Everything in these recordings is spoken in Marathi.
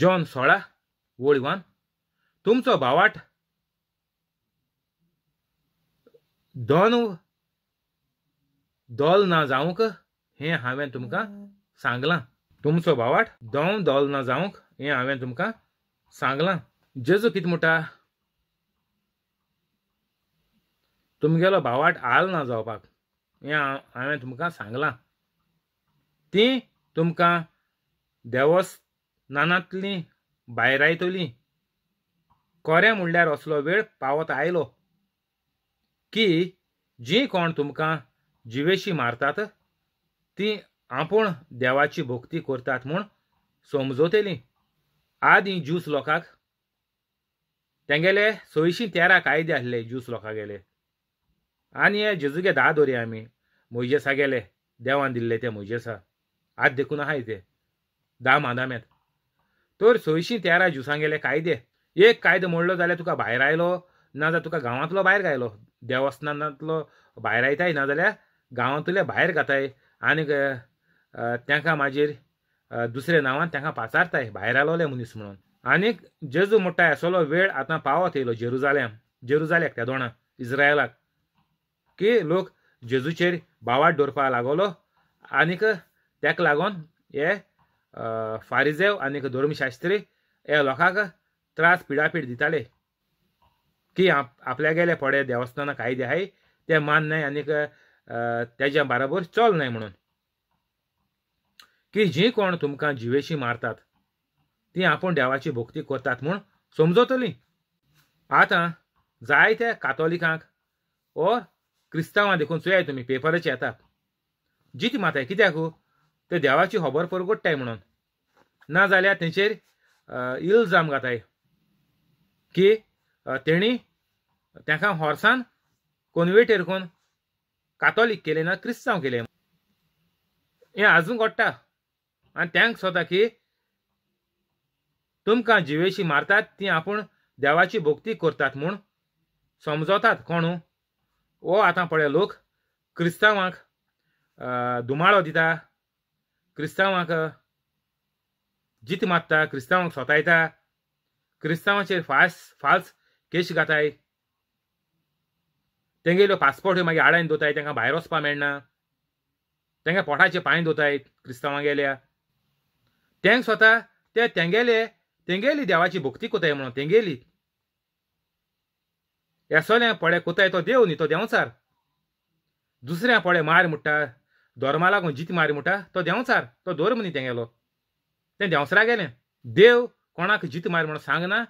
जॉन सोळा वन तुमचो भावाट दोन दोल ना जावंक हे हांवें तुमकां सांगलां तुमचो भावाट दोन दोल ना जावंक हे हांवें तुमकां सांगलां जेजू कित म्हणटा तुमगेलो भावाट आल ना जावपाक हे हांवें तुमकां सांगलां ती तुमकां देवस नानांतली भायर आयतली खरें म्हणल्यार असलो वेळ पावत आयलो की जी कोण तुमकां जिवेशी मारतात ती आपूण देवाची भक्ती करतात म्हूण समजोतेली आदी ज्यूस लोकांक तेंगेले सयशीं तेरा कायदे आसले ज्यूस लोकांगेले गेले आनी हे जेजुगे धा दोरी आमी मोजेसा गेले देवान दिल्ले ते मोजेसा आज देखून आहाय ते धा मादामेत तर सयशीं तेरा जुसांगेले कायदे एक कायदो मोडलो जाल्यार तुका भायर आयलो नाजाल्यार तुका गांवांतलो भायर गायलो देवस्थानांतलो भायर आयताय नाजाल्यार गांवांतले भायर घाताय आनीक तांकां मागीर दुसऱ्या नांवान तांकां पाचारताय भायर आलोले मनीस म्हणून आनीक जेजू म्हणटा असोलो वेळ आतां पावत येयलो जेरुजाल्याम जेरुजाल्याक त्या दोणा इज्रायलाक की लोक जेजूचेर बावाट दवरपाक लागलो आनीक ताका लागून हे फारिजेव आणि धर्मशास्त्री हे लोकांक त्रास पिडापीड दिताले की आपल्या गेले पडे देवस्थाना कायदे आहे ते मान नाही आणि तेज्या बराबर चल नाही म्हणून की जी कोण तुमकां जिवेशी मारतात ती आपण देवाची भोक्ती करतात म्हूण समजतली आता जायत्या कातोलिकांक वो क्रिस्तांवां देखून चुया तुम्ही पेपराचे येतात जिती माताय कित्याक ते देवाची होबोर पर कोट्टाय म्हणून ना जाल्यार तेंचेर इल्जाम घाताय की तेणी तेका हॉर्सान कोनवेटेर कोण कातोलीक केले ना क्रिस्तांव केले हे आजून घडटा आनी त्यांक सोदा की तुमकां जिवेशी मारतात ती आपूण देवाची भोक्ती करतात म्हूण समजतात कोण वो आतां पळय लोक क्रिस्तांवांक धुमाळो दिता क्रिस्तांवांक जीत मारता क्रिस्तांवांक सोतायता क्रिस्तांवांचेर फास फाल्स केश घाताय तेंगेलो पासपोर्ट मागीर आडायन दोताय तांकां भायर वचपाक मेळना तांकां पोटाचे पांय दोतायत क्रिस्तांवांगेल्या तेंक स्वता ते तेंगेले तेंगेली देवाची भक्ती कोताय म्हणून तेंगेली या सोल्या पोळे कोताय तो देव न्ही तो देंवचार दुसऱ्या पोळे मार मुट्टा दोरमा लागून जीत मारी म्हणटा तो देंवचार तो दोर मनी तेगेलो तें देंवसरा गेलें देव कोणाक जीत मार म्हण सांगना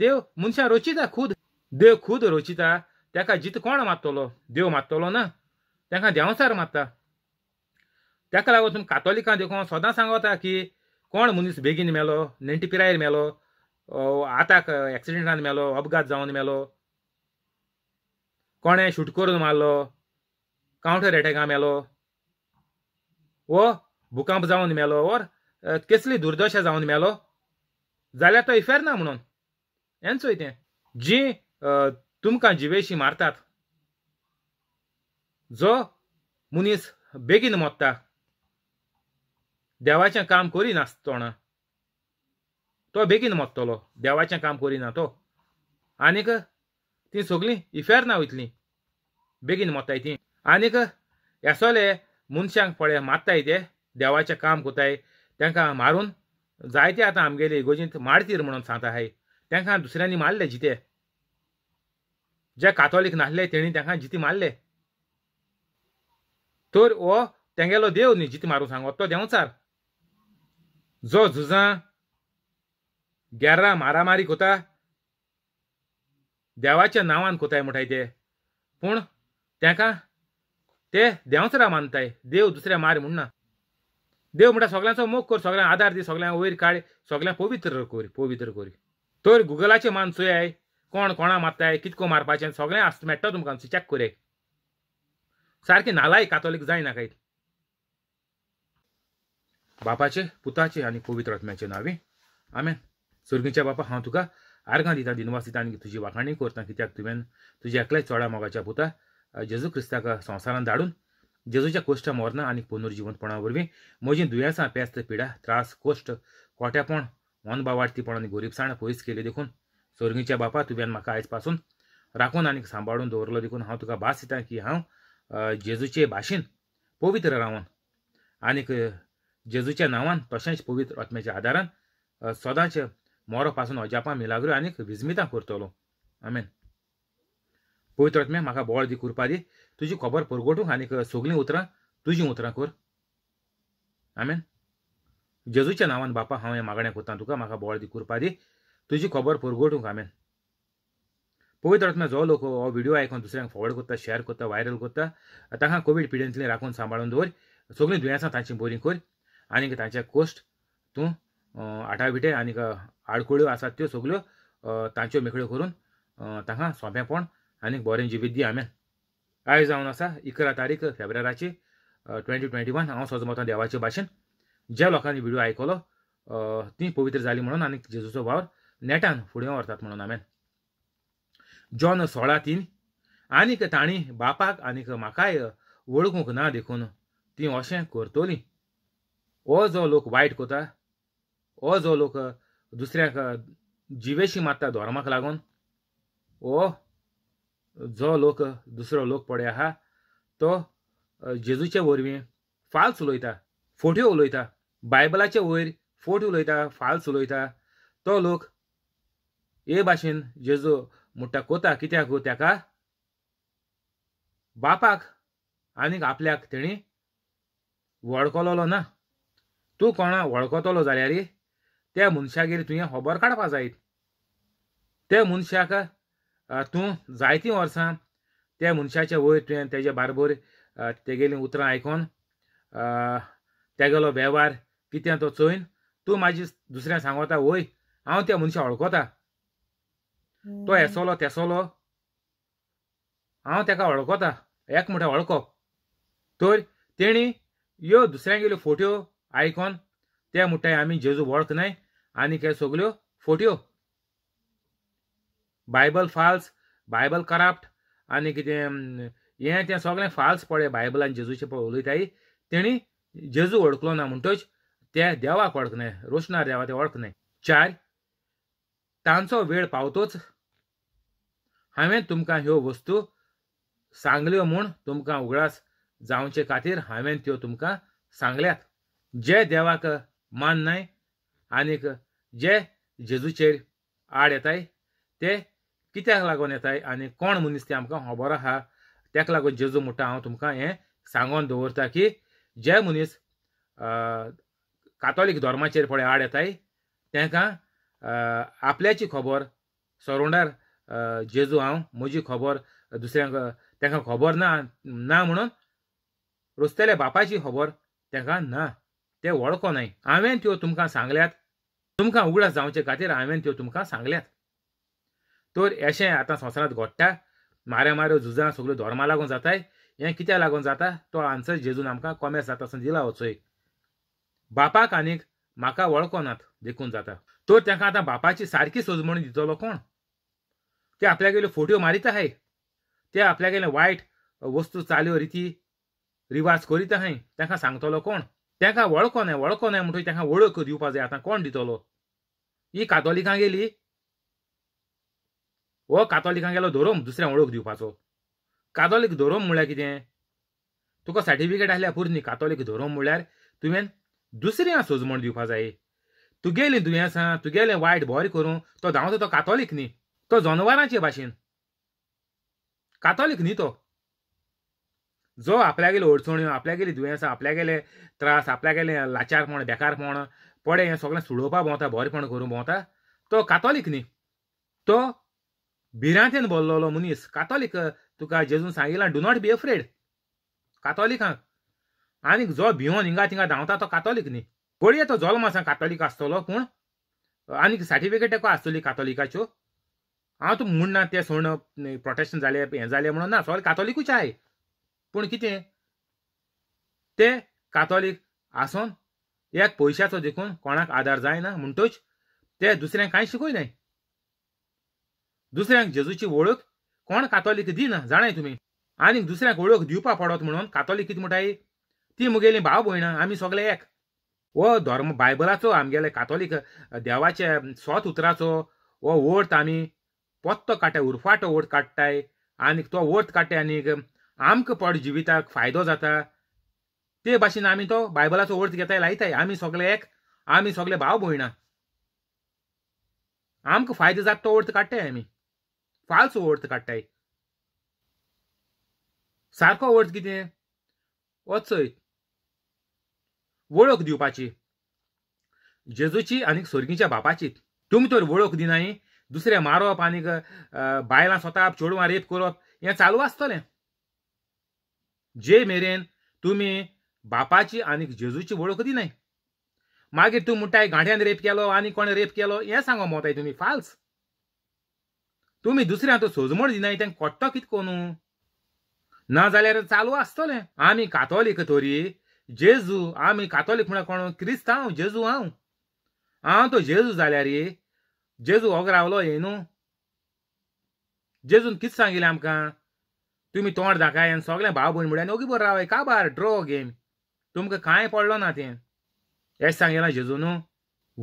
देव मनशा रोचिता खुद देव खुद रोचिता तेका जीत कोण मारतलो देव मारतलो ना तेका देंवचार मारता तेका लागून तुमी कातोलिकां देखून सदां सांगता की कोण मनीस बेगीन मेलो नेंटी पिरायेर मेलो आताक एक्सिडेंटान मेलो अपघात जावन मेलो कोणें शूट करून मारलो कावंटर एटॅकां मेलो वो भुकांप जावन मेलो ओर कसली दुर्दशा जावन मेलो जाल्यार तो इफेर ना म्हणून हें चोय तें जी तुमकां जिवेशी मारतात जो मनीस बेगीन मोत्ता देवाचें काम तोंडा तो बेगीन मोत्तलो देवाचें काम करिना तो आनीक तीं सगळी इफेर ना वयतलीं बेगीन मोत्ताय तीं आनीक येसोले मनशांक फळे मारताय ते देवाचें काम कोताय तांकां मारून जायते आतां आमगेले इगोजींत मारतीर म्हणून सांगता हाय तांकां दुसऱ्यांनी मारले जिते जे कातोलीक नासले तेणी तांकां जिती मारले तर हो तेंगेलो देव न्ही जिती मारूंक सांगो तो देंवचार जो झुजां गेर्रा मारामारी कोता देवाच्या नांवान कोताय म्हणटाय ते पूण तांकां ते राव मानताय देव दुसऱ्या मार ना देव म्हणटा सगळ्यांचो मोग कर सगळ्यांक आधार दी सगळ्यांक वयर काड सगळ्यांक पवित्र कर पवित्र कर तर गुगलाचे मान चोयाय कोण कोणा मारताय कितको मारपाचें सगळें आस मेळटा तुमकां चॅक करे सारकें नालाय कातोलीक जायना कांय बापाचे पुताचे आनी पवित्र आत्म्याचे नावे आमेन सुरगीच्या बापा हांव तुका आर्गां दिता दिनवास दिता आनी तुजी वाखाणी करता कित्याक तुवें तुज्या एकल्याच चोडा मोगाच्या पुता जेजू क्रिस्ताक संवसारान धाडून जेजूच्या कोष्ट मरणा आणि पुनर्जीवनपणावरवी वरवीं म्हजीं पेस्त पिडा त्रास कोश्ट कोट्यापण मोनबा वाडटीपण आनी गोरीबसाण पयस केली देखून सोर्गीच्या बापा तुवें म्हाका आयज पासून राखून आणि सांबाळून दवरलो देखून हांव तुका भास दितां की हांव जेजूचे भाशेन पवित्र रावन आणि जेजूच्या नांवान तशेंच पवित्र आत्म्याच्या आदारान सदांच मोरो पासून अजापां मिलाग्र आणि विजमितां करतलो आमेन पवित्रात्म्या म्हाका बोळ दी कुरपा दी तुजी खबर परगोटू आनीक सोगलीं उतरां तुजी उतरां कर आमेन जेजूच्या नांवान बापा हांव हें मागण्या करता तुका म्हाका बोळ दी कुरपा दी तुजी खबर परगोटूंक आमेन पवित्र जो लोक हो व्हिडिओ आयकून दुसऱ्यांक फॉरवर्ड करता शेअर करता व्हायरल करता तांकां कोवीड पिड्यांतलें राखून सांबाळून दवर सगळीं दुयेंसां तांची बोरी कर आनीक तांचे कोस्ट तूं बिटे आनीक आडखळ्यो आसात त्यो सगल्यो तांच्यो मेकळ्यो करून तांकां सोंपेपण Aning boren दी amen. आयज जावन आसा इकरा तारीख फेब्रुवारीचे ट्वेंटी ट्वेंटी वन हांव सोज देवाचे भाशेन ज्या लोकांनी व्हिडिओ आयकलो ती पवित्र झाली म्हणून आणि जेजूचो वावर नेटान फुडें व्हरतात म्हणून हांवें जॉन सोळा तीन आनीक ताणी बापाक आनीक म्हाकाय वळखूंक ना देखून ती अशें करतली हो जो लोक वायट कोता हो जो लोक दुसऱ्याक जिवेशी मारता धर्माक लागून ओ जो लोक दुसरो लोक पडे आहा तो जेजूचे वरवीं फाल्स उलयता फोट्यो उलयता बायबलाचे वयर फोट उलयता फाल्स उलयता तो लोक हे भाशेन जेजू म्हणटा कोता कित्याक गो हो बापाक आनीक आपल्याक तेणी वळखलो ना तूं कोणा वळखतलो जाल्यार त्या मनशागेर तुवें खबर काडपा जाय त्या मनशाक तू जायती वर्सां त्या मनशाच्या वयर तुवें तेजे बारबोर तेगेलीं उतरां आयकोन तेगेलो वेव्हार कितें तो चोयन तूं म्हाजी दुसऱ्यांक सांगोता वय हांव त्या मनशाक वळखता तो हेसोलो तेसोलो हांव तेका वळखता एक म्हणटा वळखप तर तेणी ह्यो दुसऱ्यांगेल्यो फोट्यो आयकोन त्या म्हणटाय आमी जेजू वळख न्हय आनी हे सगल्यो फोट्यो बायबल फाल्स बायबल करप्ट आनी कितें हें तें सगळें फाल्स पळय बायबलान जेजूचे पळय उलयताय तेणी जेजू ओळखलो ना म्हणटच ते देवाक वळखनाय रोशनार देवा ते वळखनाय चार तांचो वेळ पावतोच हांवें तुमकां ह्यो वस्तू सांगल्यो म्हूण तुमकां उगडास जावचे खातीर हांवें त्यो तुमकां सांगल्यात जे देवाक माननाय आनीक जे जेजूचेर आड येताय ते कित्याक लागून येताय आनी कोण मनीस ते आमकां खबर आहा तेका लागून जेजू म्हणटा हांव तुमकां हें सांगून दवरता की जे मनीस कातोलीक धर्माचेर पळय आड येताय तांकां आपल्याची खबर सरोंडार जेजू हांव म्हजी खबर दुसऱ्यांक तांकां खबर ना ना म्हणून रस्तेल्या बापाची खबर तांकां ना ते वळखो नाही हांवें त्यो तुमकां सांगल्यात तुमकां उगडास जावचे खातीर हांवें त्यो तुमकां सांगल्यात तर अशें आता संसारात घडटा माऱ्या मारे झुजां सगल्यो धर्मा लागून जाताय हे कित्याक लागून जाता तो आन्सर जेजून आमकां कॉमेर्स जाता आसून दिला वचोय बापाक आनीक म्हाका नात देखून जाता तर त्यांना आतां बापाची सारकी सोजमणी दितलो कोण ते आपल्यागेल्यो फोटो मारीत आहाय ते आपल्यागेले वायट वस्तू चाल्यो रिती रिवाज करीत आहाय तांकां सांगतलो कोण तांकां वळखो वळखो वळखोनाय म्हणटकीर तेका वळख दिवपा जाय आतां कोण दितलो ही कातोलिकां गेली हो कातोलिकां गेलो धोरोम दुसऱ्या वळख दिवपाचो कातोलीक धोरोम म्हळ्यार कितें तुका सर्टिफिकेट आसल्यार पुरो न्ही कातोलीक धोरोम म्हळ्यार तुवें दुसऱ्यां सोजमण दिवपा जाय तुगेलीं दुयेंसां तुगेलें वायट बरें करूं तो धांवता तो कातोलीक न्ही तो जनवरांचे भाशेन कातोलीक न्ही तो जो आपल्यागेल्यो अडचण्यो आपल्यागेली दुयेंसां आपल्यागेले त्रास आपल्यागेलें लाचारपण बेकारपण पडे हें सगळें सुडोवपा भोंवता बरेंपण करूं भोंवता तो कातोलीक न्ही तो भिरांतेन भरलेलो मनीस कातोलीक तुका जेजून सांगिलां डू नॉट बी अफ्रेड कातोलिकांक आणि जो भिवन हिंगा थिंगा धांवता तो कातोलीक न्ही कोळये तो जल्म आसा कातोलीक आसतलो पूण आनीक सर्टिफिकेट एको आसतली कातोलिकाच्यो हांव तुम म्हणना तें सोण प्रोटेस्टंट जालें हें जालें म्हणून ना सगळें कातोलिकूच आय पूण कितें ते कातोलीक आसून एक पयशाचो देखून कोणाक आदार जायना म्हणटूच ते दुसऱ्यांक कांय नाही दुसऱ्यांक जेजूची वळख कोण कातोलीक दिना जाणाय तुमी आनीक दुसऱ्यांक वळख दिवपा पडत म्हणून कातोलीक कितें म्हणटाय ती मुगेली भाव भयणां आमी सगळे एक हो धर्म बायबलाचो आमगेले कातोलीक देवाचे स्वत उतराचो हो वर्त आमी पोत्तो काटाय उरफाटो वर्त काडटाय आनीक तो वर्थ काडटाय आनीक आमकां पोट जिविताक फायदो जाता ते भाशेन आमी तो बायबलाचो वर्त घेताय लायताय आमी सगळे एक आमी सगळे भाव भयणां आमकां फायदो जाता तो वर्त काडटाय आमी फाल्सो ओवर्थ काडटाय सारको ओवर्थ कितें वचय वळख दिवपाची जेजूची आनी स्वर्गीच्या बापाची तुमी तर वळख दिनाय दुसरें मारप आनीक बायलां स्वताप चेडवां रेप करप हें चालू आसतलें जे मेरेन तुमी बापाची आणि जेजूची वळख दिनाय मागीर तूं म्हणटाय गाड्यान रेप केलो आनी कोणें रेप केलो हें सांगो मोताय तुमी फाल्स तुमी तो सोजमोड दिनाय ते कोट्टो कित कोनू ना जाल्यार चालू आसतले आमी कातोलीक तोरी जेजू आमी कातोलीक म्हळ्यार कोण क्रिस्तांव जेजू हांव हांव तो जेजू जाल्यार जेजू होग रावलो ये न्हू जेजून कित सांगिले आमकां तुम्ही तोंड दाखाय आनी सगळें भाव भयण म्हणून ओगी बरो रावय काबार ड्रॉ गेम तुमकां कांय पडलो ना तें हें सांगिलां जेजून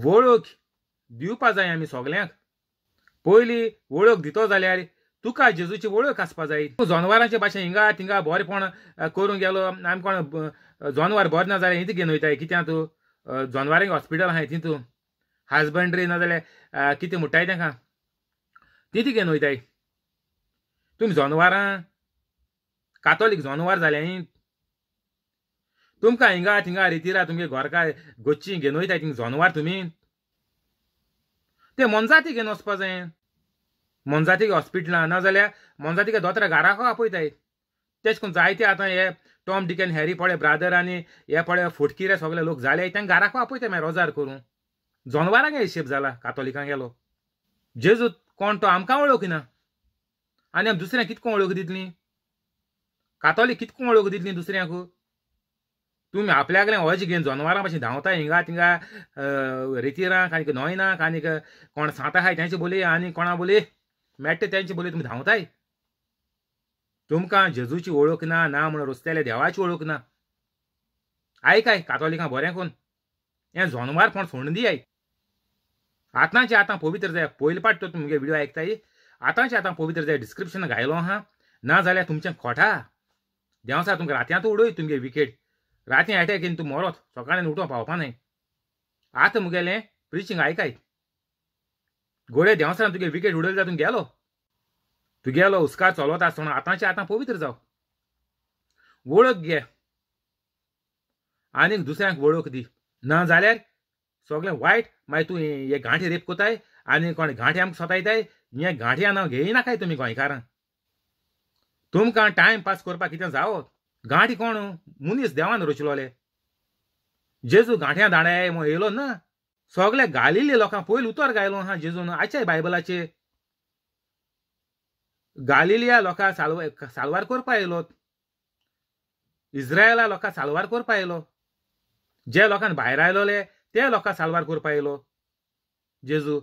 वळख दिवपा जाय आमी सगळ्यांक पहिली वळख दितो जाल्यार तुका जेजूची वळख आसपा जाय तूं जनावरांचे भाशेन हिंगा थिंगा बोरपण करून गेलो आमी कोण जनावर बरें ना जाल्यार घेऊन घेवन वयताय तू तूं हॉस्पिटल आहाय तितूं हजबंड्री नाजाल्यार कितें म्हणटाय तांकां तिथे घेवन वयताय तुमी जनावरां कातोलीक जनावर झाले तुमकां हिंगा तिंगा रितीरा तुमगे घरकार गोच्ची घेवन वयताय थिंग जनावर तुमी ते मोनजाती घेवन जाय मनजातीगे हॉस्पिटलां नाजाल्यार मोनजातीक दोतोरा घाराको आपयतात तेश करून जायते आतां हे टॉम डिकेन हॅरी पळे ब्रादर आनी हे पळे फुटकिरे सगळे लोक जाले तांकां घाराको आपयता मागीर रोजार करूं जनवरांक हिशेब जाला कातोलिकांक गेलो जेजूत कोण तो आमकां वळखिना आनी आमी दुसऱ्यांक कितको वळख दितलीं कातोलीक कितको वळख दितलीं दुसऱ्यांकू तुम्ही आपल्याकडे वज घेऊन जनावरां भाशेन धावता हिंगा तिंगा रेतिरांक आनीक न्हंयनाक आनीक कोण सात हाय तेंचे बोली आणि कोणा बोली मेट त्यांची बोली तुम्ही धावताय तुमकां जेजूची ओळख ना ना म्हणून देवाची ओळख ना आयकाय कातोलिका बरें कोण हे जनावर कोण सोडून दियाय आतांचे आतां पवित्र जाय पयले पाट तो तुमगे व्हिडिओ आयकताय आतांचे आतां पवित्र जाय डिस्क्रिप्शन घायलो हा ना जाल्यार तुमचें खोटा देवसा तुमकां रात्यात उडय तुमगे विकेट రాత్రి అటాక్ तू मोरत సొకాళే उठो नाय आतां मुगेलें प्रिचिंग आयकाय घोडे देंवसरान तुगे विकेट उडयली जातून गेलो तुगेलो हुस्कार चलवता आसतना आतांच्या आतां पवित्र जाव वळख घे आनीक दुसऱ्यांक वळख दी ना जाल्यार सगळें वायट मागीर तूं हे गांठी रेप कोताय आनी कोण गांठी आमकां सोतायताय हे गांठी नांव घेयनाकाय तुमी गोंयकारांक तुमकां टायम पास करपाक कितें जावो गाठी कोण मुनीस देवान रोचलोले जेजू गाठ्या दाण्याय म्हण येयलो ना सगळे गालिल्ले लोकां पयल उतर गायलो हा जेजून आयच्या बायबलाचे गालिलिया लोकां सालवार करपा येयलो इस्रायला लोकांक सालवार करपा येलो जे लोकांक भायर आयलोले ते लोकांक सालवार करपा येयलो जेजू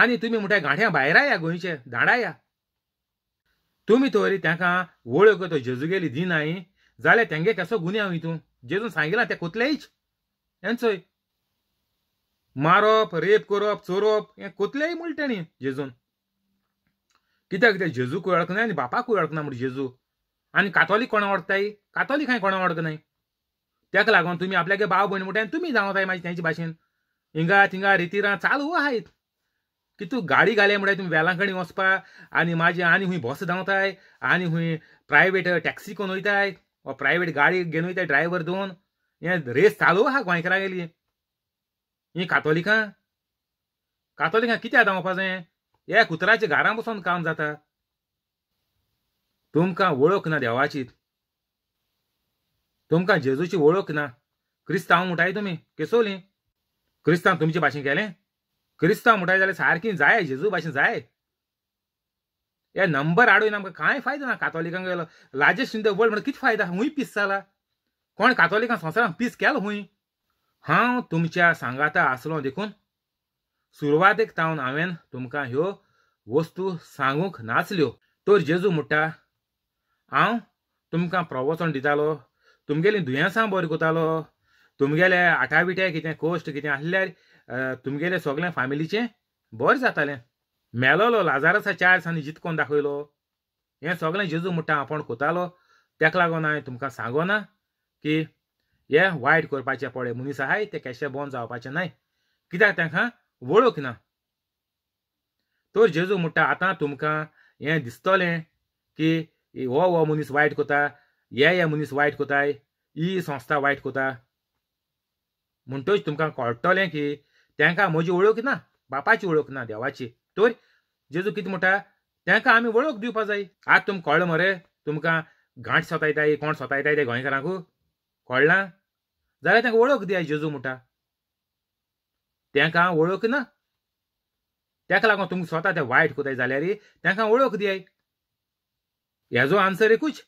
आनी तुमी म्हणटा गांठ्या भायर या गोंयचे धाडाया तुम्ही तोरी त्यांना वळख तो जेजुगेली दिनाय जाल्यार तेंगे कसो गुन्यांव तू जेजून सांगिलां ते कोतलेच हें चोय मारप रेप करप चोरप हे कोतलेय म्हूण तेणी जेजून कित्याक ते जेजूक वळखना आनी बापाक वळखना म्हूण जेजू आनी कातोलीक कोणा कातोली कोण कोणा नाही तेका लागून तुमी आपल्यागे भाव भयण म्हणटा तुमी जावंताय माझी तेंचे भाशेन हिंगा थिंगा रितीरां चालू आहात की तू गाडी गाले म्हणजे तुमी वेलां कडेन वचपा आणि म्हाजी आनी हुई बस धांवताय आणि खूंय प्रायव्हेट टॅक्सी कोण वयताय वा प्रायव्हेट गाडी घेऊन वयताय ड्रायव्हर दोन हे रेस चालू आहा गोंयकारा गेली ही कातोलिकां कातोलिकां कित्याक धांवपा जाय हे कुत्राच्या घरां बसून काम जाता तुमकां वळख ना देवाची तुमकां जेजूची वळख ना क्रिस्तांव म्हणटाय तुमी केसोली क्रिस्तांव तुमचे भाशेन केलें क्रिस्तांव म्हणटा जाल्यार सारकी जाय जेजू भाशेन जाय हे नंबर हाडून आमकां कांय फायदो ना कातोलिकांक लार्जेस्ट इन द वर्ल्ड म्हणून कितें फायदो हूंय पीस जाला कोण कातोलिकां संवसारांत पीस केलो हूंय हांव तुमच्या सांगाता आसलो देखून सुरवातेक तावन हांवें तुमकां ह्यो वस्तू सांगूंक नासल्यो तर जेजू म्हणटा हांव तुमकां प्रवचन दितालो तुमगेलीं दुयेंसां बरें कोतालो तुमगेले आठाविटे कितें कोस्ट कितें आसल्यार तुमगेले सगळे फॅमिलीचे बरें जाताले मेलोलो लाजारसा चार दिसांनी जितकोन दाखयलो हे सगळें जेजू म्हणटा आपण कोतालो तेका लागून हांवें तुमकां सांगोना की हे वायट करपाचे पडे मनीस आहाय ते केशे बंद जावपाचे न्हय कित्याक तांकां वळख ना तर जेजू म्हणटा आतां तुमकां हे दिसतलें की हो हो मनीस वायट कोता हे हे मनीस वायट कोताय ही संस्था वायट कोता म्हणटच तुमकां कळटलें की त्यांका म्हजी ओळख ना बापाची ओळख ना देवाची तर जेजू किती मोठा त्यांका आम्ही ओळख दिवपा जाय आज तुम कळलं मरे तुमकां घाट सोतायताय कोण सोतायताय ते गोंयकारांक कळना जाल्यार तांकां ओळख दिया जेजू म्हणटा तांकां ओळख ना ताका लागून तुमी स्वता ते वायट कोताय जाल्यार तांकां वळख दिया हेजो आन्सर एकूच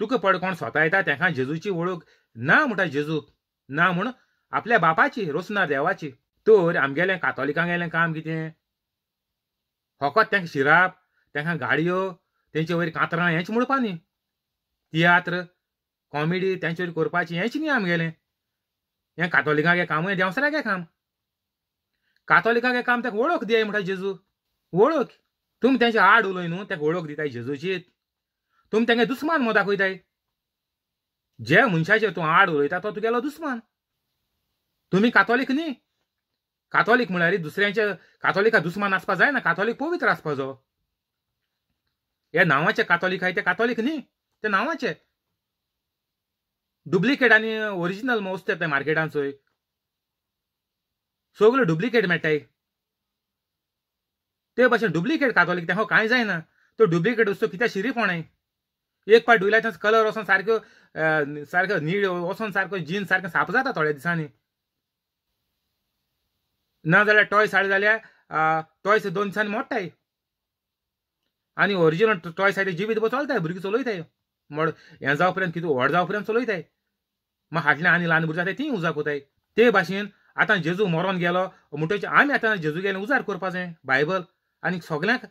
तुका पड कोण स्वता येता तांकां जेजूची ओळख ना म्हणटा जेजू ना म्हूण आपल्या बापाची रोसना देवाची तर आमगेलें कातोलिकां गेलें काम कितें फकत तांकां शिराप तेंकां गाडयो तेंचे वयर कातरां हेंच म्हणपा न्ही तियात्र कॉमेडी तेंचे वयर करपाची हेंच न्ही आमगेलें हें कातोलिकांगे काम हें देंवसरागे काम कातोलिकांगे काम तेका वळख दिया म्हणटा जेजू वळख तुम तेंचे आड उलय न्हू तेका वळख दिताय जेजूची तुमी तेंगे दुस्मान मो दाखयताय जे मनशाचे तूं आड उलयता तो तुगेलो दुस्मान तुम्ही कातोलीक नी कातोलीक म्हळ्यार दुसऱ्यांच्या कातोलिका दुस्मान आसपा ना कॅथोलिक पवित्र आसपा हो. या नावाचे नांवाचे आहे ते कॅथोलिक नी ते नावाचे डुप्लिकेट आणि ओरिजिनल मोस्ट येता मार्केटान चोय सगळं डुप्लिकेट मेळटाय ते भाशेन डुप्लिकेट ते हो कांय जायना तो डुप्लिकेट असतो कित्याक शिरी एक पाट धुयल्या कलर वसून सारक्यो सारको नीड वसून सारको जीन सारकें साप जाता थोड्या दिसांनी ना जाल्यार टॉयस हाड जाल्यार टॉयस दोन दिसांनी मोडटाय आनी ओरिजिनल टॉयस हाडे जिवीत बी चलताय भुरगीं चलयताय मोड हें जावं पर्यंत कितें व्हड जावं पर्यंत चलयताय मग हाटल्या आनी ल्हान भुरगीं ती तीं उजाक कोताय ते भाशेन आतां जेजू मरोन गेलो म्हणतो आमी आतां जेजू गेले उजार जाय बायबल आनी सगळ्यांक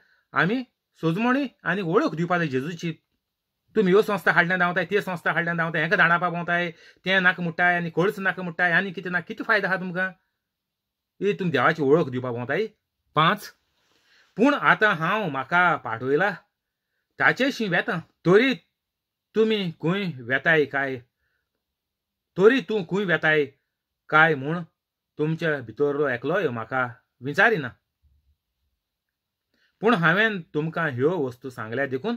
आमी सोजमणी आनी वळख दिवपा जाय जेजूची तुम्ही ह्यो संस्था हाडल्यान धांवताय ते संस्था हाडल्यान धांवताय हेंका धाडापा पावताय तें नाका म्हणटाय आनी खडच नाका म्हणटाय आनी कितें ना कितें फायदो आहा तुमकां ही तुम देवाची ओळख दिवपा भोंवताय पांच पूण आता हांव म्हाका पाठयला ताचेशी वेतां तरी तुमी खंय वेताय काय तरी तूं खंय वेताय काय म्हूण तुमच्या भितरलो एकलोय म्हाका विचारिना पूण हांवें तुमकां ह्यो वस्तू सांगल्या देखून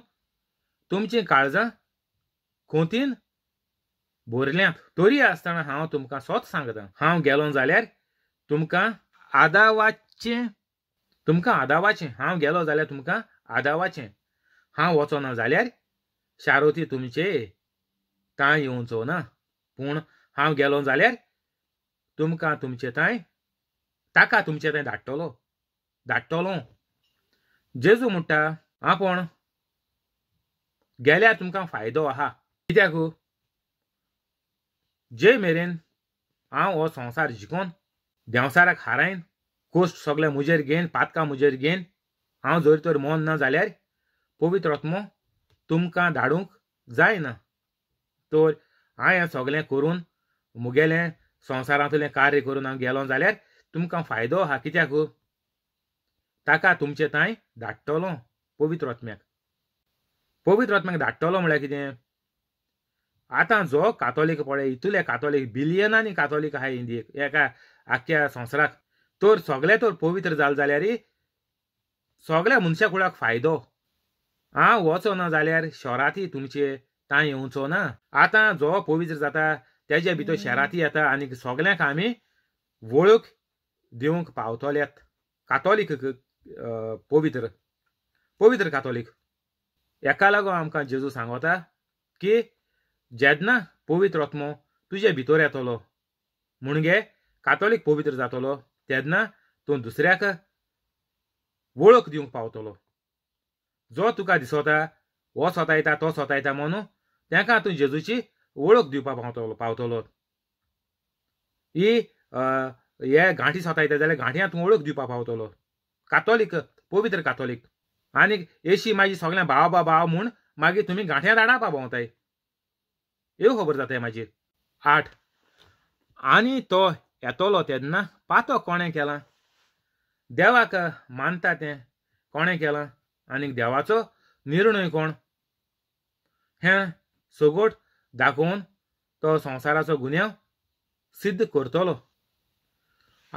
तुमची काळजां खोतीन भोरल्यांत तरी आसतना हांव तुमकां सोच सांगता हांव गेलो जाल्यार तुमकां आदावाचे तुमकां आदावाचे हांव गेलो जाल्यार तुमकां आदावाचे हांव वचना जाल्यार शारोती तुमचे कांय येवचो ना पूण हांव गेलो जाल्यार तुमकां तुमचे थंय ताका तुमचे थंय धाडटलो धाडटलो जेजू म्हणटा आपण गेल्यार तुमकां फायदो आहा कित्याक जे मेरेन हांव हो संवसार जिखोन देंवसाराक हारायन कोस्ट सगळे मुजेर घेन पातका मुजेर घेन हांव जर तर मोन ना जाल्यार पवित्र आत्मो तुमकां धाडूंक जायना तर हांवें सगळें करून मुगेलें संवसारांतलें कार्य करून हांव गेलो जाल्यार तुमकां फायदो हा कित्याक हो? ताका तुमचे थंय धाडटलो पवित्र आत्म्याक पवित्र आत्म्याक धाडटलो म्हळ्यार कितें आतां जो कातोलीक पळय इतले कातोलीक बिलियनांनी कातोलीक आहा इंडियेक एका आख्या संवसाराक तर सगळे तर पवित्र जाल जाल्यार सगळ्या मनशा कुळाक फायदो हांव वचो ना जाल्यार शहरांतय तुमचे कांय येवचो ना आतां जो पवित्र जाता तेज्या भितर शहरांतय येता आनी सगळ्यांक आमी वळख दिवंक पावतल्यात कातोलीक पवित्र पवित्र कातोलीक एका लागून आमकां जेजू सांगोता की जेदना पवित्र आत्मो तुजे भितर येतलो म्हणगे कातोलीक पवित्र जातलो तेन्ना तूं दुसऱ्याक वळख दिवंक पावतलो जो तुका दिसोता हो सोतायता तो सोतायता म्हणून तांकां तूं जेजूची वळख दिवपा पावतलो पावतलो ही हे घांटी सोतायता जाल्यार घांट्यांक तूं वळख दिवपा पावतलो कातोलीक पवित्र कातोलीक आनीक एशी माझी सगळ्यां भाव बा भाव म्हूण मागीर तुमी गांठ्या धाडापा पावताय एव खबर जाताय म्हाजी आठ आनी तो येतोलो ना पातो कोणें केला देवाक मानता ते कोणें केला आनी देवाचो निर्णय कोण हे सगोट दाखोवन तो संवसाराचो गुन्यांव सिद्ध करतलो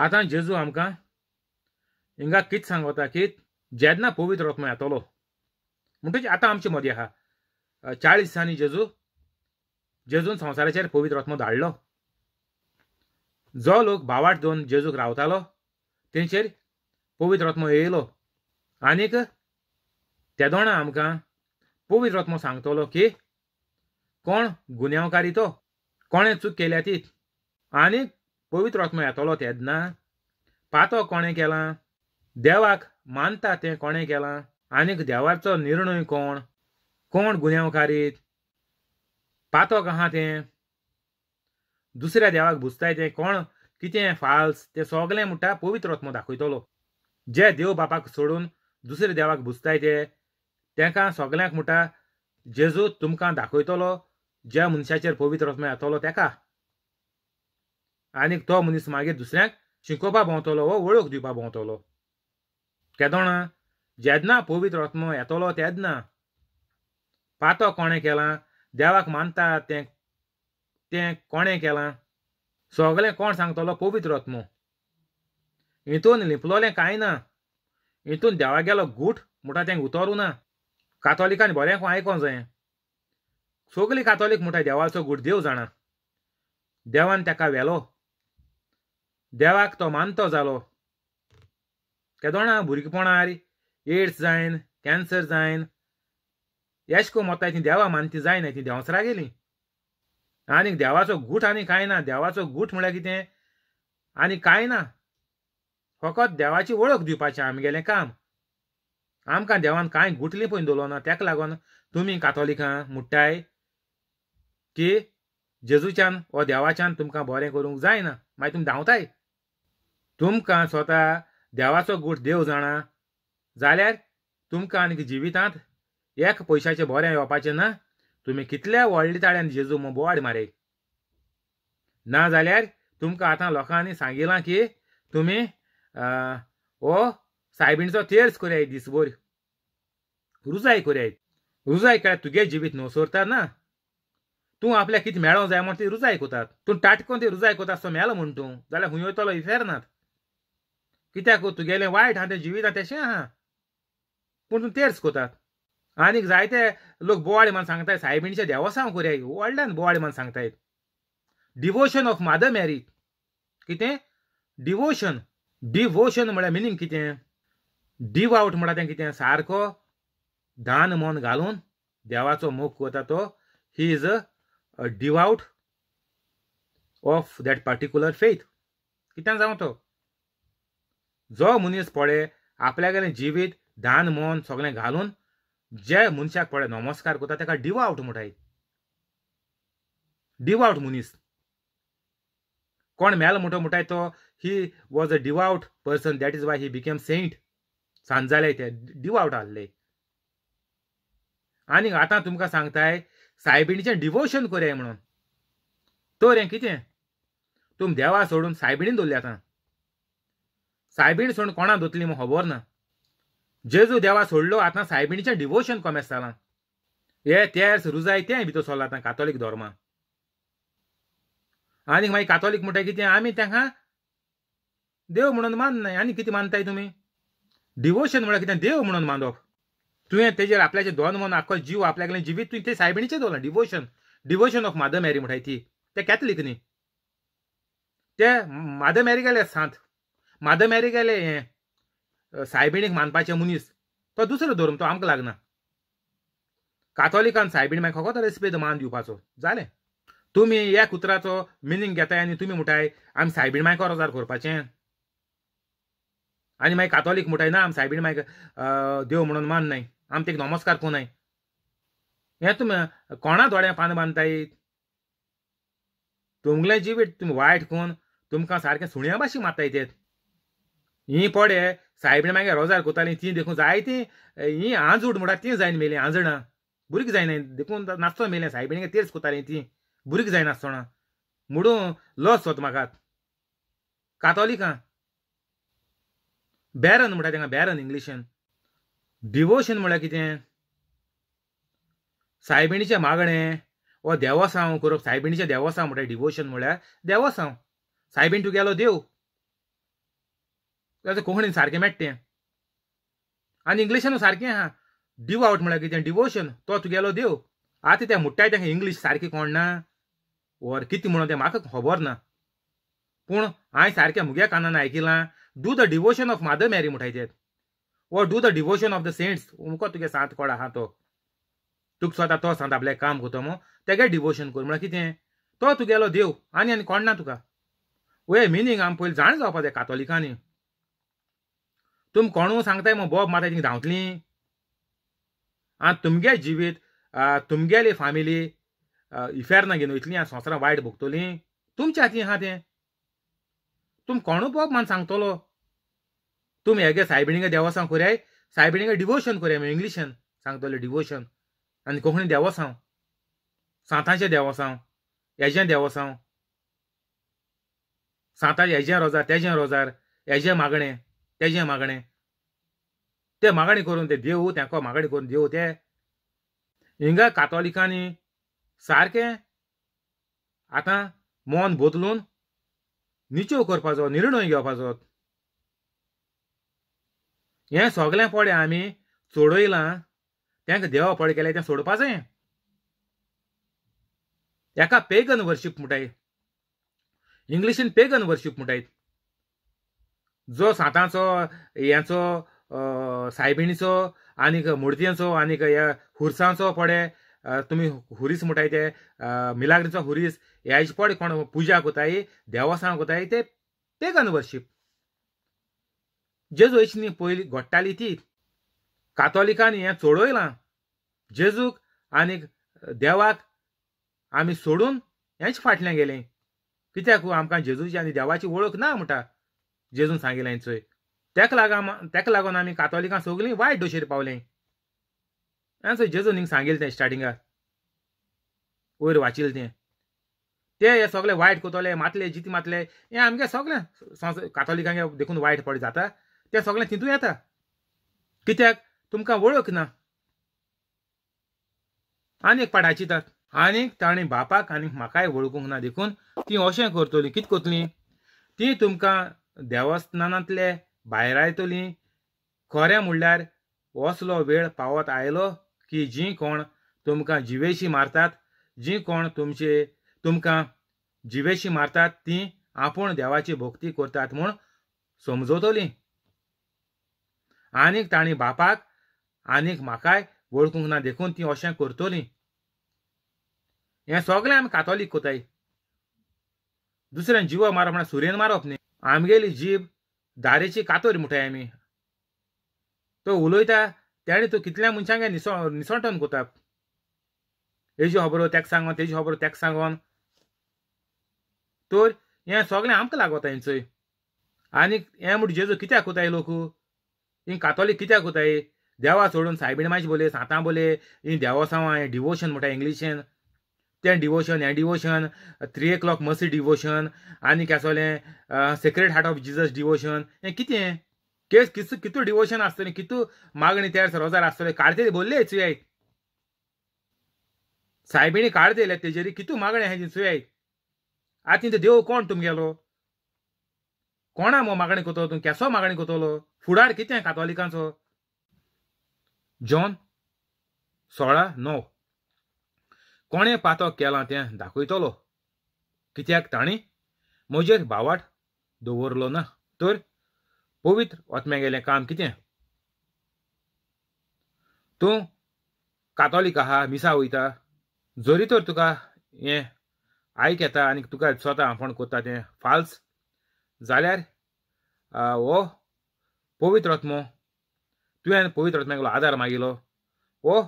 आतां जेजू आमकां हिंगा कित सांगता की जेदना पवित्र आत्मा येतलो म्हणटच आतां आमचे मदीं आहा चाळीस दिसांनी जेजू जेजून संवसाराचेर पवित्र आत्मा धाडलो जो लोक भावाट दोन जेजूक रावतालो तेंचेर पवित्र रत्मो येयलो आनीक तेदोणा आमकां पवित्र रत्मो सांगतलो की कोण गुन्यांवकारी तो कोणें चूक केल्या ती आनीक पवित्र रत्मो येतलो तेदना पातो कोणें केला देवाक मानता तें कोणें केलां आनीक देवाचो निर्णय कोण कोण गुन्यांवकारीत पातोक आहा तें दुसऱ्या देवाक भुजताय तें कोण कितें फाल्स ते सगळे म्हणटा पवित्र आत्मो दाखयतलो जे देव बापाक सोडून दुसऱ्या देवाक भुजताय ते तांकां सगळ्यांक म्हणटा जेजू तुमकां दाखयतलो ज्या मनशाचेर पवित्र आत्मो येतलो ताका आनीक तो मनीस मागीर दुसऱ्यांक शिकोवपा भोंवतलो वो वळख दिवपा भोंवतलो केदोणा जेदना पवित्र आत्मो येतलो तेदना पातो कोणें केला देवाक मानता तें तें कोणें केलां सगलें कोण सांगतलो पवित्र आत्मो हितून लिपलोलें कांय ना हितून देवा गेलो गूट म्हणटा तें उतरूं ना कातोलिकान बरें आयकों जाय सगलीं कातोलीक म्हणटा देवाचो गूट देव जाणा देवान तेका व्हेलो देवाक तो मानतो जालो केदोणा भुरगेपणार एड्स जायन कॅन्सर जायन येशको कोताय ती देवा मानती जायना ती देवसरा गेली आणि देवाचो गूठ आणि काय ना देवाचो गूठ म्हळ्यार कितें आणि काय ना फकत देवाची ओळख दिवपाचें आमगेलें काम आमकां देवान कांय गुटली पळय दवलो ना तेका लागोन तुमी कातोलिकां मुट्टाय की जेजूच्यान वो देवाच्यान तुमकां बरें करूंक जायना मागीर तुमी धांवताय तुमकां स्वता देवाचो गूट देव जाणा जाल्यार तुमकां आनी जिवितांत एक पयशाचें बरें येवपाचें ना तुम्ही कितल्या व्हडल्या ताळ्यान जेजू बोवाड मारे ना जाल्यार तुमकां आतां लोकांनी सांगिलां की तुमी हो सायबीणचो तेर्स कोराय दिसभर रुजाय कोराय रुजाय काय तुगे जिवीत न्हू सोरता ना तूं आपल्याक कितें मेळो जाय म्हण ती रुजाय कोतात तूं टाटकोन ती रुजाय कोता आसतो मेळो म्हूण तूं जाल्यार खंय वयतलो नात कित्याक हो तुगेलें वायट आहा तें जिवीत आहा तेशें आहा पूण तूं तेर्स कोतात आनीक जायते लोक बोवाळी म्हण सांगताय सायबीणच्या देवसांव कोर्या व्हडल्यान बोवाळी म्हण सांगतात डिवोशन ऑफ मादर मॅरी कितें डिवोशन डिवोशन म्हळ्यार मिनींग कितें डिव आवट म्हणटा तें कितें सारको दान मन घालून देवाचो मोग कोता तो ही is a div of that particular faith कित्यान जावं तो जो मनीस पळे आपल्यागेलें जिवीत दान मन सगळें घालून पळय मनशाक पडे नमस्कार डिव आवट म्हणटाय डिव डिवाउट मुनीस कोण मेल म्हणटो म्हणटाय तो he was a devout person that is why he became saint सांजाले ते डिवाउट आहले आनी आतां तुमकां सांगताय सायबिणीचें डिवोशन करया म्हणून तर हें कितें तुम देवा सोडून सायबिणीन दवरल्या आतां सायबीण सोडून कोणा दोतली खबर ना जेजू देवा सोडलो आतां सायबिणीचें डिवोशन कमी जालां हे तेर्स रुजाय तें भितर सोल्लां आतां कातोलीक धर्म आनीक मागीर कातोलीक म्हणटा कितें आमी तेंकां देव म्हणून माननाय आनी कितें मानताय तुमी डिवोशन म्हळ्यार कितें देव म्हणून मानप तुवें तेजेर आपल्याचे दोन मन आख्खो जीव आपल्यागेलें जिवीत तुवें ते सायबिणीचें दवरलां डिवोशन डिवोशन ऑफ मादर मॅरी म्हणटाय ती ते कॅथलीक न्ही ते मादर मॅरी गेले सांत मादर मॅरी गेले हें सायबिणीक मानपाचे मुनीस तो दुसरो धर्म तो आमकां लागना कातोलिकान सायबीण मागीर खगोत रेस्पेद मान दिवपाचो जालें तुमी ह्या कुत्राचो मिनींग घेताय आनी तुमी म्हणटाय आमी सायबीण मागीर रोजार करपाचें आनी मागीर कातोलीक म्हणटाय ना आमी सायबीण मागीर देव म्हणून माननाय आमी तेका नमस्कार करूनाय हें तुमी कोणा दोळ्या पान बांदताय तुमगेलें जिवीत तुमी वायट कोण तुमकां सारकें सुण्या भाशेक मारताय ते ही पोडे साहेबने मागे रोजार कोताली ती देखून जायती ही आंजूड म्हणटा ती जाईन मेले आंजणां बुरीक जायना देखून नाचतो मेले साहेबीन तेच कोताली ती बुरीक जायनासतना म्हणून लस होत म्हाका का बॅरन म्हणटा तेंगा बॅरन इंग्लिशन डिवोशन म्हळ्यार कितें सायबिणीचें मागणे वो देवसांव करप सायबिणीचें देवसांव म्हणटा डिवोशन म्हळ्यार देवसांव सायबीण गेलो देव तुका कोंकणीन सारकें मेळटा आनी इंग्लिशानू सारकें आहा डिव आवट म्हळ्यार कितें डिवोशन तो तुगेलो देव आतां तें मुट्टाय इंग्लिश इंग्लीश कोण ना ओर कितें म्हणून तें म्हाका खबर ना पूण हांवें सारकें मुगे कानान आयकिलां do the devotion of mother Mary म्हणटायचे वो do the devotion of the saints मुको तुगे सांत कोड आहा तो तुका स्वता तो सांत आपलें काम कोतो तेगे डिवोशन कर म्हळ्यार कितें तो तुगेलो देव आनी आनी ना तुका वे मिनींग आमी पयलीं जाण जावपा जाय कातोलिकांनी तुम कोणू सांगताय मग बॉब मारताय तिंग धांवतलीं आं तुमगे जिवीत तुमगेली फामिली ना घेवन वयतली आनी संवसारां वायट भोगतलीं तुमच्या हाती आहा तें तुम कोणू बोब मान सांगतलो तुमी हेगे सायबिणीगे देवसांव कोराय सायबिणींगे डिवोशन कोराय म्हण सांगतले डिवोशन आनी कोंकणी देवसांव सांतांचे देवसांव हेजें देवसांव साता हेजें रोजार तेजें रोजार हेजें मागणें तेजे मागणें ते मागणी करून ते देव तेंका मागणी करून देव ते हिंगा कातोलिकांनी सारके आतां मन बदलून निचो करपाचो निर्णय घेवपाचो हें सगलें पडें आमी सोडयलां तेंकां देवा पड केलें तें सोडपाचें एका पेगन वर्शीप म्हणटाय इंग्लिशीन पेगन वर्शीप म्हणटात जो सातांचो यांचो सायबिणीचो आनीक मुर्देचो आनीक या हुरसांचो पडे तुम्ही हुरीस म्हणटाय ते मिलाग्रीचो हुरीस ह्याचे पड कोण पुजा कोताय देवासां कोताय ते पेगन वर्शीप जेजूची न्ही पयलीं घोडटाली ती कातोलिकांनी हें चोडयलां जेजूक आनीक देवाक आमी सोडून हेंच फाटल्यान गेले कित्याक हो आमकां जेजूची आनी देवाची वळख ना म्हणटा जेजून सांगेल चोय तेका लागून तेका लागून आमी कातोलिकां सगळीं वायट दोशेर पावलें आनी सो जेजून हिंग सांगेल तें स्टार्टिंगाक वयर वाचिल्लें तें ते हे सगळे वायट कोतोले मातले जिती मातले हे आमगे सगळे कातोलिकांगे देखून वायट पड जाता ते सगळे तितूं येता कित्याक तुमकां वळख ना एक पाडाची तर आनीक ताणें बापाक आनीक म्हाकाय वळखूंक ना देखून ती अशें करतली कित करतली ती तुमकां देवस्थानांतले भायर आयतली खरें म्हणल्यार असलो वेळ पावत आयलो की जी कोण तुमकां जिवेशी मारतात जी कोण तुमचे तुमकां जिवेशी मारतात ती आपूण देवाची भक्ती करतात म्हूण समजोतलीं आनीक तांणी बापाक आनीक म्हाकाय वळखूंक ना देखून ती अशें करतलीं हें सगळें आमी कातोलीक कोताय दुसऱ्यान जिवो मारप म्हळ्यार सुर्येन मारप न्ही आमगेली जीब दारेची कातोर म्हणटाय आमी तो उलोयता त्याने तो कितल्या मनशांगे निसो निसोटोन कोता हेजी खबरो तेका सांगोन तेजी खबरो तेका सांगोन तर हें सगळें आमकां लागोता चोय आनीक हें म्हूण जेजू कित्याक कोताय लोक हिंग कातोलीक कित्याक कोताय देवा सोडून सायबीण मातशें बोले साता बोले इन देवा सांव डिवोशन म्हणटा इंग्लिशेन तें डिवोशन हें devotion three o'clock mercy devotion आनी केसोलें sacred heart of Jesus devotion हें कितें केस कित कितू डिवोशन आसतलें कितू मागणी तयार सरोजार आसतलें काडते बोल्ले सुयायक सायबिणी दिले तेजेरी कितू मागणी आहा सुयायक आतां देव कोण तुमगेलो कोणा मो मागणी कोतलो तूं केसो मागणी कोतलो फुडार कितें कातोलिकांचो जॉन सोळा णव कोणें पातो केला तें दाखयतलो कित्याक ताणी म्हजेर बावाट दवरलो ना तर पवित्र ओत्म्यागेलें काम कितें तूं कातोलीक आहा मिसा वयता जरी तर तुका हे आयक येता आनी तुका स्वता आपण कोत्ता तें फाल्स जाल्यार हो पवित्र रत्मो तुवें पवित्र आत्म्यागेलो आदार मागिलो हो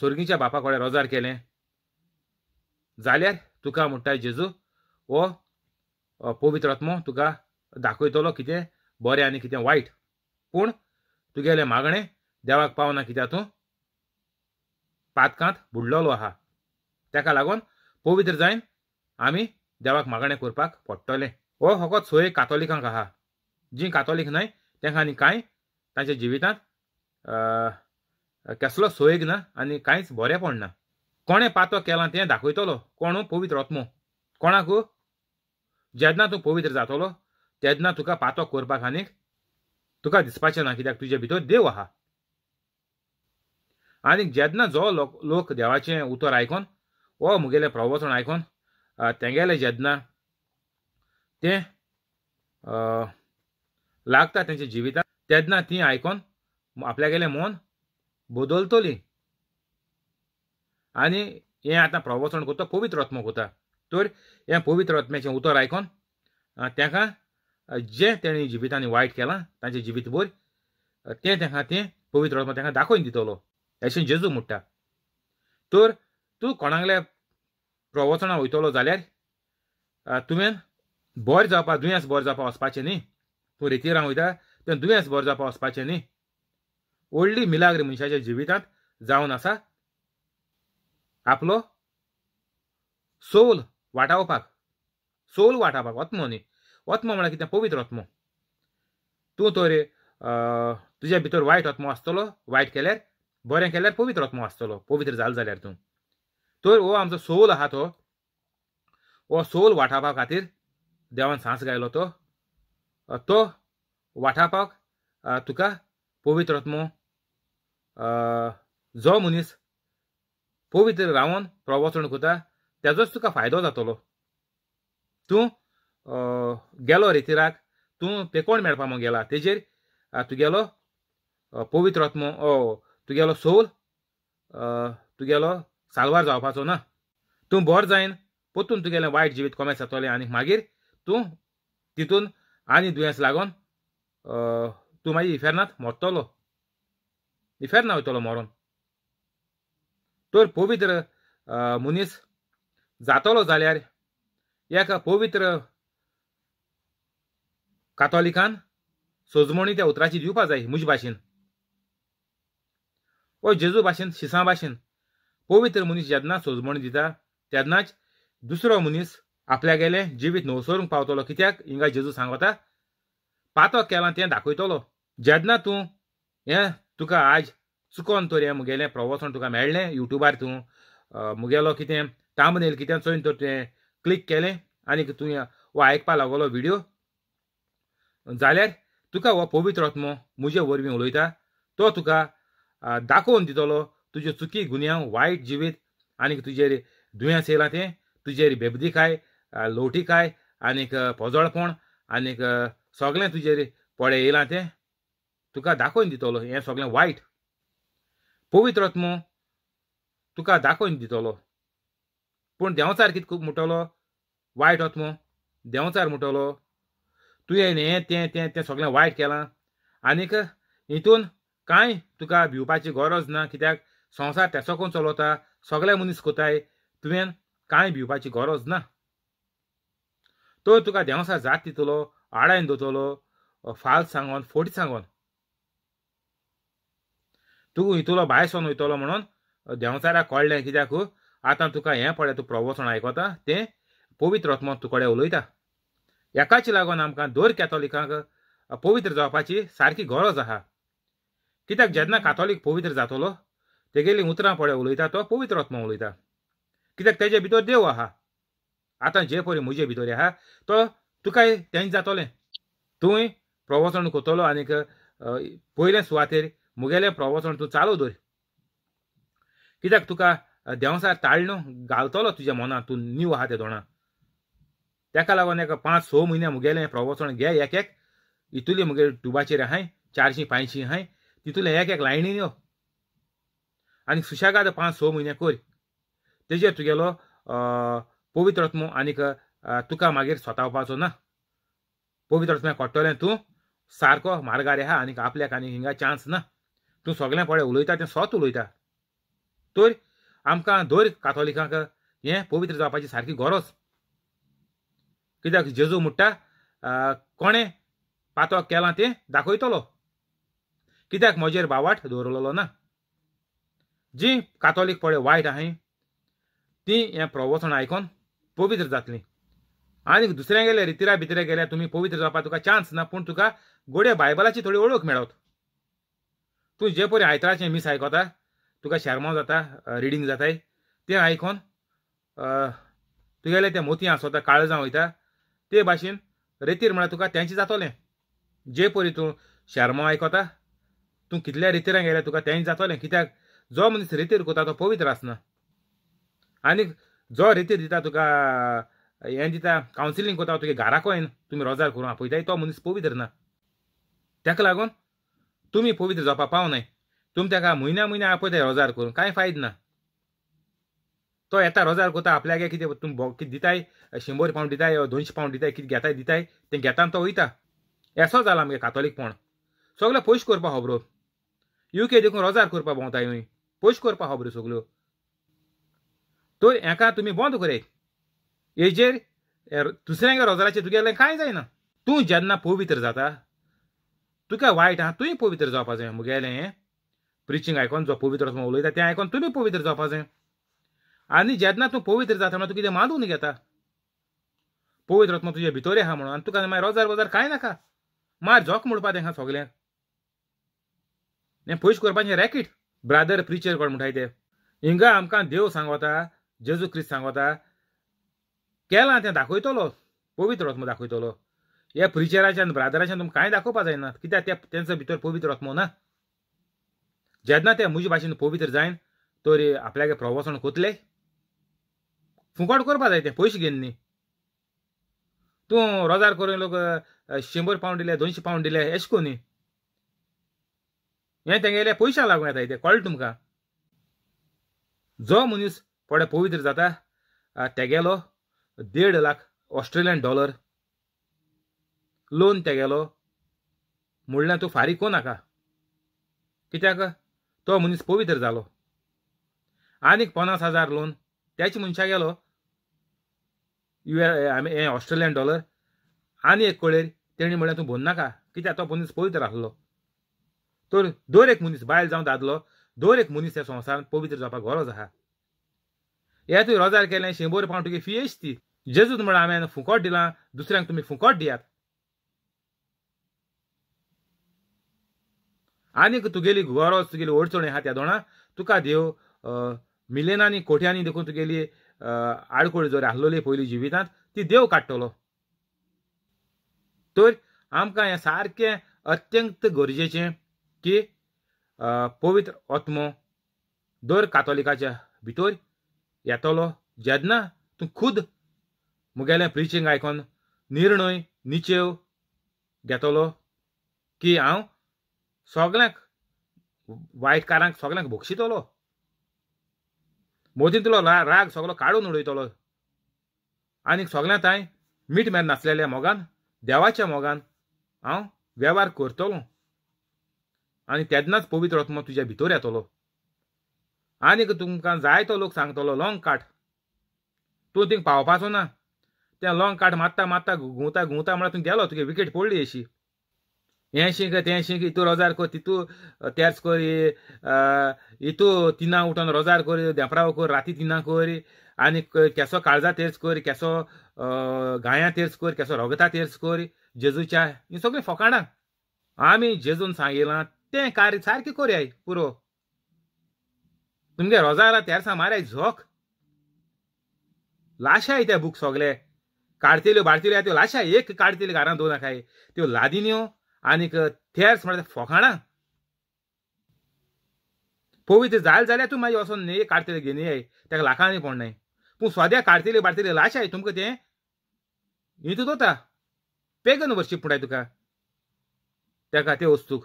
स्वर्गीच्या बापा कडेन रोजार केलें जाल्यार तुका म्हणटा जेजू हो पवित्र तुका दाखयतलो कितें बरें आनी कितें वायट पूण तुगेलें मागणें देवाक पावना कित्याक तूं पातकांत बुडलेलो आहा ताका लागून पवित्र जायन आमी देवाक मागणें करपाक पडटलें हो फकत सोय कातोलिकांक आहा जी कातोलीक न्हय तांकां आनी कांय तांच्या जिवितांत कसलो सोयेक ना आनी कांयच बरें पडना कोणे पातो केला तें दाखयतलो कोणू पवित्र आत्मो कोणाक जेदना तूं पवित्र जातलो तेदना तुका पातो करपाक आनीक तुका दिसपाचें ना कित्याक तुजे भितर देव आहा आनी जेदना जो लोक लोक देवाचें उतर आयकोन वो मुगेलें प्रवचण आयकोन तेगेलें जेदना तें लागता तेंच्या जिवितात तेन्ना तीं आयकोन आपल्यागेलें मन बदलतोली आणि हे आता प्रवचन करता पवित्र आत्मा होता तर हे पवित्र आत्म्याचें उतर आयकोन त्या जे तेणी जिवितांनी वाईट केलां तांचे जिवीत भर ते त्या ते पवित्र आत्मा तांकां दाखोवन दितलो अशें जेजू म्हणटा तर तू कोणागल्या प्रवचना वयतलो जाल्यार तुवें बरें जावपा दुयेंस बरें जावपा वचपाचें न्ही तूं रेतिरां वयता तें दुयेंस बरें जावपा वचपाचें न्ही व्हडली मिलाग्र मनशाच्या जिवितांत जावन आसा आपलो सोल वाटावपाक सोल वाटावपाक ओत्मो न्ही ओत्मो म्हळ्यार कितें पवित्र ओत्मो तूं तर तुज्या भितर वायट ओत्मो आसतलो वायट केल्यार बरें केल्यार पवित्र ओत्मो आसतलो पवित्र जालो जाल्यार तूं तर हो आमचो सोल आहा तो हो सोल वाटावपा खातीर देवान सांस गायलो तो तो वाटावपाक तुका पवित्र आत्मो जो मनीस पवित्र रावण रावन प्रवचण कोता तुका फायदो जातलो तूं गेलो रितीराक तूं कोण मेळपा म्हूण गेला तेजेर तुगेलो पवित्र आत्मो ओ तुगेलो सोल तुगेलो सालवार जावपाचो ना तूं बोर जायन पोतून तुगेलें वायट जिवीत कोमेस जातोलें आनी मागीर तूं तितून आनी दुयेंस लागोन तूं मागीर इफेर्नांत मोडटलो इफेर्ना वयतलो मरोन तर पवित्र मनीस जातलो जाल्यार एका पवित्र कातोलिकान सोजमणी त्या उतराची दिवपा जाय मुज भाशेन ओ जेजू भाशेन शिसा भाशेन पवित्र मनीस जेन्ना सोजमणी दिता तेन्नाच दुसरो मनीस गेले जिवीत न्हवसरूंक पावतलो कित्याक हिंगा जेजू सांगता पातो केलां तें दाखयतलो जेन्ना तूं हें तुका आज चुकोन तर हे मुगेलें प्रवचन तुका मेळ्ळें युट्यूबार तूं मुगेलो कितें टामनेल कितें चोयन तर तुवें क्लिक केलें आनीक तुवें हो आयकपा लागलो व्हिडियो जाल्यार तुका हो पवित्र आत्मो म्हजे वरवीं उलयता तो तुका दाखोवन दितलो तुज्यो चुकी गुन्यांव वायट जिवीत आनीक तुजेर दुयेंस येयलां तें तुजेर बेबदीकाय लवटीकाय आनीक पोजळपण आनीक सगळें तुजेर पोळे येयलां तें तुका दाखोवन दितलो हें सगळें वायट पवित्रत्म तुका दाखोवन दितलो पूण देंवचार कितको मुटलो वायट आत्मो देंवचार मुटलो तुवें हें तें तें तें सगळें वायट केलां आनीक हितून कांय तुका भिवपाची गरज ना कित्याक संवसार तेसोकून चलोता सगळे मनीस कोताय तुवें कांय भिवपाची गरज ना तो तुका देंवसार जात दितलो आडायन दोतलो फाल सांगोन फोटी सांगोन तूं हितुलो भायर सोन वयतलो म्हणून देंवचाराक कळ्ळें कित्याक हो? आतां तुका हें पळय तूं प्रवचण आयकता तें पवित्र आत्मो कडेन उलयता एकाच लागून आमकां दर कॅथोलिकांक पवित्र जावपाची सारकी गरज आहा कित्याक जेन्ना कातोलीक पवित्र जातलो तेगेली उतरां पळय उलयता तो पवित्र आत्मा उलयता कित्याक तेजे भितर देव आहा आतां जे परी म्हजे भितर आहा तो तुकाय तेंच जातलें तुवें प्रवचण कोतलो आनीक पयले सुवातेर मुगेले प्रवचन तूं चालू दवर कित्याक तुका देंवसार ताळण्यो घालतलो तुज्या मनांत तूं नीव आहा ते दोणां तेका लागून एक पांच स म्हयन्या मुगेलें प्रवचण घे एक एक इतुली मुगे ट्युबाचेर हाय चारशीं पांयशीं हाय तितुले एक एक लायनीन यो आनी सुशेगाद पांच स म्हयने कर तेजेर तुगेलो पवित्रत्म आनीक तुका मागीर स्वतावपाचो ना पवित्रत्म्याक कोट्टोलें तूं सारको मार्गार आहा आनीक आपल्याक आनी हिंगा चान्स ना तूं सगळें फळें उलयता तें सोत उलयता तर आमकां धर कातोलिकांक हें पवित्र जावपाची सारकी गरज कित्याक जेजू म्हणटा कोणें पातो केला तें दाखयतलो कित्याक म्हजेर बावाट दवरलेलो ना जी कातोलीक पळय वायट आहाय ती हें प्रवचन आयकोन पवित्र जातली आनी दुसऱ्या गेले रितिरा भितरे गेल्यार तुमी पवित्र जावपाक तुका चान्स ना पूण तुका गोड्या बायबलाची थोडी ओळख मेळत तूं जे पोरी आयताराचें मीस आयकोता तुका शर्मा जाता रिडींग जाताय तें आयकोन तुगेले तें मोती आसोता काळजां वयता ते भाशेन रेतीर म्हळ्यार तुका तेंचें जातोलें जे परी तूं शर्मा आयकोता तूं कितल्या रितीर गेले तुका तेंच जातोलें कित्याक जो मनीस रेतीर कोता तो पवित्र आसना आनीक जो रेतीर दिता तुका हें दिता कावन्सिलींग कोता तुगे घराको येन तुमी रोजार करून आपयताय तो मनीस पवित्र ना तेका लागून तुम्ही पवित्र जपा पाव नाही तुमच्या म्हयन्या म्हयन्या आपयताय रोजार करून कांय फायद ना तो येता रोजार करता आपल्यागे कितें तुम कितें दिताय शंबर पावंड दिताय दोनशे पावंड दिताय कितें घेताय दिताय तें घेता तो वयता एसो जाला आमगे कातोलीकपण सगले पयश करपा खबरो के देखून रोजार करपा भोंवताय हूंय पयश करपा खबरो सगळ्यो तर एका तुमी बंद करय हेजेर दुसऱ्यांक रोजाराचे तुगेलें कांय जायना तूं जेन्ना पवित्र जाता तुका वायट हा तुवें पवित्र जावपाक जाय मुगेलें हें प्रिचिंग आयकून जो पवित्र आत्मा उलयता तें आयकून तुम्ही पवित्र जावपाक जाय आनी जेन्ना तूं पवित्र जाता म्हणून तूं कितें मानून घेता पवित्र आत्मा तुजे भितर आहा म्हणून आनी तुका मागीर रोजार बोजार कांय नाका मार जोक म्हणपा तेंका सोगल्यांक हें पयशे करपाचें रॅकेट ब्रादर प्रिचर कोण म्हणटाय ते हिंगा आमकां देव सांगवता जेजू क्रिस्त सांगवता केलां तें दाखयतलो पवित्र आत्मा दाखयतलो या प्रिचराच्या ब्रादराच्यान तुमकां काय दाखोवपा जायना कित्याक त्या तेंचो भितर पवित्र आत्मो हो ना जेन्ना त्या म्हजे भाशेन पवित्र जायन तर आपल्यागे प्रवासण कोतले फुकट करपा जाय ते पयशे घेन न्ही तूं रोजार करून लोक शंबर पावंड दिले दोनशे पावंड दिले एश कोन हें तेगेले पयशां लागूं येता ते कळ्ळें तुमकां जो मनीस पडे पवित्र जाता तेगेलो देड लाख ऑस्ट्रेलियन डॉलर लोन गेलो म्हणल्यार तूं फारीक को नाका कित्याक तो मनीस पवित्र जालो आनीक पन्नास हजार लोन त्याच मनशा गेलो यु हे ऑस्ट्रेलियन डॉलर आनी एक कळेर तेणी म्हळ्यार तूं भोन नाका कित्याक तो मनीस पवित्र आसलो तर दर एक मनीस बायल जावन दादलो दर एक मनीस ह्या संवसारांत पवित्र जावपाक गरज आहा हे तुवें रोजार केलें शंबर पावंड तुगे फी एश ती जेजूत म्हणून हांवें फुकट दिलां दुसऱ्यांक तुमी फुकट दियात आनीक तुगेली गरोज तुगेली ओडचणी आहा त्या दोना तुका देव मिलेनांनी कोठ्यांनी देखून तुगेली आडकोळ जर आसलोली पहिली जिवितांत ती देव काडटलो तर आमकां हें सारकें अत्यंत गरजेचें की पवित्र ओत्मो दर कातोलिकाच्या भितर येतलो जेदना तूं खुद मुगेलें प्रिचींग आयकून निर्णय निचेव घेतलो की हांव सगळ्यांक वायट कारांक सगळ्यांक भोगशितलो मोदींतलो राग सगळो काडून उडयतलो आनी सगळ्यांक थंय मीठ मेर नासलेल्या मोगान देवाच्या मोगान हांव वेव्हार करतलो आनी तेन्नाच पवित्र आत्मो तुज्या भितर येतलो आनीक तुमकां जायतो लोक सांगतलो लॉंग काट तूं थिंग पावपाचो ना तें लॉंग काट मात्ता मारता घुंवता घुंवता म्हळ्यार तुमी गेलो तुगे विकेट पडली अशी ह्यांशीं तेंशीं इतू रोजार कोर तितू त्याच कोरी इतू तिना उठोन रोजार कोर देंपराव कोर राती तिना कोरी आनी केसो काळजा तेर्स कोर केसो गाया तेर्स कोर केसो रोगता तेर्स कोर जेजूच्या ही सगळीं फोकाणां आमी जेजून सांगिलां तें कार्य सारकें कोरयाय पुरो तुमगे रोजार त्यासा माराय झोक लाशा ते बूक सगले काडतेल्यो बाडतेल्यो त्यो लाशा एक काडतेल्यो घरां दोनाकाय त्यो यो आनीक तेर्स म्हळ्यार फोगाणां पोवी ते जाल जाल्यार तूं मागीर वचोन न्ही काडतले घेणे ये त्याला लाखांनी पडनाय पूण सोद्या काडतले लाश लाशाय तुमकां तें हितू दोता पेगन वर्षी पुढे तुका त्या ते वस्तूक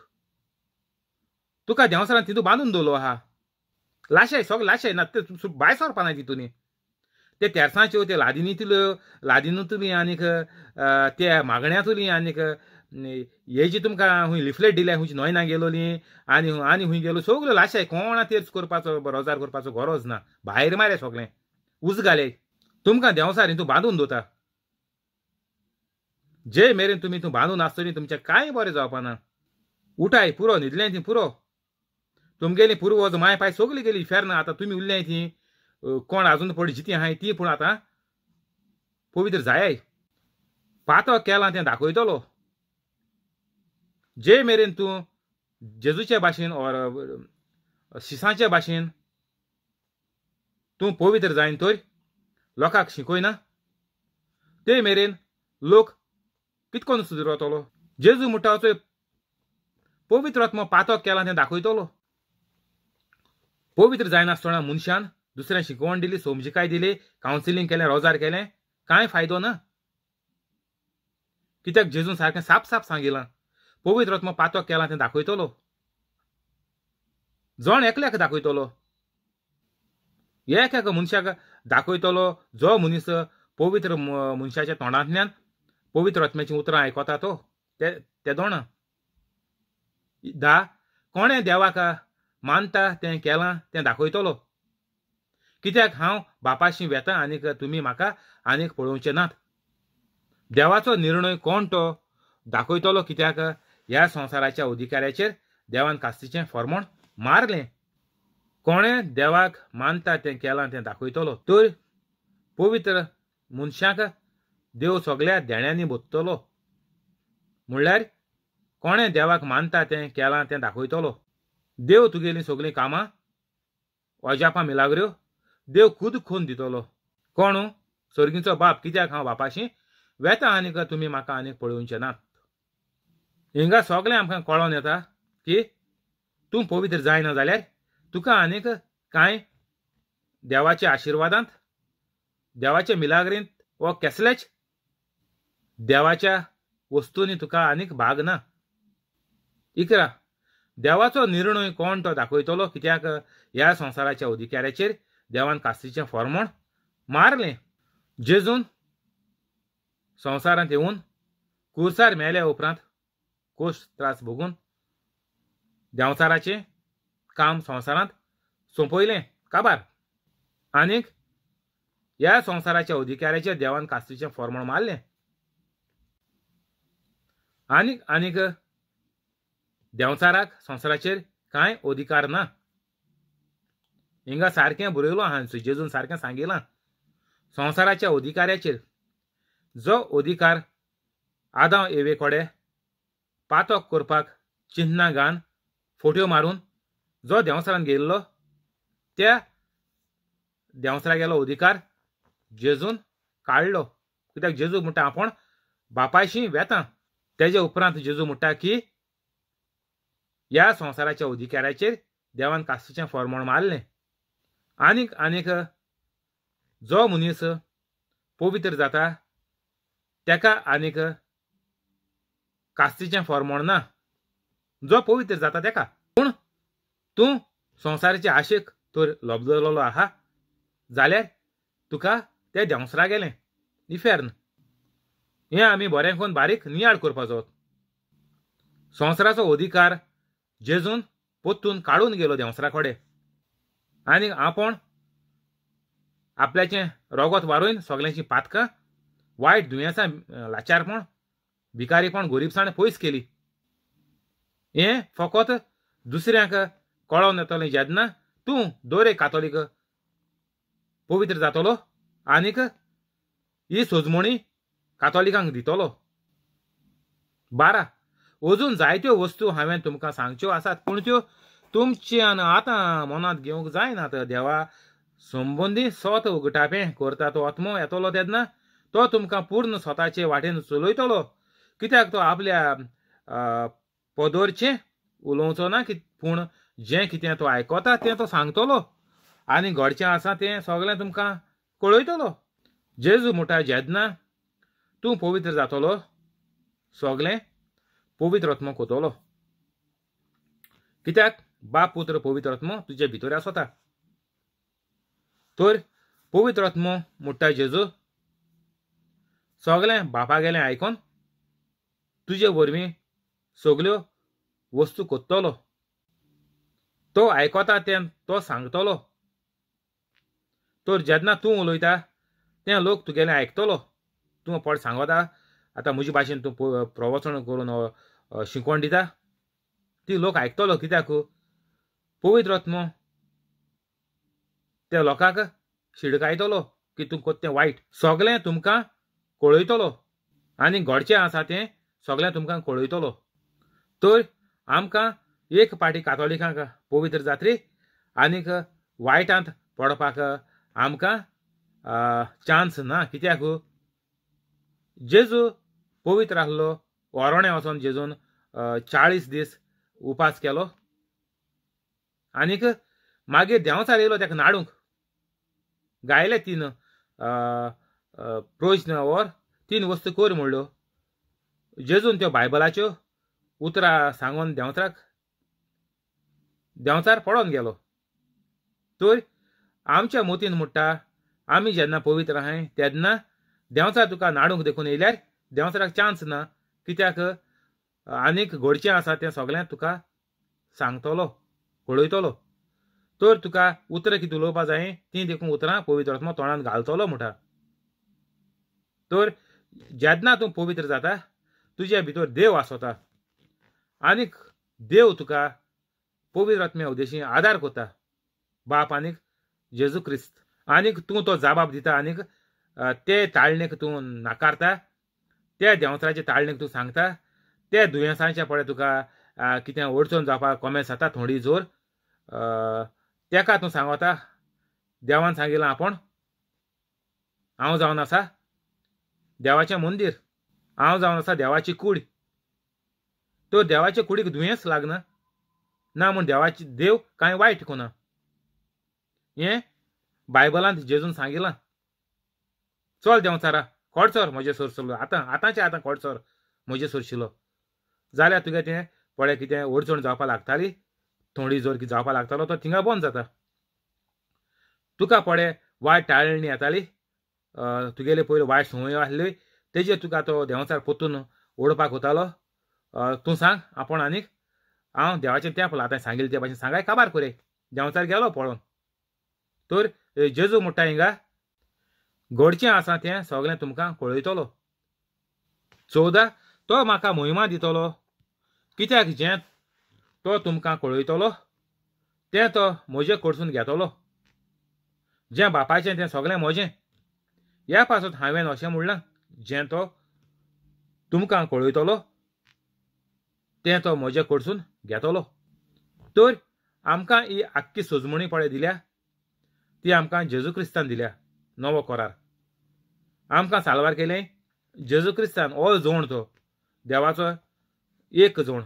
तुका देंवसरान तितू बांदून दवरलो आहा लाशाय लाश आहे ना ते बाय सरपा ना तितून ते तेरसांचे ते लादिनीतल्यो लादिनूतली आनीक ते मागण्यातली आनीक जी तुमकां हूंय लिफलेट दिल्या हुंची नॉयना गेलोली आनी आनी हुंय गेलो सगळ्यो लाशाय कोणा तेर्स करपाचो रोजार करपाचो गरज ना भायर मारे सगळें उजगाले तुमकां देंवसारीन तूं बांदून दोता जे मेरेन तुमी तूं बांदून आसतली तुमचें कांय बरें जावपाना उठाय पुरो न्हिदलें थंय पुरो तुमगेली पुर्वज माय पाय सगली गेली फेरना आतां तुमी उरलें थंय कोण आजून पड जिती आहाय ती पूण आतां पवित्र जाय पातो केलां तें दाखयतलो जे मेरेन तूं जेजूच्या भाशेन ओर शिसांच्या भाशेन तूं पवित्र जायन तर लोकांक शिकयना ते मेरेन लोक कितकोन सुदरतलो जेजू म्हणटा चोय पवित्र आत्मा पातोक केला तें दाखयतलो पवित्र जायनासतना मनशान दुसऱ्यांक शिकवण दिली समजिकाय दिली कावन्सिलींग केलें रोजार केलें कांय फायदो ना कित्याक जेजून सारकें साप साप सांगिलां रत्म पातो केला ते दाखयतलो जण एकल्याक दाखयतलो एक एक मनशाक दाखयतलो जो मनीस पवित्र मनशाच्या तोंडांतल्यान पवित्र आत्म्याची उतरां आयकता तो ते ते दोण धा कोणें देवाक मानता ते केलां ते दाखयतलो कित्याक हांव बापाशी वेतां आनीक तुमी म्हाका आनीक पळोवचे नात देवाचो निर्णय कोण तो दाखयतलो कित्याक ह्या संवसाराच्या अधिकाऱ्याचेर देवान कास्तीचें फॉर्मण मारलें कोणें देवाक मानता तें केलां तें दाखयतलो तर पवित्र मनशाक देव सगळ्या देण्यांनी भोत्तलो म्हणल्यार कोणें देवाक मानता तें केलां तें दाखयतलो देव तुगेलीं सगळीं कामां अजापा मिलागऱ्यो देव खुद खून दितलो कोण स्वर्गीचो बाप कित्याक हांव बापाशी वेता आनीक तुमी म्हाका आनीक पळोवचे नात हिंगा सगळें आमकां कळोन येता की तूं पवित्र जायना जाल्यार तुका आनीक कांय देवाच्या आशिर्वादांत देवाच्या मिलाग्रींत वो केसलेच देवाच्या वस्तूंनी तुका आनीक भाग ना इकरा देवाचो निर्णय कोण तो दाखयतलो कित्याक ह्या संवसाराच्या अधिकाऱ्याचेर देवान कास्तीचें फॉर्मण मारलें जेजून संवसारांत येवन कुर्सार मेल्या उपरांत कोष त्रास भोगून देंवसाराचे काम संवसारांत सोंपयलें काबार आनीक ह्या संवसाराच्या अधिकाऱ्याच्या देवान कास्तीचे फॉर्मळ मारले आनीक आनीक देंवसाराक संवसाराचेर कांय अधिकार ना हिंगा सारकें बरयलो आहा जेजून सारकें सांगिलां संवसाराच्या अधिकाऱ्याचेर जो अधिकार आदाम एवे कोडे पातोक करपाक चिन्ना घान फोट्यो मारून जो देंवसरान गेल्लो त्या देंवसरा गेलो अधिकार जेजून काडलो कित्याक जेजू म्हणटा आपण बापायशी वेतां तेजे उपरांत जेजू म्हणटा की ह्या संवसाराच्या अधिकाराचेर देवान कास्तीचें फॉर्मण मारलें आनीक आनीक जो मनीस पवित्र जाता तेका आनीक कास्तीचें म्हण ना जो पवित्र जाता तेका पूण तूं संवसाराचे आशेक तर लबजलेलो आहा जाल्यार तुका त्या देंवसरा गेलें इफेर्न हें आमी कोण बारीक नियाळ करपाचो संवसाराचो अधिकार जेजून पोत्तून काडून गेलो देंवसरा कडेन आनी आपण आपल्याचें रोगोत वारून सगळ्यांची पातकां वायट दुयेंसां लाचारपण भिकारी कोण गोरिबसाणें पयस केली हें फकत दुसऱ्यांक कळोवन येतलें जेदना तूं दोरे कातोलीक पवित्र जातलो आनीक ही सोजमणी कातोलिकांक दितलो बारा अजून जायत्यो वस्तू हांवें तुमकां सांगच्यो आसात पूण त्यो तुमच्यान आतां मनांत घेवंक जायनात देवा संबंदी सत उगटापें करता तो आत्मो येतलो तेदना तो तुमकां पूर्ण स्वताचे वाटेन चलयतलो कित्याक तो आपल्या पदोरचे उलोवचो ना की पूण जे कितें तो आयकोता तें तो सांगतलो आनी घडचें आसा तें सगळें तुमकां कळयतलो जेजू म्हणटा जेदना तूं पवित्र जातलो सगळें पवित्रत्म कोतलो कित्याक बाप पुत्र पवित्रत्म तुजे भितर आसता तर पवित्रत्म म्हणटा जेजू बापा बापागेलें आयकोन तुझे वरवीं सगल्यो वस्तू कोत्तलो तो आयकता ते तो सांगतलो तर जेन्ना तूं उलयता तें लोक तुगेलें आयकतलो तूं पड सांगता आतां म्हजे भाशेन तूं प्रवचन करून शिकवण दिता ती लोक आयकतलो कित्याक पवित्र रत्न त्या लोकांक शिडकायतलो की तूं कोत्तें वायट सगळें तुमकां कळयतलो आनी घडचें आसा तें सगळ्यांक तुमकां कळयतलो तर आमकां एक पाटी कातोलिकांक पवित्र जात्री आनीक वायटांत पडपाक आमकां चान्स ना कित्याक जेजू पवित्र आसलो वोरोण्या वचोन जेजून चाळीस दीस उपास केलो आनीक मागीर देंवचार येयलो ताका नाडूंक गायले तीन प्रोजन वर तीन वस्तू कोर म्हणल्यो जेजून त्यो बायबलाच्यो उतरां सांगून देंवचाराक देंवचार पडोन गेलो तर आमच्या मोतीन म्हणटा आमी जेन्ना पवित्र आहाय तेन्ना देंवचार तुका नाडूंक देखून येयल्यार देंवचाराक चान्स ना कित्याक आनीक घडचें आसा तें सगळें तुका सांगतलो घडयतलो तर तुका उतरां कितें उलोवपा जाय तीं देखून उतरां पवित्र आत्मा तोंडांत घालतलो म्हणटा तर जेन्ना तूं पवित्र जाता तुझ्या भितर देव आसोता आनीक देव तुका पवित्र आत्म्या उद्देशी आदार कोता बाप आनीक जेजू क्रिस्त आनीक तूं तो जबाब दिता आनीक ते ताळणेक तूं नाकारता त्या देंवचाराचे ताळणेक तूं सांगता त्या दुयेंसांच्या पळय तुका कितें अडचण जावपाक कॉमेंट्स जाता थोडी जोर तेका तूं सांगता देवान सांगिलां आपण हांव जावन आसा देवाचें मंदीर हांव जावन आसा देवाची कूड तो देवाचे कुडीक दुयेंस लागना ना म्हूण देवाची देव कांय वायट कोना हें बायबलांत जेजून सांगिलां चल देंवचारा कोडसर म्हजे सोरसलो आतां आतांचे आतां कोडसर म्हजे सोरशिलो जाल्यार तुगे तें पळय कितें ओडचण जावपाक लागताली थोडी जोर कितें जावपाक लागतालो तो थिंगा बंद जाता तुका पडे वायट टाळणी येताली तुगेले पयलीं वायट संवय आसल्यो तेजेर तुका तो देवाचार पोतून ओडपाक वतालो तूं सांग आपूण आनीक हांव देवाचें तेंप आतां सांगिल्लें ते भाशेन सांगाय काबार करे देंवचार गेलो पळोवन तर जेजू म्हणटा हिंगा घडचें आसा तें सगळें तुमकां कळयतलो चवदा तो म्हाका मोहिमा दितलो कित्याक जें तो तुमकां कळयतलो तें तो म्हजे कडसून घेतलो जें बापायचें तें सगळें म्हजें ह्या पासून हांवें अशें म्हणलां जें तो तुमकां कळयतलो तें तो म्हजे कडसून घेतलो तर आमकां ही आख्खी सोजमणी पळय दिल्या ती आमकां जेजू क्रिस्तान दिल्या नवो करार आमकां सालवार केले जेजू क्रिस्तान हो जोण तो देवाचो एक जोण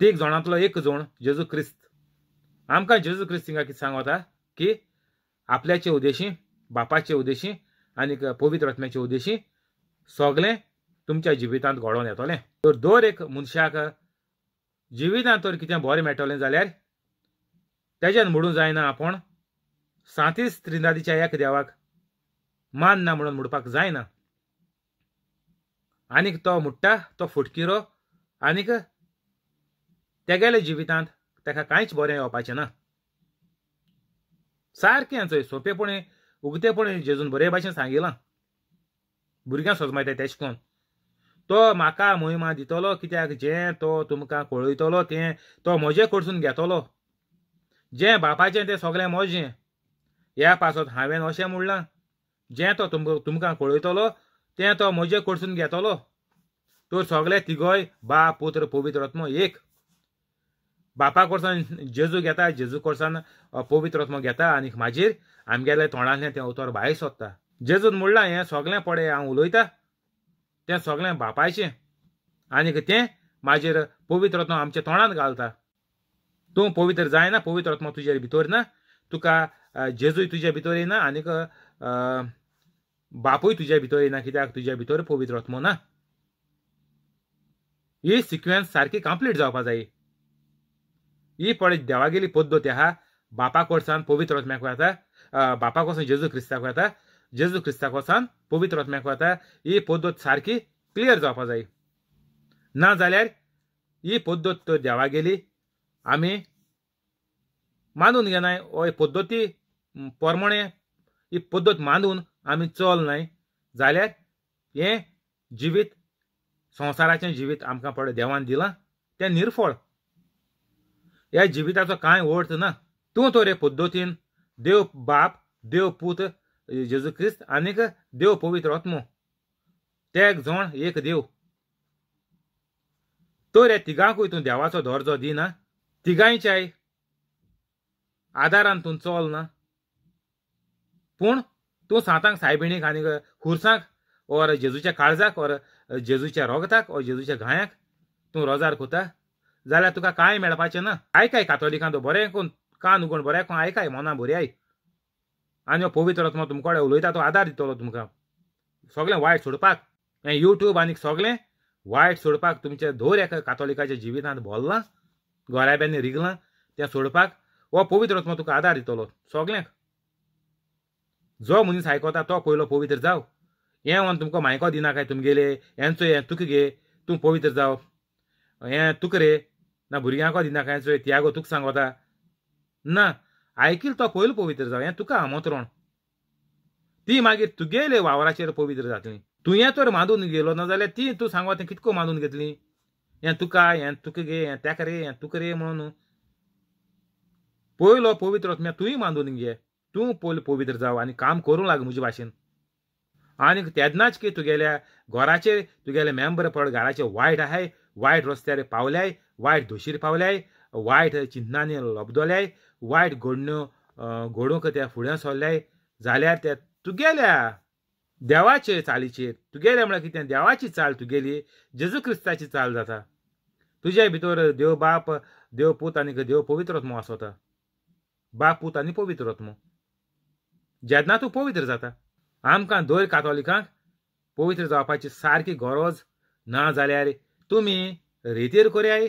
तीग जोणांतलो एक जोण जेजू क्रिस्त आमकां जेजू क्रिस्त हिंगा कितें सांगता की आपल्याचे उदेशी बापाचे उदेशी आणि पवित्र आत्म्याचे उद्देशी सगळे तुमच्या जिवितांत घडोवन येतलें तर दर एक मनशाक जिवितांत तर कितें बरें मेळटलें जाल्यार तेज्यान म्हणून जायना आपूण सांतीस त्रिनादीच्या एक देवाक मान ना म्हणून म्हणपाक जायना आनीक तो म्हणटा तो फुटकिरो आनीक तेगेल्या जिवितांत ताका कांयच बरें येवपाचें ना सारकें चोय सोंपेपणी उक्तेपण जेजून बरे भाशेन सांगिलां भुरग्यांक सोद तेश कोन तो म्हाका मोहिमा दितलो कित्याक जें तो तुमकां कळयतलो तें तो म्हजे कडसून घेतलो जें बापाचें तें सगलें म्हजें ह्या पासत हांवें अशें म्हणलां जें तो तुमकां तुमकां कळयतलो तें तो म्हजे कडसून घेतलो तर सगळे तिगोय बाप पुत्र पवित्र एक बापा कडसून जेजू घेता जेजू कडसून पवित्र आत्मा घेता आनी म्हाजेर आमगेल्या तोंडांतलें तें उतर भायर सोदता जेजून म्हणलां हें सगळे पडे हांव उलयता तें सगलें बापायचें आनीक तें म्हाजेर पवित्र आत्मा आमच्या तोंडांत घालता तूं पवित्र जायना पवित्र आत्मा तुजे भितर ना तुका जेजूय तुज्या भितर येना आनीक बापूय तुज्या भितर येना कित्याक तुज्या भितर पवित्र रत्मो ना ही सिक्वेन्स सारकी कंप्लीट जावपाक जायी ही पळे देवागेली पद्धत आहा बापा కోసన్ पवित्र ఆత్మ वता बापा కోసం जेजू ख्रिस्ताक वता जेजू ख्रिस्ता कोसान पवित्र आत्म्या वता ही पद्दत सारकी क्लियर जावपा जाय ना जाल्यार ही पद्दत देवा देवागेली आमी मानून घेनाय हो पद्दती पोरमणे ही पद्दत मानून आमी चल न्हय जाल्यार हें जिवीत संवसाराचें जिवीत आमकां पडे देवान दिलां तें निर्फळ या जिविताचो कांय ओर्थ ना तूं तो रे पद्दतीन देव बाप देव पूत जेजू क्रिस्त आनीक देव पवित्र आत्मो तेग जण एक देव तो रे तिगांकूय तूं देवाचो दर्जो दिना तिगांयच्याय आदारान तूं चल ना पूण तूं सातांक सायबिणीक आनीक खुर्सांक ओर जेजूच्या काळजाक ओर जेजूच्या रोगताक ओर जेजूच्या घायांक तूं रोजार कोता जाल्यार तुका कांय मेळपाचें ना आयकाय कातोलिकांचो बरें कोण कान कोण बरें कोण आयकाय मना भरी आय आनी हो पवित्र आत्मा तुमकोडे उलयता तो आदार दितलो तुमकां सगळें वायट सोडपाक हें युट्यूब आनी सगळें वायट सोडपाक तुमचे धोर एका कातोलिकाच्या जिवितांत भोल्लां गोराब्यांनी रिगलां तें सोडपाक हो पवित्र आत्मा तुका आदार दितलो सगळ्यांक जो मनीस आयकता तो पयलो पवित्र जाव हें वन तुमकां म्हायको दिना काय तुमगेले हेंचो हें तुका गे तूं पवित्र जाव हें तुका रे ना भुरग्यांक दिना कांय चोय तियागो तुका सांगोता ना आयकील तो पयलू पवित्र जावं हें तुका आमंत्रण ती मागीर तुगेले वावराचेर पवित्र जातली तुवें तर मानून गेलो ना जाल्यार ती तूं सांगो तें कितको मानून घेतली हें तुका हें तुका गे हें तेका रे हें तुका रे म्हणून पयलो पवित्र आत्म्या मानून घे तूं पयलो पवित्र जाव आनी काम करूंक लाग म्हजे भाशेन आनी तेदनाच की तुगेल्या घराचेर तुगेले मेंबर पड घराचे वायट आहाय वायट रस्त्यार पावल्याय वायट धोशीर पावल्याय वायट चिन्हांनी लबदोल्याय वायट घोडण्यो घोडूंक त्या फुडें सरल्याय जाल्यार ते तुगेल्या देवाचे चालीचेर तुगेल्या म्हळ्यार कितें देवाची चाल तुगेली जेजू क्रिस्ताची चाल जाता तुजे भितर देव बाप देव पूत आनी देव पवित्रत्म आसोता बाप पूत आनी पवित्रत्मो जेन्ना तूं पवित्र जाता आमकां दर कातोलिकांक पवित्र जावपाची सारकी गरज ना जाल्यार तुमी रेतेर कोरयाय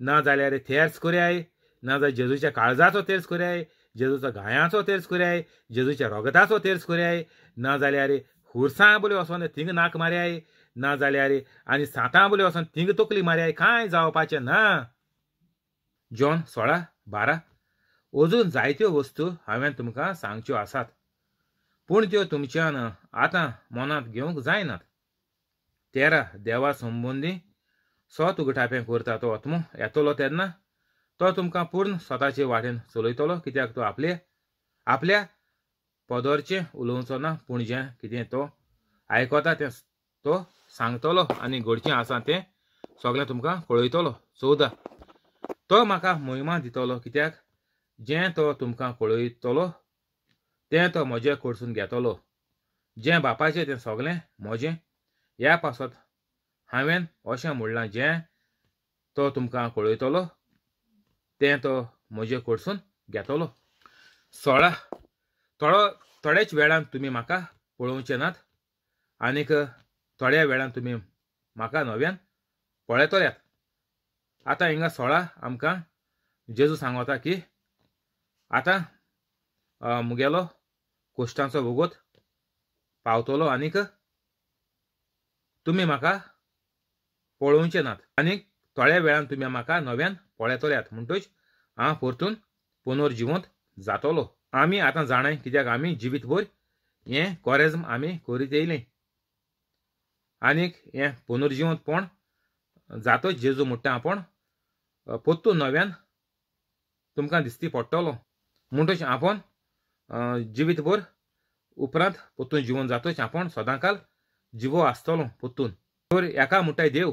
ना जाल्यार तेर्स कोर्याय ना जाल्यार जेजूच्या काळजाचो तेर्स कोराय जेजूच्या गायांचो तेर्स कोराय जेजूच्या रोगताचो तेर्स कोर्याय ना जाल्यार हुर्सां बोली वचोन थिंग नाक मारयाय ना जाल्यार आनी सातां बोली वचोन थिंग तोकली मार्याय कांय जावपाचें ना जॉन सोळा बारा अजून जायत्यो वस्तू हांवें तुमकां सांगच्यो आसात पूण त्यो तुमच्यान आतां मनांत घेवंक जायनात तेरा देवा संबंदी सो तुका टायपें करता तो आत्मो येतलो तेन्ना तो तुमकां पूर्ण स्वताचे वाटेन चलयतलो कित्याक तो आपले आपल्या पदरचें उलोवचो ना पूण जें कितें तो आयकता तें तो सांगतलो आनी घडचें आसा तें सगळें तुमकां कळयतलो चवदा तो म्हाका मोहिमा दितलो कित्याक जें तो तुमकां कळयतलो तें तो म्हजे कडसून घेतलो जें बापाचें तें सगळें म्हजें ह्या पासत हांवें अशें म्हणलां जें तो तुमकां कळयतलो तें तो म्हजे कडसून घेतलो सोळा थोडो थोड्याच वेळान तुमी म्हाका पळोवचे नात आनीक थोड्या वेळान तुमी म्हाका नव्यान पळयतल्यात आतां हिंगा सोळा आमकां जेजू सांगता की आतां मुगेलो कोश्टांचो भोगोत पावतलो आनीक तुमी म्हाका पळोवचे नात आणि थोड्या वेळान तुम्ही म्हाका नव्यान पळेतल्यात म्हणटच हा परतून पुनर्जिवंत जातलो आमी आतां जाणाय कित्याक आमी भर हे कोरेजम आम्ही करीत आणि आनीक हें पण जातो जेजू म्हणटा आपण पोत्तू नव्यान तुमकां दिसती पडटलो म्हणटच आपण भर उपरांत पोत्तून जिवन जातोच आपण सदांकाल जिवो आसतलो पोत्तून तर एका म्हणटाय देव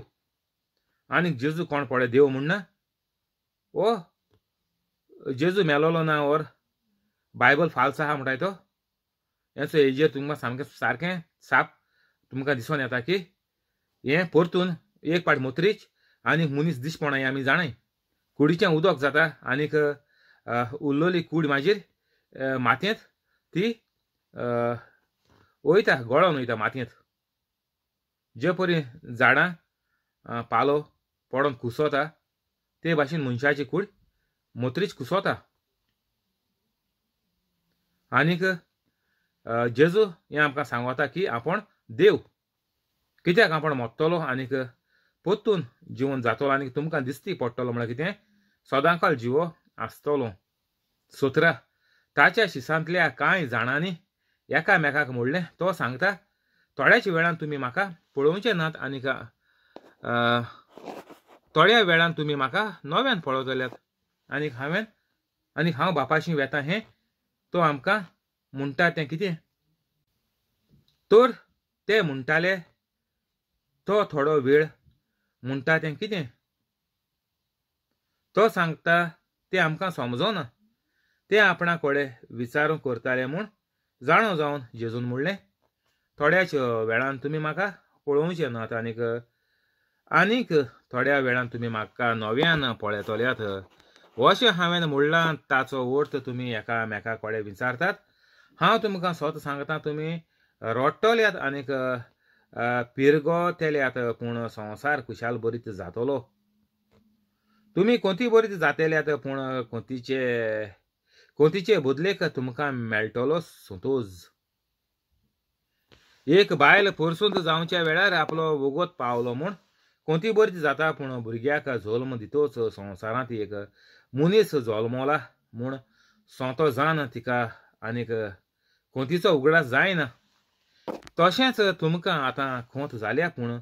आणि जेजू कोण पडे देव ना ओ जेजू मेलोलो ना ओर बायबल फाल्स आहा म्हणटाय तो याचो हेजेर तुमकां सामकें सारकें साप तुमकां दिसून येता की हें परतून एक पाट मोत्रीच आनीक मनीस दिसपणाय आमी जाणाय कुडीचें उदक जाता आनीक उरलोली कूड मागीर मातयेंत ती वयता गळोन वयता मातयेंत जे परी झाडां पालो पडून कुसोता ते भाशेन मनशाची कूड मोत्रीच कुसोता आनीक जेजू हे आमकां सांगता की आपण देव कित्याक आपण मोत्तलो आनीक पोत्तून जिवन जातलो आनी तुमकां दिसती पडटलो म्हळ्यार कितें सदांकाल जिवो आसतलो सोत्रा ताच्या शिसांतल्या कांय जाणांनी एकामेकाक मोडलें तो सांगता थोड्याच वेळान तुमी म्हाका पळोवचे नात आनीक थोड्या वेळान तुम्ही म्हाका नव्यान पळोवतल्यात आणि हांवें आणि हांव बापाशी वेता हें तो आमकां म्हणटा तें कितें तर ते म्हणटाले तो थोडो वेळ म्हणटा तें कितें तो सांगता ते आमकां समजोना ते आपणा कोडे विचारूं करताले म्हूण जाणो जावन जेजून म्हणलें थोड्याच वेळान तुमी म्हाका पळोवचें नात आनीक आनीक थोड्या वेळान तुम्ही म्हाका नव्यान पळयतल्यात अशें हांवें म्हणलां ताचो अर्थ तुमी एकामेका कोडे विचारतात हांव तुमकां स्वत सांगता तुमी रोडटल्यात आनीक पिरगोतेल्यात पूण संवसार खुशाल बरीत जातलो तुमी कोंती बरीत जातेल्यात पूण कोंतीचे कोंतीचे बदलेक तुमकां मेळटलो सतोज एक बायल परसून जावच्या वेळार आपलो वोगोत पावलो म्हूण कोणती बरीच जाता पूण भुरग्याक झोल्म दितोच संवसारांत एक मुनीस झोल्मोला म्हूण सोंतो जाण तिका आनीक कोणतीचो उगडास जायना तशेंच तुमकां आतां खोत जाल्या पूण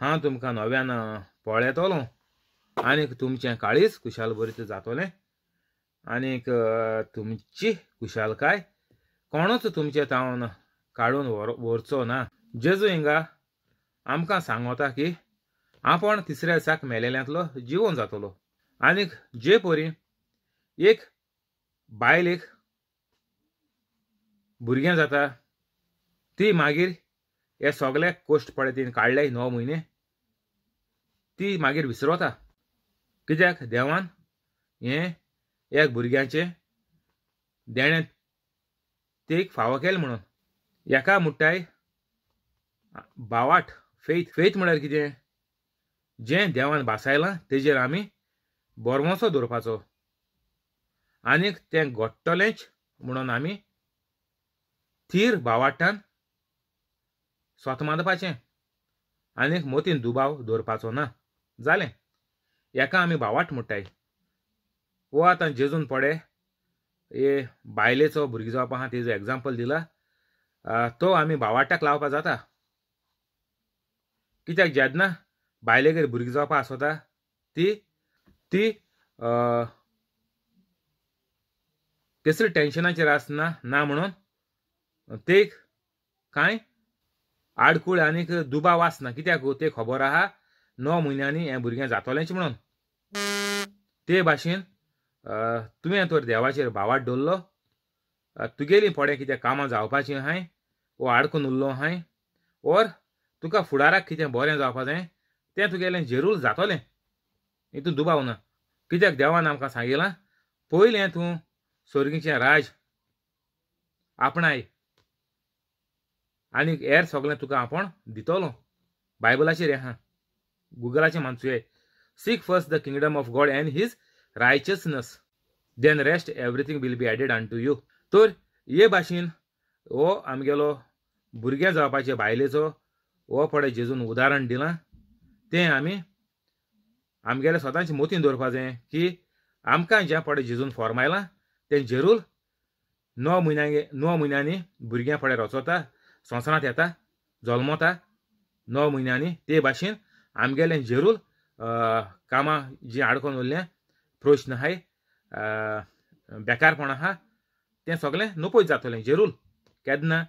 हांव तुमकां नव्यान पळयतलो आनीक तुमचें काळीज खुशाल बरीत जातलें आनीक तुमची कुशालकाय कोणूच तुमचे तावन काडून व्हरचो ना जेजू हिंगा आमकां सांगोता की आपण तिसऱ्या दिसाक मेलेल्यांतलो जिवन जातलो आनीक जे परी एक बायलेक भुरगें जाता ती मागीर हे सगळे कोश्ट पडे तिणें काडले णव म्हयने ती मागीर विसरता कित्याक देवान हें एक भुरग्याचें देणें तेक फावो केलें म्हणून एका मुठ्ठाय बावाट फेत फेत म्हळ्यार कितें जे देवान बासायलां तेजेर आमी बोरमोसो दवरपाचो आनीक तें घोडटलेंच म्हणून आमी थीर भावाटान स्वत मानपाचें आनीक मोतीन दुबाव दवरपाचो ना जालें एका आमी बावाट म्हणटाय वो आतां जेजून पडे हे बायलेचो भुरगे जावप आहा तेजो एग्जाम्पल दिला तो आमी भावाटाक लावपा जाता कित्याक जेदना बायले गेली भुरगी जो पास होता ती ती तसरी टेन्शनाचेर आसना ना म्हणून ते कांय आडकूळ आनीक दुबाव आसना कित्याक हो? ते खबर आहा णव म्हयन्यांनी हे भुरग्यां जातोलेच म्हणून ते भाशेन तुवें तर देवाचेर भावाट डोल्लो तुगेली फडें कितें कामां जावपाचीं हाय वो आडकून उरलो हाय ओर तुका फुडाराक कितें बरें जावपा जाय तें तुगेलें झेरूल जातोलें हितून दुबाव ना कित्याक देवान आमकां सांगिलां पयलें तूं स्वर्गीचें राज आपणाय आनीक हेर सगळें तुका आपण दितलो बायबलाचेर हें गुगलाचे मानसू हे seek first the kingdom of God and his righteousness then rest everything will be added unto you तर हे भाशेन हो आमगेलो भुरगें जावपाचे बायलेचो हो पडे जेजून उदाहरण दिलां तें आमी आमगेलें स्वताचे मोतीन दवरपाचें की आमकां ज्या पडे जिजून आयलां तें जरूर णव म्हयन्यांगे णव म्हयन्यांनी भुरग्यां फुडें रचोता संवसारांत येता जल्मता णव म्हयन्यांनी ते भाशेन आमगेलें जरूर कामां जी आडकोन उरलें प्रश्न आहाय बेकारपण आहा तें सगळें नोपयत जातलें जरूर केदना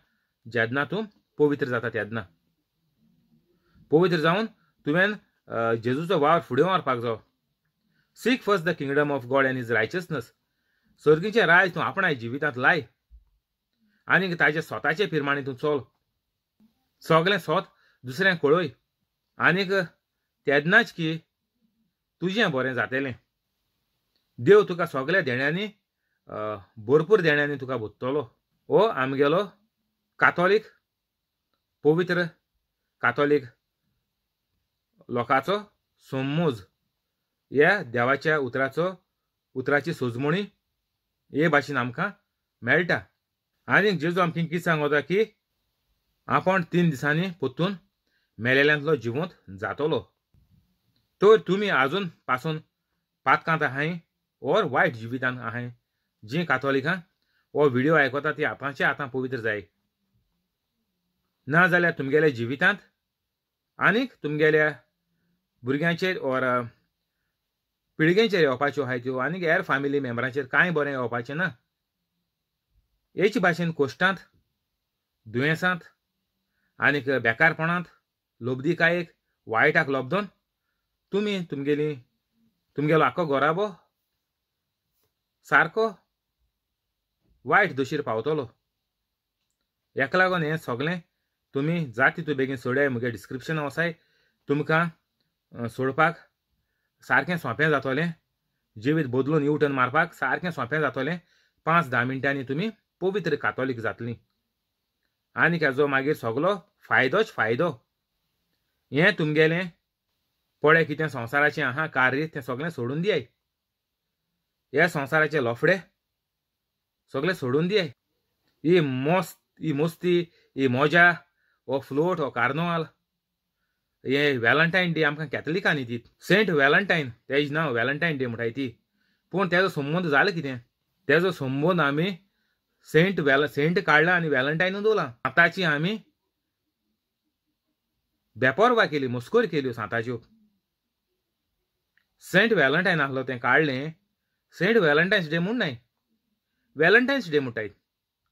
जेदना तूं पवित्र जाता तेदना पवित्र जावन तुवें जेजूचो वावर फुडें मारपाक जाय seek first the kingdom of God and his righteousness सर्गीचें राज तूं आपणाय जिवितांत लाय आनीक ताचे स्वताचे पिरमाणे तूं चल सगलें स्वत दुसऱ्यांक कळय आनीक तेदनाच की तुजें बरें जातलें देव तुका सगल्या देण्यांनी भरपूर देण्यांनी तुका भोगतलो हो आमगेलो कातोलीक पवित्र कातोलीक लोकाचो सोमोज या देवाच्या उतराचो उतराची सोजमोणी हे भाशेन आमकां मेळटा आनीक जेजू आमकां कितें सांगता की आपण तीन दिसांनी पोत्तून मेलेल्यांतलो जिवंत जातलो तर तुमी आजून पासून पातकांत आहाय ओर वायट जिवितांत आहाय जी कातोलिकां हो व्हिडिओ आयकता ती आतांचे आतां पवित्र जाय ना जाल्यार तुमगेल्या जिवितांत आनीक तुमगेल्या भुरग्यांचेर ओर पिळगेंचेर येवपाच्यो आहाय त्यो आनी हेर फॅमिली मेंबरांचेर कांय बरें येवपाचें ना हेच भाशेन कोश्टांत दुयेंसांत आनीक बेकारपणांत लोबदिकायेक वायटाक लोबदोन तुमी तुमगेली तुमगेलो आख्खो गोराबो सारको वायट दोशीर पावतलो हेका लागून हें सगलें तुमी जात तूं बेगीन सोडाय म्हगे डिस्क्रिप्शनां वसाय तुमकां सोडपाक सारकें सोंपें जातोलें जिवीत बदलून युटर्न मारपाक सारकें सोंपें जातोलें पांच धा मिनटांनी तुमी पवित्र कातोलीक जातली आणि हाजो मागीर सगलो फायदोच फायदो हें तुमगेलें पळय कितें संवसाराचें आहा कार्य तें सगळें सोडून दियाय हे संवसाराचे लोफडे सगळें सोडून दियाय ही मोस्त ही मस्ती ही मोजा हो फ्लोट हो कार्नोवाल हे व्हॅलंटाईन डे आमकां कॅथलिकांनी ती सेंट व्हॅलंटाईन तेज नांव व्हॅलंटाईन डे म्हणटाय ती पूण तेजो संबंध जालो कितें तेजो संबंध आमी सेंट वेल सेंट काडला आनी व्हॅलंटाईन दवरला आतांची आमी बेपोरवा केली मस्कोर केल्यो हो साताच्यो सेंट व्हॅलंटायन आसलो तें काडलें सेंट वेलंटायन्स डे म्हूण नाय डे म्हणटाय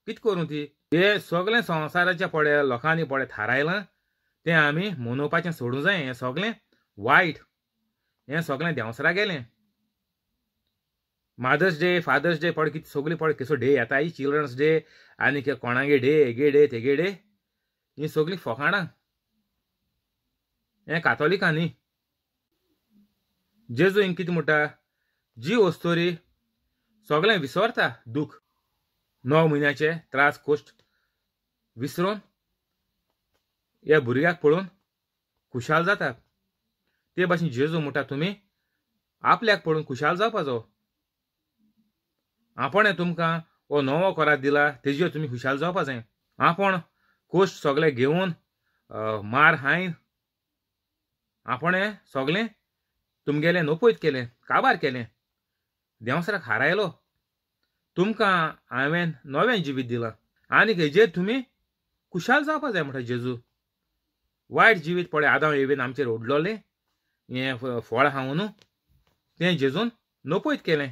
कित करूं ती हे सगळें संवसाराच्या पोड्या लोकांनी पोळे थारायलां ते आमी मनोवपाचें सोडूं जाय हे सगळे वायट हे सगळे देंवसरा गेले मादर्स डे फादर्स डे पड कितें सगलीं पड कसो डे ही चिल्ड्रन्स डे आनी कोणागे डे हेगे डे तेगे डे ही सगलीं फकाणां हें न्ही जेजू हिंग कितें म्हणटा जी वस्तोरी सगळें विसरता दूख णव म्हयन्याचे त्रास कोश्ट विसरून या भुरग्याक पळोवन खुशाल जाता ते भाशेन जेजू म्हणटा तुमी आपल्याक पळोवन खुशाल जावपाचो आपणें तुमकां हो नवो करार दिला तेजेर तुमी खुशाल जावपा जाय आपण कोश सगळे घेवन मार हायन आपणें सगळे तुमगेलें नोपयत केले काबार केले देंवसराक हारायलो तुमकां हांवें नवें जिवीत दिलां आनी हेजेर तुमी खुशाल जावपा जाय म्हणटा जेजू वायट जिवीत पडे आदाम येवीन आमचेर ओडलोले हें फळ हांव न्हू तें जेजून नपयत केलें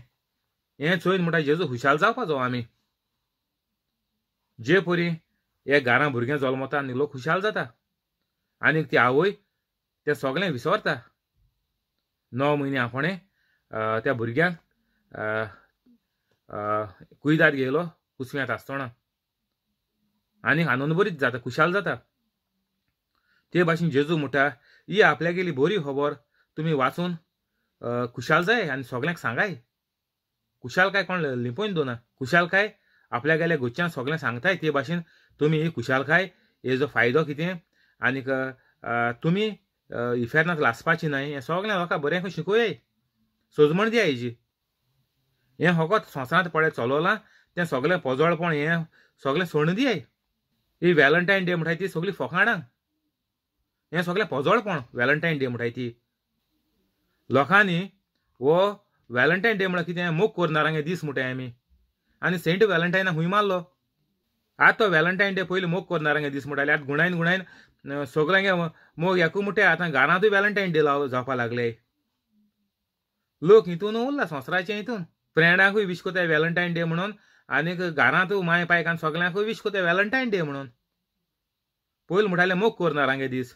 हें चोयन म्हणटा जेजू हुशाल जावपाचो आमी जे पोरी हे घरां भुरगें जल्मता आनी लोक हुशाल जाता आनीक ती आवय तें सगळें विसरता णव म्हयने फोणे त्या भुरग्यांक कुयदार गेलो कुसव्यांत आसतना आनीक आनंद बरीच जाता खुशाल जाता ते भाषण जेजू म्हणटा ही आपल्या गेली बोरी खबर तुम्ही वाचून खुशाल जाय आणि सगळ्यांक सांगाय काय कोण लिपोवन दोना काय आपल्या गेल्या गोदच्यान सगळ्यांक सांगताय ते भाशेन तुम्ही ही खुशालकाय हेजो फायदो कितें आनीक तुम्ही इफेर्नाक लासपाची न्हय हें सगळ्यांक लोकांक बरें शिकोय सोजमण दिया हेजी हें फकत संवसारांत पळय चलोलां तें सगलें पोजळपण हे सगळे सोडून दियाय ही व्हॅलंटायन डे म्हणटाय ती सगळीं फकाणांक हें सगलें पोजळपण व्हॅलंटायन डे म्हणटाय ती लोकांनी वो व्हॅलंटायन डे म्हणून कितें मोग करनारांगे दीस म्हणटाय आमी आनी सेंट व्हॅलंटायनाक हूंय मारलो आतां व्हॅलंटायन डे पयलीं मोग करनारांगे दीस म्हणटाले आतां गुणायन गुणायन सगळ्यांगे मोग एकू म्हणटाय आतां घरांतूय व्हॅलंटायन डे लाव जावपाक लागले लोक हितून उरला संवसाराचे हितून फ्रेंडांकूय विश कोताय व्हॅलंटायन डे म्हणून आनीक घरांतूय माय पायकान सगळ्यांकूय विश कोताय व्हॅलंटायन डे म्हणून पयलीं म्हणटाले मोग करनारांगे दीस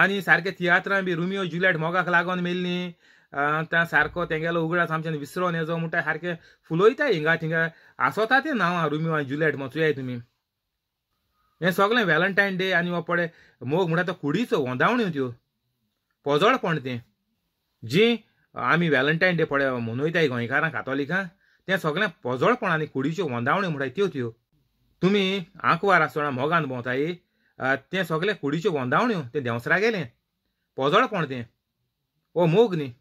आणि सारखे तियात्रां बी रोमियो जुलियट मोगाक लागोन मेल्ली त्या सारको तेंगेलो उगडा सामच्यान विसरोन येजो म्हणटा सारकें फुलोयता हिंगा थिंगा आसोता ते नांवां रोमियो आणि जुलियट म्हचुयाय तुम्ही हे सगळें व्हॅलंटायन डे आनी हो पडे मोग म्हणटा तो कुडीचो वोंदावण्यो त्यो पोजळपण ते जी आमी व्हॅलंटायन डे पडे मनयताय गोंयकारां कातोलिकां ते सगळे पोजळपण आनी कुडीच्यो वोंदावण्यो म्हणटाय त्यो त्यो तुमी आंकवार आसतना मोगान भोंवताय तें सगळे कुडीच्यो वंदावण्यो तें देंवसरा गेलें कोण तें ओ मोग न्ही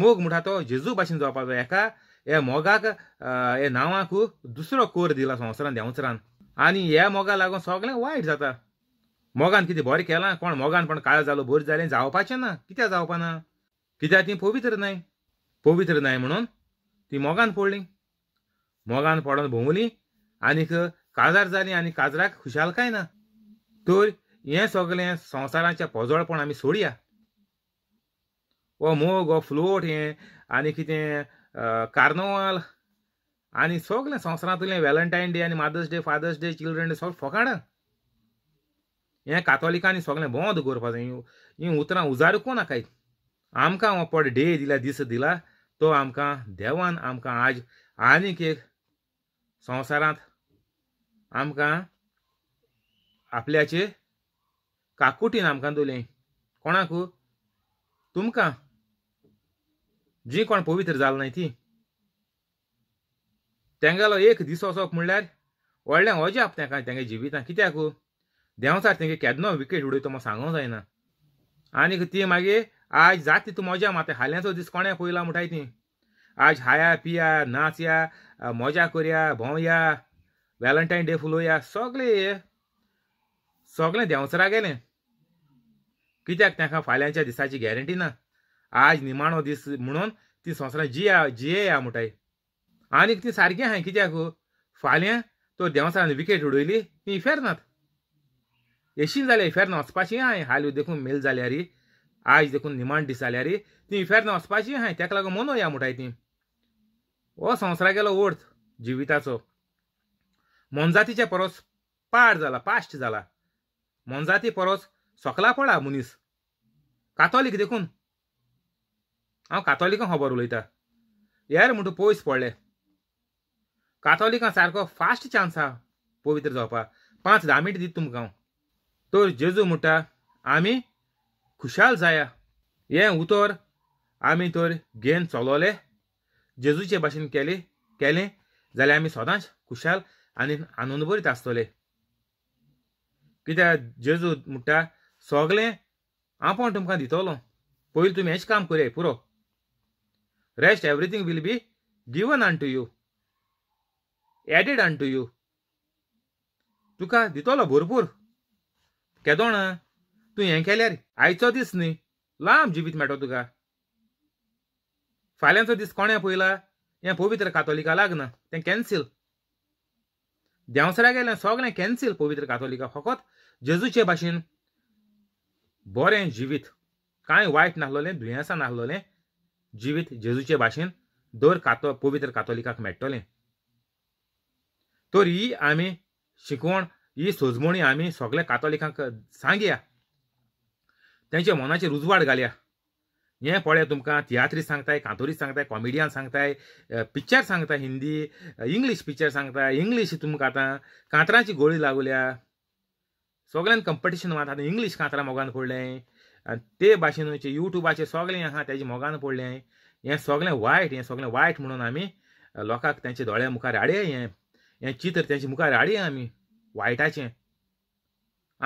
मोग म्हणटा तो जेजू भाशेन जावपाचो एका हे मोगाक हे नांवाक दुसरो कोर दिला संवसारान देंवसरान आनी ह्या मोगा लागून सगळे वायट जाता मोगान कितें बरें केलां कोण मोगान पण काळ जालो बरें जालें जावपाचें ना कित्याक जावपा कित्याक ती पवित्र नाय पवित्र नाय म्हणून ती मोगान पडली मोगान पडोन भोंवली आनीक काजार जाली आनी काजराक खुशालकाय ना तर हे सगळे संसाराचे पोजळपण आम्ही सोडया व मोग हो फ्लोट हे आणि किती कार्नवाल आणि सगळे संसारातले व्हॅलंटायन डे आणि mother's day father's day children day सगळे फकाड हे कातोलिकांनी सगळे बंद करपा जाय हीं उतरां उजारूंक नाकाय आमकां हो पड डे दिला दीस दिला तो आमकां देवान आमकां आज आनीक एक संवसारांत आमकां आपल्याचे काकुटीन आमकां दोलें कोणाक तुमकां जी कोण पवित्र जाल नाही ती तेंगेलो एक दीस वचप म्हणल्यार व्हडलें अजाप तेंकां तेंगे जिवितां कित्याक देंवचार तेंगे केदनो विकेट तो म्हूण सांगूंक जायना आनीक ती मागीर आज जाती तूं मजा मात हाल्यांचो दीस कोणें पयला म्हणटाय ती आज हाया पिया नाचया मजा करया भोंवया व्हॅलंटायन डे फुलोया सगळे सोगलें देंवसरा गेलें कित्याक तांकां फाल्यांच्या दिसाची गॅरंटी ना आज निमाणो दीस म्हणून ती संवसारां जिया जिये या म्हणटाय आनीक ती सारकी आहाय कित्याक हो? फाल्यां तो देंवसरान विकेट उडयली ती नात येशी जाल्यार फेरना वचपाची आहाय हालीं देखून मेल जाल्यार आज देखून निमाण दीस जाल्यार ती ना वचपाची आहाय ताका लागून मनो या म्हणटाय ती हो संवसारा गेलो ओर्थ जिविताचो मोनजातीचे परस पाड जाला पास्ट जाला मोनजाती परस सकला पडा मनीस कातोलीक देखून हांव कातोलिकां खबर उलयतां येर म्हणटू पयस पडले कातोलिकां सारको फास्ट चान्स आहा पवित्र जावपा पांच धा मिनटां दिता तुमकां हांव तर जेजू म्हणटा आमी खुशाल जाया हें उतर आमी तर घेन चलोले जेजूचे भाशेन केले केलें जाल्यार आमी सदांच खुशाल आनी आनंदभरीत असतोले आसतले कित्या जेजू म्हणटा सगळें आपोवन तुमकां दितलो पयलीं तुमी हेंच काम करया पुरो rest everything will be given unto you added unto you तुका दितलो भरपूर केदोण तूं हें केल्यार आयचो दीस न्ही लांब जिबीत मेळटो तुका फाल्यांचो दीस कोणें पयला हें पवित्र कातोलिका लागना तें कॅन्सील देंवसऱ्या गेलें सगळें कॅन्सील पवित्र कातोलिका फकत जेजूचे भाशेन बरें जिवीत कांय वायट नासलोलें दुयेंसां नासलोलें जिवीत जेजूचे भाशेन दर कातो पवित्र कातोलिकाक मेळटलें तर ही आमी शिकवण ही सोजमोणी आमी सगळे कातोलिकांक सांगया तेंच्या मनाचे रुजवाड घालया हें पळया तुमकां तियात्री सांगताय कांतोरी सांगताय कॉमेडियन सांगताय पिक्चर सांगता हिंदी इंग्लीश पिक्चर सांगता इंग्लीश तुमकां आतां कातरांची गोळी लागल्या सगळ्यांक कंपिटिशन मात इंग्लिश इंग्लीश कांतरां मोगान पडलें आनी ते भाषेन युट्यूबाचे सगळें आहा तेजे मोगान पडलें हें सगळें वायट हें सगळे वायट म्हणून आमी लोकांक तेंच्या दोळ्या मुखार हाडया हें हें चित्र तेंच्या मुखार हाडया आमी वायटाचें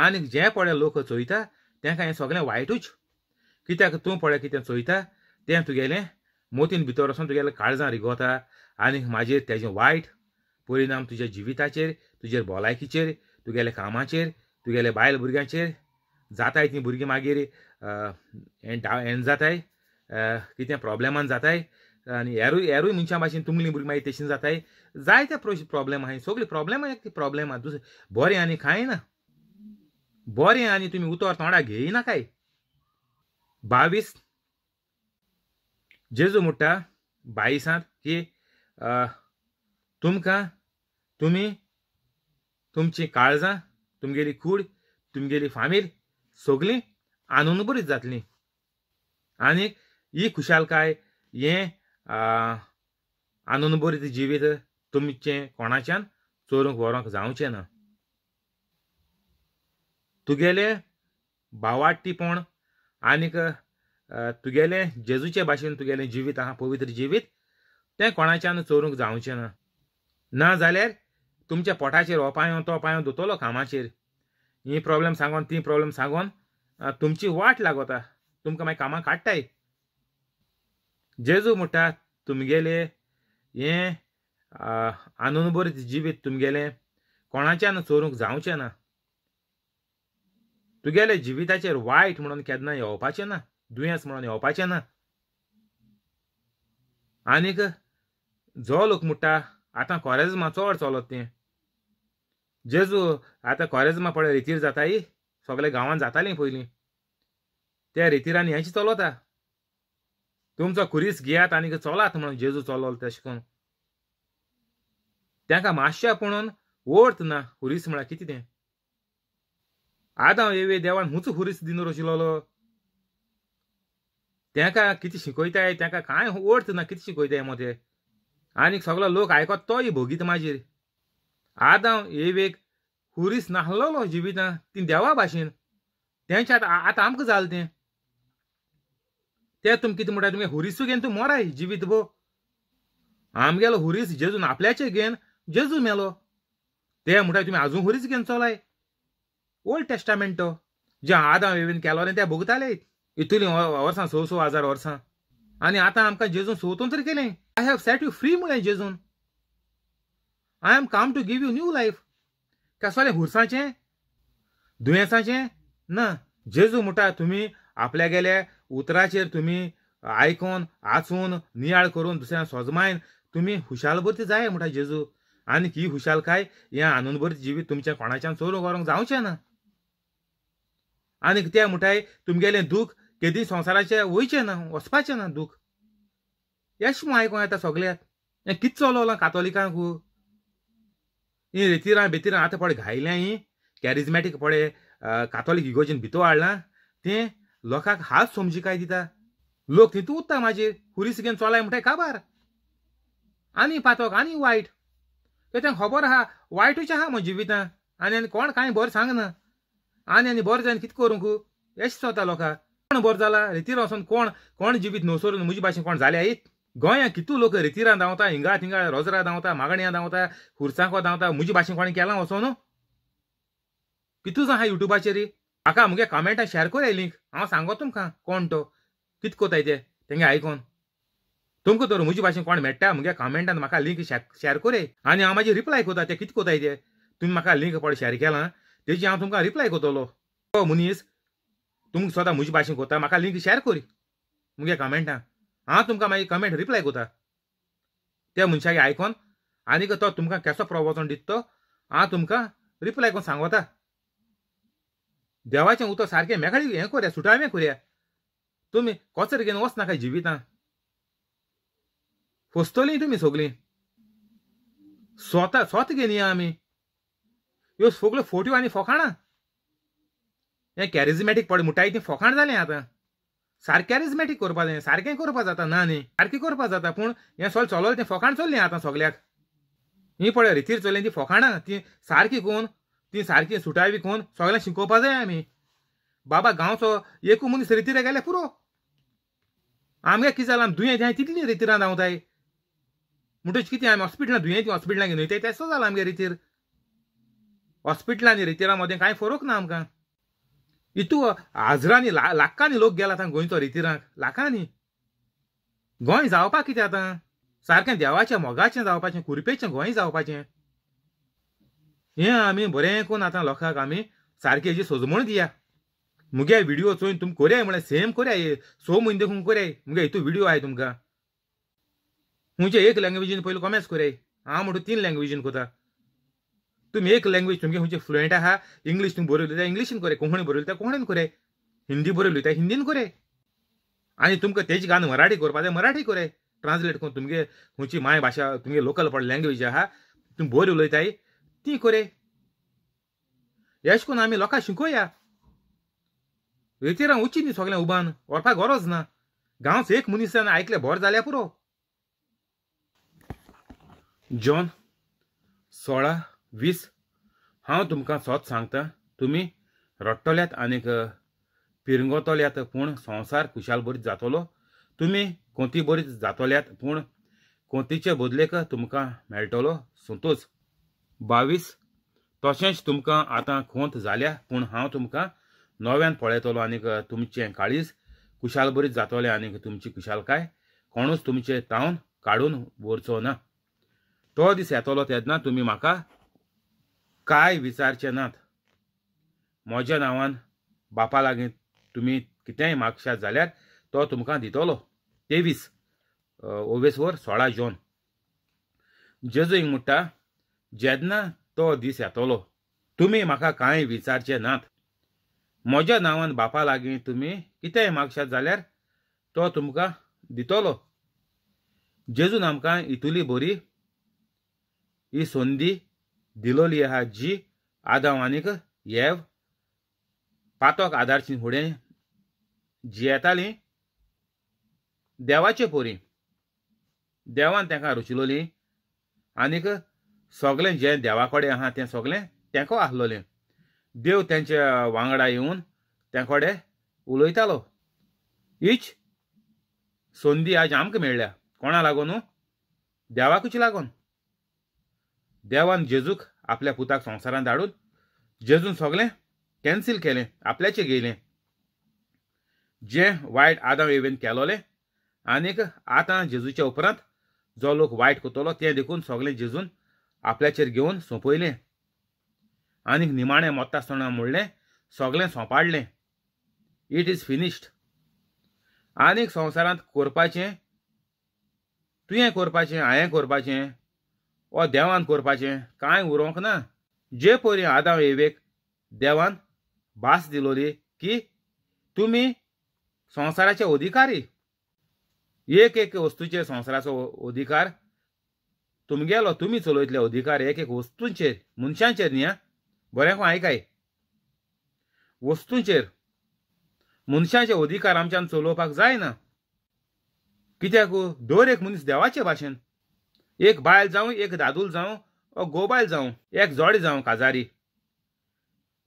आनी जे पळय लोक चोयता तेंकां हें सगळें वायटूच कित्याक तूं पळय कितें चोयता तें तुगेलें मोतीन भितर वचून तुगेलें काळजां रिगोता आणि म्हाजेर तेजें वायट परिणाम तुज्या जिविताचेर तुजेर भलायकीचेर तुगेल्या कामाचेर तुगेले बायल भुरग्यांचेर जाताय ती भुरगीं मागीर हें जाताय कितें प्रोब्लेमान जाताय आनी हेरूय हेरूय मनशां भाशेन तुमली भुरगीं मागीर तशें जाताय जायते प्रॉब्लेम आहाय सगळीं प्रॉब्लेम एक प्रॉब्लेम आहा दुसरें बरें आनी खायना ना बरें आनी तुमी उतर तोंडा घेयना काय बावीस जेजू म्हणटा बावीसांत की तुमकां तुमी तुमची काळजां तुमगेली खूड तुमगेली फामील सोगली आनून बरीच जातली आणि ही खुशालकाय हे आनून बरीत जिवीत तुमचे कोणाच्यान चोरूंक व्हरोंक जावचें ना तुगेले भावाटीपण आनीक तुगेले जेजूचे भाशेन तुगेले जिवीत आहा पवित्र जिवीत ते कोणाच्यान चोरूंक जावचें ना ना जाल्यार तुमच्या पोटाचेर हो पांयो तो पांयो धुतलो कामाचेर ही प्रॉब्लेम सांगून ती प्रॉब्लेम सांगून तुमची वाट लागता तुमकां मागीर कामां काडटाय जेजू म्हणटा तुमगेले हें आनंदभरीत जिवीत तुमगेलें कोणाच्यान चोरूंक जावचें ना तुगेले जिविताचेर वायट म्हणून केन्ना येवपाचें ना दुयेंस म्हणून येवपाचें ना आनीक जो लोक म्हणटा आता कॉरेजमा चड चलत ते जेजू आता कॉरेजमा पळय रितीर जाताय सगळे गांवांत जातालीं पयलीं त्या रितीरान हेंच चलता तुमचो खुरीस घेयात आनी चलात म्हणून जेजू चल तशें करून तांकां मातशा पुणून ओर्त ना हुरीस म्हळ्यार कितें तें आतां येवे देवान हूच हुरीस दिन रोशिलो तांकां कितें शिकयताय तांकां कांय ओर्थ ना कितें शिकयताय तें आणि सगळा लोक ऐकत तो भोगीत माझेर वेग हेवेक हुरीस नाहलोलो जिवितां ती देवा भाषेन तेंच्या आता आमक झालं तें ते तुम किती म्हणटा तुमी हुरिसू घेन तू मोराय जिवीत भो आमगेलो हुरीस जेजून आपल्याचे घेन जेजू मेलो ते म्हणटा तुम्ही आजून हुरीस घेन चलाय ओल्ड टेस्टामेंट जे आदम वेवेन केलो ते भोगताले इतुली वर्सां स स हजार वर्सां आणि आता आमकां जेजून तरी केले I have set you free मुळे जेजून I am come to give you new life कसले हुरसाचे दुयेंसाचें ना जेजू म्हणटा आपल्या गेल्या उतराचेर तुम्ही आयकून आचून नियाळ करून दुसऱ्या सोजमायन तुम्ही हुशाल भरती जाय म्हणटा जेजू आणि ही हुशालकाय हें आनंद भरती जिवीत तुमच्या कोणाच्या चोरू व्हरोंक जावचे ना आणि त्या म्हणटाय तुमगेलें दुःख केदी संवसाराचे वयचें ना वचपाचें ना दूख येश म्हूण आयकूं येता सगळ्यात हें कित चलोलां कातोलिकांक ही रेतिरां बेतिरां आतां पळय घायल्या ही कॅरिजमॅटीक पडे कातोलीक इगोजीन भितो हाडलां ते लोकांक हात समजी काय दिता लोक तितू उत्ता माझे खुरीस घेवन चोलाय म्हणटाय काबार आनी पातोक आनी वायट तें खबर आहा वायटूच आहा म्हजें जिवितां आनी आनी कोण कांय बरं सांगना आनी आनी बरं जायन कित करूंक येश चोता लोकांक कोण बरं झाला रितीन वचोन कोण कोण जिवीत न्हसरून म्हजे भाशेन कोण झाले आयत गोंया कितू लोक रितीरा धांवता हिंगा थिंगा रोजरा धांवता मागण्या धांवता खुर्सांको धांवता म्हजे भाशेन कोणें केलां वचोन कितूच आहा युट्यूबाचेर म्हाका मुगे कमेंटा शेअर कर लिंक हांव सांगो तुमकां कोण तो कित कोताय ते तेंगे आयकोन तुमकां तर म्हजे भाशेन कोण मेळटा मुगे कमेंटान म्हाका लिंक शेअर कर आनी हांव म्हाजी रिप्लाय कोता ते कित कोताय ते तुमी म्हाका लिंक पड शेअर केलां तेजी हांव तुमकां रिप्लाय कोतलो हो मनीस तुमकां सदां म्हजी भाशेन कोता म्हाका लिंक शेअर करी मुगे कमेंटा हांव तुमकां मागीर कमेंट रिप्लाय कोता त्या मनशागे आयकोन आनीक तो तुमकां केसो प्रवचन दित तो हांव तुमकां रिप्लाय करून सांगोता देवाचें उतर सारकें मेकळें हें करया सुटावें करया तुमी कसो घेवन वचनाका जिवितां फसतलीं तुमी सगळीं स्वता स्वत घेन या आमी ह्यो सगळ्यो फोट्यो आनी फोकाणां हे कॅरिजमॅटीक पड मुटाई ती फोकाण जालें आतां सारकें कॅरिजमॅटीक करपा जाय सारकें करपा जाता ना न्ही सारकें करपा जाता पूण हें सोल ते तें फोकाण चल्लें आतां सगल्याक ही पळय रितीर चल्लें ती फोकाणा ती सारकी कोण ती सारकी सुटाय बी कोण सगल्यांक शिकोवपा जाय आमी बाबा गांवचो एकू मनीस रितीर गेले पुरो आमगे कितें जालां आमी दुयें जें तितलीं रितीरां धांवताय म्हणटच कितें आमी हॉस्पिटलां दुयेंती हॉस्पिटलां घेवन वयताय तेसो जाला आमगे रितीर हॉस्पिटलांनी रितीरा मदें कांय फरक ना आमकां इतू आजरांनी ला लाखांनी लोक गेला आतां गोंयचो रितिरांक लाखांनी गोंय जावपाक कितें आतां सारकें देवाचें मोगाचें जावपाचें कुरपेचें गोंय जावपाचें हें आमी बरें करून आतां लोकांक आमी सारकी हेजी सोजमण दिया मुगे व्हिडिओ चोयन तुमी कोरया म्हळ्यार सेम कोरया स म्हयने देखून कोरया मुगे हितू व्हिडिओ आहाय तुमकां खंयचे एक लँग्वेजीन पयलीं कमेंट कोरया हांव म्हणटा तीन लँग्वेजीन कोता तुम्ही एक लँग्वेज तुमगे खंयचे फ्लुएंट आहा इंग्लीश तुम्ही बरी त्या इंग्लिशीन करे कोंकणी बरयली त्या कोंकणीन करे हिंदी बरी त्या हिंदीन करे आणि तुमकां तेजे गान मराठी करपा जाय मराठी करे ट्रान्सलेट करून तुमगे खंयची मायभाशा तुमगे लोकल पड लँग्वेज आहा तुम्ही बरी उलयताय ती करे अशें करून आमी लोकांक शिकोया वेतेरां उची न्ही सगळ्यां उबान व्हरपाक गरज ना गांवच एक मनीसान आयकले बरो जाल्या पुरो जॉन सोळा वीस हांव तुमकां सोद सांगता तुमी रडटल्यात आनीक पिरंगोतोल्यात पूण संवसार खुशाल बरीत जातलो तुमी कोंती बरी जातल्यात पूण कोंतीचे बदलेक तुमकां मेळटलो संतोश बावीस तशेंच तुमकां आतां खोंत जाल्या पूण हांव तुमकां नव्यान पळयतलो आनीक तुमचें काळीज खुशाल बरीत जातोले आनीक तुमची खुशालकाय कोणूच तुमचे तावन काडून व्हरचो ना तो दीस येतलो तेन्ना तुमी म्हाका कांय नात म्हज्या नांवान बापा लागीं तुमी कितेंय मागशात जाल्यार तो तुमकां दितलो तेवीस ओवेसवर सोळा जून जेजूय म्हणटा जेन्ना तो दीस येतलो तुमी म्हाका कांय विचारचे नात म्हज्या नांवान बापा लागीं तुमी कितेंय मागशात जाल्यार तो तुमकां दितलो जेजून आमकां इतुली बरी ही संदी दिलोली आहा जी आदम आनीक येव पातोक आदारची फुडें जियेतालीं देवाचे पोरी देवान तेंका रुचिलोली आनीक सगलें जें देवा कडेन आहा तें सगलें तेंको आहलोलें देव तेंचे वांगडा येवन तेंकोडे कडेन उलयतालो हीच संदी आज आमकां मेळ्ळ्या कोणा लागून देवाकूच लागून देवान जेजूक आपल्या पुताक संवसारांत धाडून जेजून सगळें कॅन्सील केलें आपल्याचे गेलें जें वायट आदम येवेन केलोलें आनीक आतां जेजूच्या उपरांत जो लोक वायट कोतलो तें देखून सगळें जेजून आपल्याचेर घेवन सोंपयलें आनीक निमाणें मोत्ता आसतना म्हणलें सगळें सोंपाडलें इट इज फिनिश्ड आनीक संवसारांत कोरपाचें तुवें कोरपाचें हांयें कोरपाचें वो देवान करपाचें कांय उरोंक ना जे परी आदाम येवेक देवान भास दिलोली की तुमी संवसाराचे अधिकारी एक एक वस्तूचे संवसाराचो अधिकार तुमगेलो तुमी चलयतले अधिकार एक एक वस्तूंचेर मनशांचेर न्ही बरें आयकाय वस्तूंचेर मनशांचे अधिकार आमच्यान चलोवपाक जायना कित्याक दर एक मनीस देवाचे भाशेन एक बायल जावं एक दादूल जावं ओ गोबायल जावं एक जोडे जावं काजारी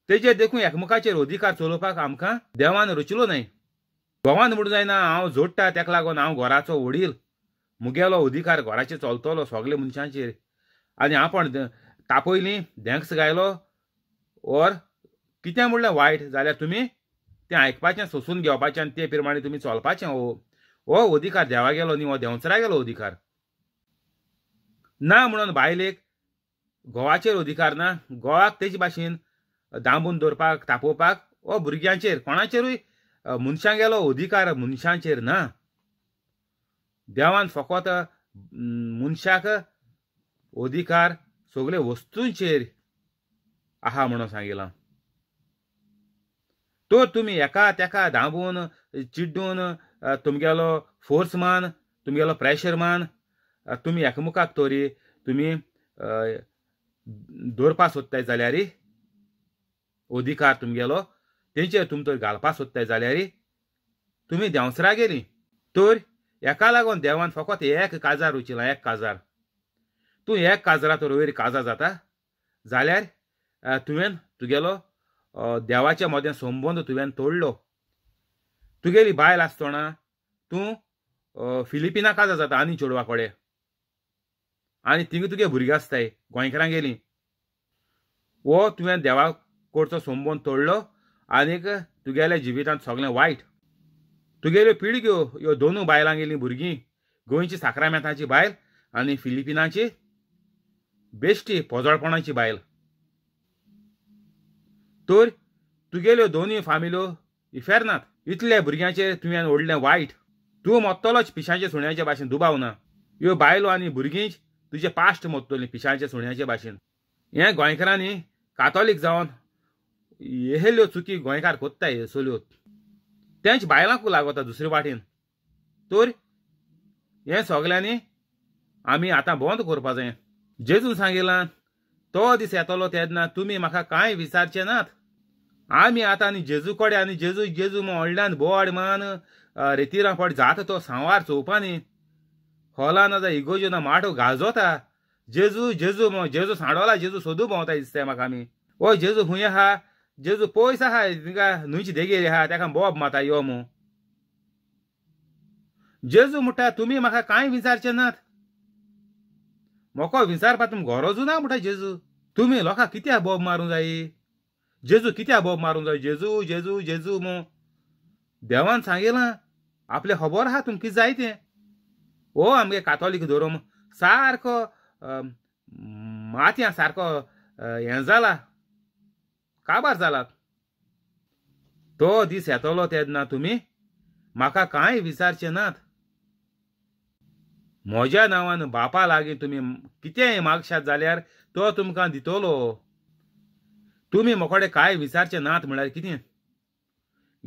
तेजेर देखून एकमेकाचेर अधिकार चलोवपाक आमकां देवान रुचिलो न्हय गोवान म्हणून जायना हांव जोडटा तेका लागून हांव घराचो वडील मुगेलो अधिकार घराचेर चलतलो सगळे मनशांचेर आनी आपण तापयली धेंक्स गायलो और कितें म्हणलें वायट जाल्यार तुमी तें आयकपाचें सोसून घेवपाचें आनी ते प्रमाणे तुमी चलपाचें हो अधिकार हो देवा गेलो न्ही हो देंवचरा गेलो अधिकार ना म्हणून बायलेक घोवाचेर अधिकार ना घोवाक तेजे भाशेन दांबून दवरपाक तापोवपाक व भुरग्यांचेर कोणाचेरूय मनशांगेलो अधिकार मनशांचेर ना देवान फकत मनशाक अधिकार सगले वस्तूंचेर आहा म्हणून सांगिलां तो तुमी एका तेका दाबून चिड्डून तुमगेलो फोर्स मान तुमगेलो प्रेशर मान तुम्ही एकमुखात तोरी तुमी दवरपा सोदताय जाल्यार अधिकार तुमगेलो तेंचेर तुम तर घालपा सोदताय जाल्यार तुमी देंवसरा गेली तर एका लागून देवान फकत एक काजार उचिला एक काजार तूं एक तर वयर काजार जाता जाल्यार तुवें तुगेलो देवाच्या मदें संबंद तुवें तोडलो तुगेली बायल आसतना तूं फिलिपिना काजार जाता आनी चेडवा कडेन आनी थिंग तुगे भुरगीं आसताय गोंयकारां गेली वो तुवें देवा कोडचो सोंबोन तोडलो आनीक तुगेल्या जिवितांत सगलें वायट तुगेल्यो पिळग्यो ह्यो दोनू बायलां गेलीं भुरगीं गोंयची साखरामेताची बायल आनी फिलिपिनाची बेश्टी पोजळपणाची बायल तर तुगेल्यो दोनूय फामिल्यो इफेरनात इतल्या भुरग्यांचेर तुवें ओडलें वायट तूं मोत्तलोच पिशांचे सुण्याचे भाशेन दुबाव ना ह्यो बायलो आनी भुरगींच तुझे पास्ट मोत्तोली पिशाळचें सुण्याचे भाशेन हे गोंयकारांनी कातोलीक जावन येहेल्यो चुकी गोंयकार कोत्ताय हे सोल्यो तेंच बायलांकू लागता दुसरे वाटेन तर हे सगल्यांनी आमी आतां बंद करपा जाय जेजून सांगिलां तो दीस येतलो तेन्ना तुमी म्हाका कांय विचारचे नात आमी आतां आनी जेजू कडे आनी जेजू जेजू म्हण व्हडल्यान बोवाड मान रेतीरा फाट जाता तो सांवार चोवपा न्ही खोलानाजा इगोज्यो ना माटो गाजोता जेजू जेजू मो जेजू सांडोला जेजू सोदू भोंवता दिसता म्हाका आमी ओ जेजू हुंय आहा जेजू पयस आहा तिका न्हंयची देगेर आहा तेका बोब माता यो मो जेजू म्हणटा तुमी म्हाका कांय विचारचे नात मोको विचारपा तुमी गरजू ना म्हणटा जेजू तुमी लोकांक कित्या बोब मारूंक जाय जेजू कित्या बोब मारूंक जाय जेजू जेजू जेजू मो देवान सांगिलां आपले खबर आहा तुमकां कितें जाय तें हो आमगे कातोलीक धर्म सारको मातयां सारको हें जाला काबार जाला तो दीस येतलो तेदना तुमी म्हाका कांय विचारचे नात म्हज्या नांवान बापा लागीं तुमी कितेंय मागशात जाल्यार तो तुमकां दितोलो तुमी मोकडे कांय विचारचे नात म्हळ्यार कितें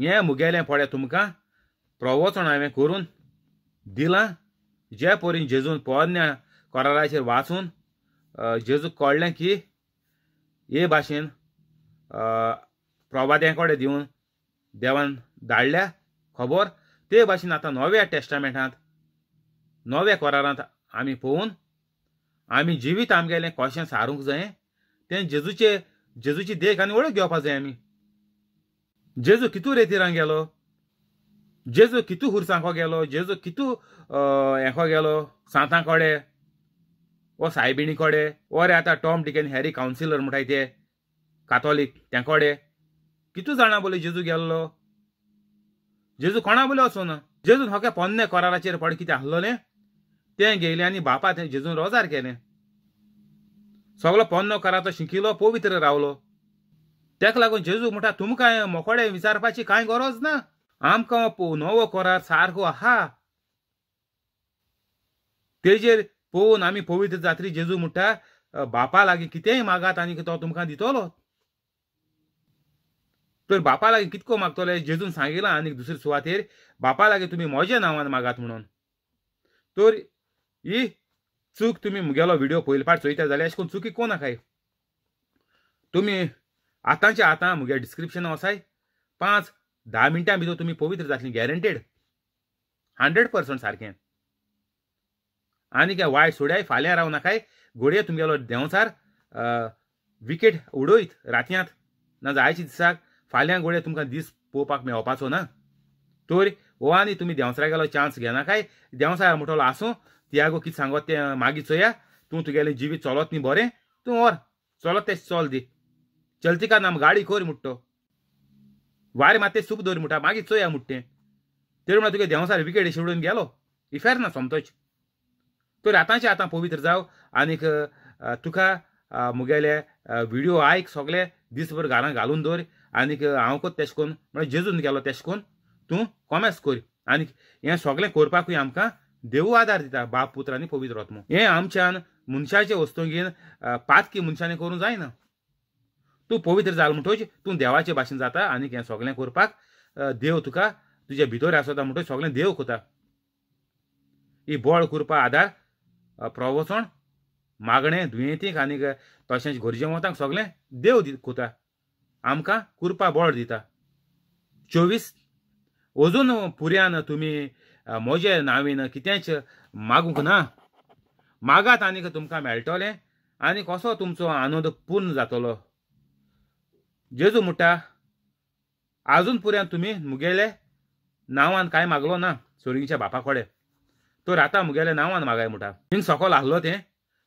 हें मुगेलें फोडे तुमकां प्रवचण हांवें करून दिलां जे परीन जेजून पोरण्या कोरालाचेर वाचून जेजूक कळले की हे भाशेन प्रभात्या देऊन दिवन देवान धाडल्या खबर ते भाशेन आतां नव्या टेस्टामेंटांत नव्या कोरारात आमी पळोवन आमी जिवीत आमगेलें कशें सारूंक जाय तें जेजूचे जेजूची देख आनी वळख घेवपाक जाय आमी जेजू कितू रंग गेलो जेजू कितू हुरसांको गेलो जेजू कितू हेको गेलो सांता कोडे वो सायबिणी कोडे वरे आतां टॉम डिकेन हॅरी काउन्सिलर म्हणटाय ते कातोलीक त्या कोडे कितू जाणा बोले जेजू गेल्लो जेजू कोणा असो ना जेजून हके पोन्ने कोराराचेर पड कितें आहलोलें तें गेले आनी बापा तें जेजून रोजार केलें सगलो पोन्नो कराचो शिकिलो पवित्र रावलो त्याक लागून जेजू म्हणटा तुमकां मोकोडे विचारपाची कांय गरज ना आमकां नवो कोरार सारको आहा तेजेर पळोवन आमी पवित्र जात्री जेजू म्हणटा बापा लागीं कितेंय मागात आनी तो तुमकां दितलो तर बापा लागीं कितको मागतले जेजून सांगिलां आनी दुसरे सुवातेर बापा लागीं तुमी म्हज्या नांवान मागात म्हणून तर ही चूक तुमी मुगेलो व्हिडिओ पयले फाट चोयता जाल्यार अशें करून चुकी कोण नाकाय तुमी आतांचे आतां मुगे डिस्क्रिप्शन वसाय पांच धा मिनटां भितर तुमी पवित्र जातली गॅरंटेड हंड्रेड पर्संट सारकें आनी काय वायट सोडाय फाल्यां नाकाय घोडये तुमगेलो देंवचार विकेट उडोयत रातयांत नाजाल्यार आयच्या दिसाक फाल्यां घोडये तुमकां दीस पळोवपाक मेळपाचो ना तर हो आनी तुमी देंवसारा गेलो चान्स घेनाकाय देंवसार म्हणटलो आसूं तियागो कितें सांगो तें मागीर चोया तूं तुगेलें जिवीत चलत न्ही बरें तूं व्हर चलत तें चल दी चलती का ना गाडी खोर मुट्टो वारे मात ते सूप दवर मुटा मागीर चोया मुठ्ठे तेरे म्हणल्यार तुगे देंवसार विकेट शिवडून गेलो इफेर ना सोमतोच तर आतांचे आतां पवित्र जाव आनीक तुका मुगेले व्हिडिओ आयक सगळे दिसभर घालां घालून दवर आनीक हांव कोत तेश कोन म्हणजे जेजून गेलो तेश कोन तूं कॉमर्स कर आनीक हें सगळें कोरपाकूय आमकां देवू आदार दिता बाप पुत्र आनी पवित्र आत्मो हें आमच्यान मनशाचे वस्तुगीन पातकी मनशांनी करूंक जायना तूं पवित्र जाल म्हणटोच तूं देवाचे भाशेन जाता आणि हें सगलें करपाक देव तुका तुझ्या भितर आसता म्हणटोच सगलें देव कोता ही बळ कुरपा आदार प्रवचण मागणें दुयेंतींक आनी तशेंच घरजेवतांक सगलें देव कोता आमकां कुरपा बळ दिता चोवीस अजून पुऱ्यान तुमी म्हजे नांवेन कितेंच मागूंक ना मागात आनीक तुमकां मेळटलें आनी कसो तुमचो आनंद पूर्ण जातलो जेजू मुटा आजून पुऱ्यान तुम्ही मुगेले नावान काय मागलो ना सोरिंगच्या बापा तो तर आता मुगेले नावान मागाय मुटा हिंग सकल आहलो ते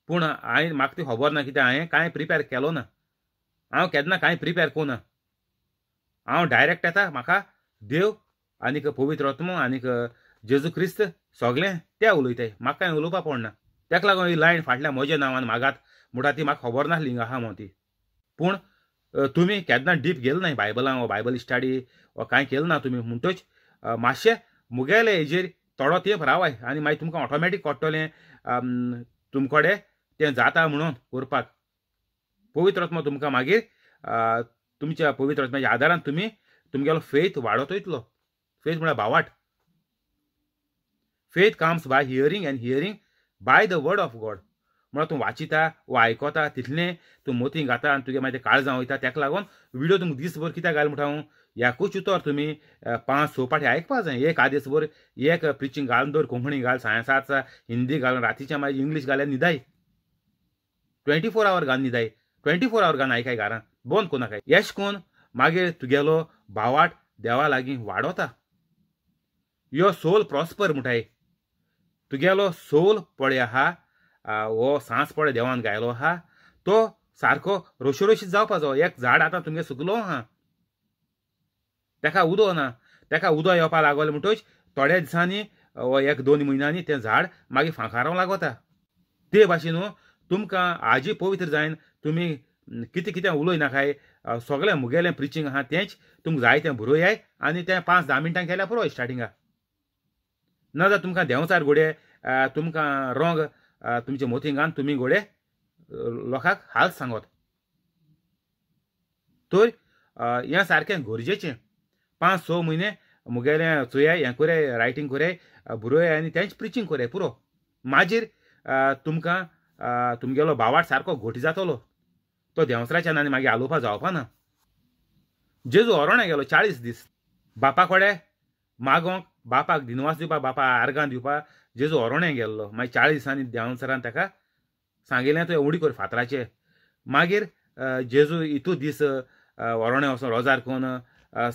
पूण हाय म्हाका ती खबर ना कित्याक हांवें कांय प्रिपेर केलो ना हांव केन्ना कांय प्रिपेर कोना हांव डायरेक्ट येता म्हाका देव आनीक पवित्र आत्मो आनीक जेजू क्रिस्त सगळे ते उलयताय म्हाका कांय उलोवपा पडना तेका लागून ही लायन फाटल्या म्हज्या नांवान मागात म्हणटा ती म्हाका खबर नासली हिंगा हा म्हणून ती पूण तुम्ही केदना डीप गेल नाही बायबलां वा बायबल स्टडी वा कांय केल ना तुम्ही म्हणतोच मातशें मुगेले हेजेर थोडो तेंप रावाय आनी मागीर तुमकां ऑटोमॅटीक कळटलें तुमकडे तें जाता म्हणून करपाक पवित्र आत्मा तुमकां मागीर तुमच्या पवित्र आत्म्याच्या आदारान तुमी तुमगेलो फेथ वाडत वयतलो फेथ म्हळ्यार भावाट faith comes by hearing and hearing by the word of God म्हणून तू वाचिता वा तिथले तितलें तूं मोतीं घाता आनी तुगे काळ जाऊ वयता त्याक लागून व्हिडिओ तुमकां दीसभर कित्याक घाल म्हणटा या याकूच उतर तुम्ही पांच स आयकपा जाय एक आदेशभर एक प्रिचिंग घालून दोन कोंकणी घाल सात हिंदी घालून रातीच्या मागीर इंग्लिश घाल न्हिदाय ट्वेंटी फोर आवर घाल न्हिदाय ट्वेंटी फोर आवर घाल ऐकाय घरान बंद कोर नाकाय यश कोण मागे तुगेलो भावाट देवा लागी वाढवता यो सोल प्रॉस्पर म्हणटाय तुगेलो सोल पळय आहा हो सांस पडे देवान गायलो हा तो सारको रोशी रोशी जावपाचो एक झाड आता तुमगे सुकलो हा तेका उदो ना तेका उदो येवपा लागलो म्हणटच थोड्या दिसांनी वो एक दोन म्हयन्यांनी तें झाड मागीर फांकारावंक लागोता ते भाशेन तुमकां आजी पवित्र जायन तुमी कितें कितें नाकाय सगळें मुगेलें प्रिचींग आहा तेंच तुमकां जाय तें बरोवयाय आनी तें पांच धा मिनटां केल्यार पुरो स्टार्टिंगाक नाजाल्यार तुमकां देंवचार घोडे तुमकां रोंग तुमचे मोथिंगान तुम्ही घोडे लोकांक हाल सांगत तर हें सारकें गरजेचें पांच स म्हयने मुगेले चुया हें कोराय रायटींग कोराय बुरोय आनी तेंच प्रिचींग कोराय पुरो माजीर तुमकां तुमगेलो बावाट सारको घोटी जातलो तो देंवसराच्यान आनी मागीर आलोवपा जावपा ना जेजू ओरोणा गेलो चाळीस दीस बापा कोडे मागोंक बापाक दिनवास दिवपा बापा आर्गां दिवपा जेजू ओरोण्या गेल्लो मागीर चाळीस दिसांनी देंवसरान ताका सांगिल्लें तूं एवडी कर फातराचे मागीर जेजू इतू दीस ओरोण्या वचोन रोजार करून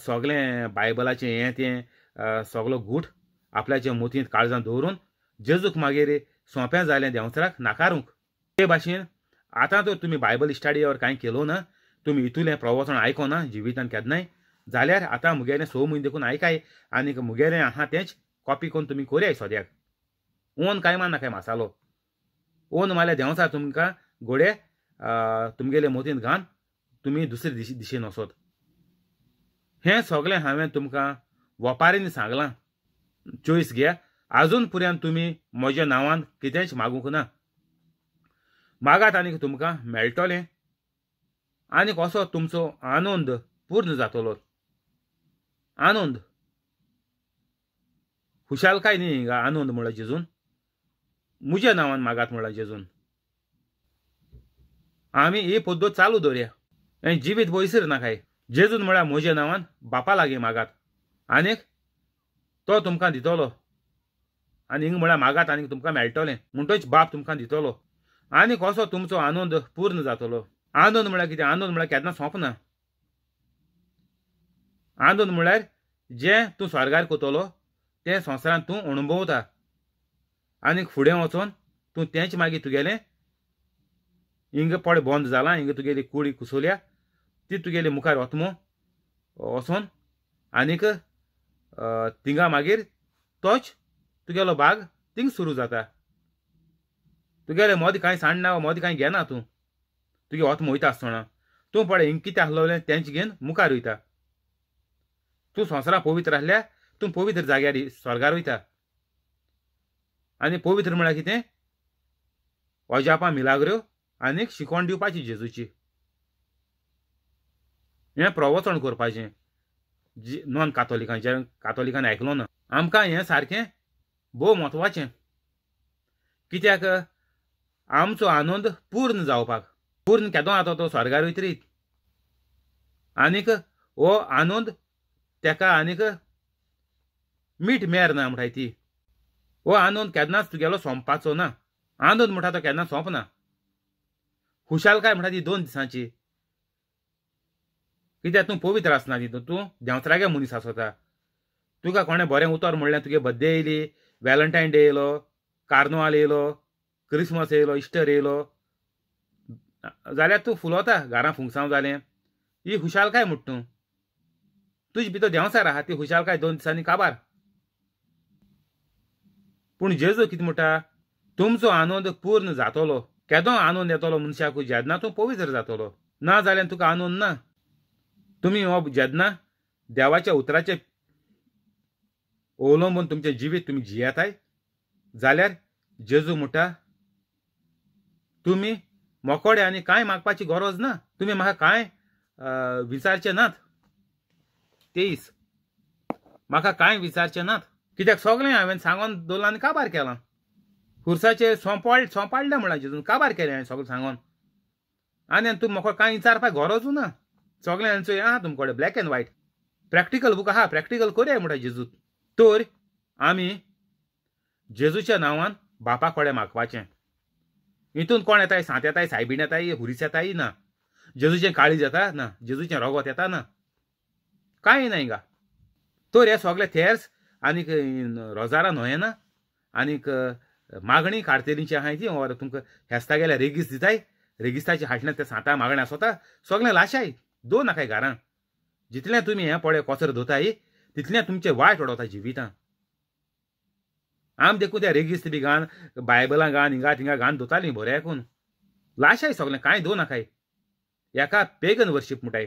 सगलें बायबलाचें हें तें सगलो गूठ आपल्याचे मोतींत काळजांत दवरून जेजूक मागीर सोंपें जालें देंवसराक नाकारूंक ते भाशेन आतां तर तुमी बायबल ऑर कांय केलो ना तुमी इतुलें प्रवचण आयकोना जिवितान केन्नाय जाल्यार आतां मुगेलें स म्हयने देखून आयकाय आनीक मुगेलें आहा तेंच कॉपी करून तुमी कोरयाय सोद्याक ओन काय मान काय मसालो ओन माल्या देंवसा तुमकां घोडे तुमगेले मोतींत घान तुमी दुसरे दिशे दिशेन वचोत हें सगलें हांवें तुमकां वपारीन सांगलां चॉयस घे आजून पर्यंत तुमी म्हज्या नांवान कितेंच मागूंक ना मागात आनीक तुमकां मेळटलें आनीक असो तुमचो आनंद पूर्ण जातलो आनंद खुशालकाय न्ही आनंद म्हणल्यार जिजून म्हज्या नावान मागात म्हणला जेजून आमी ही पद्दत चालू दवरया आणि जिवीत ना नाकाय जेजून म्हळ्यार म्हज्या नावान बापा लागे मागात आनीक तो तुमकां दितलो आनी हिंग म्हळ्यार मागात आनीक तुमकां मेळटलें म्हणटच बाप तुमकां दितलो आनी कसो तुमचो आनंद पूर्ण जातलो आनंद म्हळ्यार कितें आनंद म्हळ्यार केन्ना सोंपना आनंद म्हळ्यार जें तूं स्वर्गार कोतलो तें संवसारांत तूं अणभवता आनी फुडें वचोन तूं तेंच मागीर तुगेलें इंग पड बंद जालां इंग तुगेली कुडी कुसोल्या ती तुगेली मुखार वतमो वचोन आनीक तिंगा मागीर तोच तुगेलो बाग थिंग सुरू जाता तुगेले मोदी कांय सांडना मोदी कांय घेना तूं तुगे वतमो वयता आसतना तूं पडे हिंग कितें आहलोलें तेंच घेवन मुखार वयता तूं संवसारा पवित्र आहल्या तूं पवित्र जाग्यार स्वर्गार वयता आनी पवित्र म्हळ्यार कितें अजापा मिलाग्र्यो आनीक शिकवण दिवपाची जेजूची हें प्रवचन करपाचें जी नॉन कातोलिकांचे कातोलिकान आयकलो ना आमकां हें सारकें भोव म्हत्वाचें कित्याक आमचो आनंद पूर्ण जावपाक पूर्ण केदो जाता तो स्वर्गार वितरीत आनीक हो आनंद तेका आनीक मीठ मेर ना म्हणटाय ती हो आनंद केन्नाच तुगेलो सोंपपाचो ना आनंद म्हणटा तो केन्ना सोंपना काय म्हणटा ती दोन दिसांची कित्याक तूं पवित्र आसना ती तूं देंवचरागे मनीस आसोता तुका कोणें बरें उतर म्हणलें तुगे बड्डे येयली वॅलंटायन डे येयलो कार्नवाल येयलो क्रिसमस येयलो इस्टर येयलो जाल्यार तूं फुलोता घरां फुंगसांव जालें ही हुशालकाय म्हणटा तूं तुजे भितर देंवसार आहा ती हुशालकाय दोन दिसांनी काबार पूण जेजो कितें म्हणटा तुमचो आनंद पूर्ण जातलो केदो आनंद येतलो मनशाक जेदना तूं पवित्र जातलो ना जाल्यार तुका आनंद ना तुमी हो जेदना देवाच्या उतराचे अवलंबून तुमचे जिवीत तुमी जियेताय जाल्यार जेजू म्हणटा तुमी मोकोडे आनी कांय मागपाची गरज ना तुमी म्हाका कांय विचारचे नात तेईस म्हाका कांय विचारचे नात कित्याक सगळें हांवें सांगोन दवरलां आनी काबार केलां खुर्साचेर सोंपाळ सोंपाडलें म्हणलां जेजून काबार केलें हांवें सगळें सांगोन आनी तूं म्हाका कांय विचारपाक वचू ना सगळें हांचो आहा तुमकडे black and white practical book आहा प्रॅक्टिकल करया म्हणटा जेजूत तर आमी जेजूच्या नांवान बापा कडेन मागपाचें हितून कोण येताय सात येताय सायबीण येताय हुरीस येताय ना जेजूचें काळीज येता ना जेजूचें रगत येता ना कांय ना हिंगा तर हे सगळे थेर्स आनीक रोजारान ना आनीक मागणी कार्तेलींची आहाय ती वर तुमकां हेस्ता गेल्यार रेगीस दिताय रेगिस्ताची हाटल्यान ते सांता मागण्या स्वता सगळें लाशाय दो नाकाय घरां जितलें तुमी हें पोळे कोचर धोताय तितलें तुमचें वायट उडोवता जिवितां आम देखू त्या रेगिस्त बी घान बायबलां घान हिंगा थिंगा घाल धुतालीं आयकून लाशाय सगळें कांय दोन नाकाय एका पेगन वर्शीप मुटाय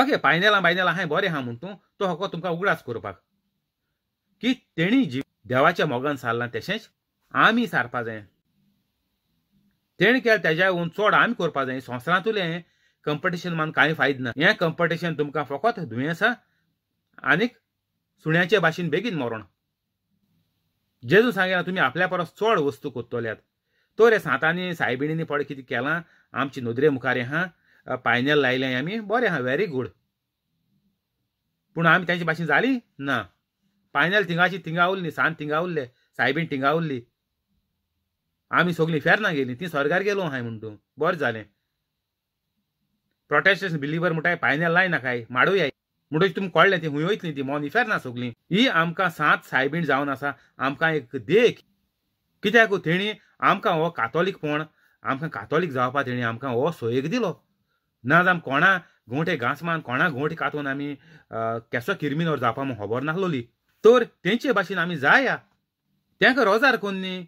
ओके पायनेलां बायनेलां हाय बरें हा म्हूण तूं तो हको तुमकां उगडास करपाक की तेणी जीव देवाच्या मोगान सारलां तशेंच आमी सारपा जाय तेणे केलें तेज्या हून चड आमी करपा जाय संवसारांतुलें कंपिटिशन मान कांय फायद ना हें कंपिटिशन तुमकां फकत दुयेंसां आनीक सुण्याचे भाशेन बेगीन मरण जेजू सांगेला तुमी आपल्या परस चड वस्तू कोत्तोल्यात तो रे सातांनी सायबिणींनी पड कितें केलां आमचे नोदरे मुखार हा पायनेल लायलें आमी बरें हा व्हेरी गूड पूण आमी तेंचे भाशेन झाली ना फायनल थिंगाची थिंगा उरली सान थिंगा उरले सायबीन थिंगा उरली आमी सगलीं फेरना गेली ती स्वर्गार गेलो हाय म्हण तूं बरें जालें प्रोटेस्टेशन बिलिव्हर म्हणटाय पायनल काय माडूया आय तुम्ही तुमकां कळ्ळें ती हुंय वयतली ती मोन फेरना सगळी ही आमकां सात सायबीण जावन आसा आमकां एक देख कित्याक तेणी आमकां हो कातोलीकपण आमकां कातोलीक जावपा तेणी आमकां हो सोयेक दिलो ना जाम कोणा घोंटे घासमार कोणा घोंट कातून आमी केसो किरमिनोर जावपा म्हूण खबर नासलोली तर त्यांचे भाशेन आमी जाया तेंका रोजार कोण न्ही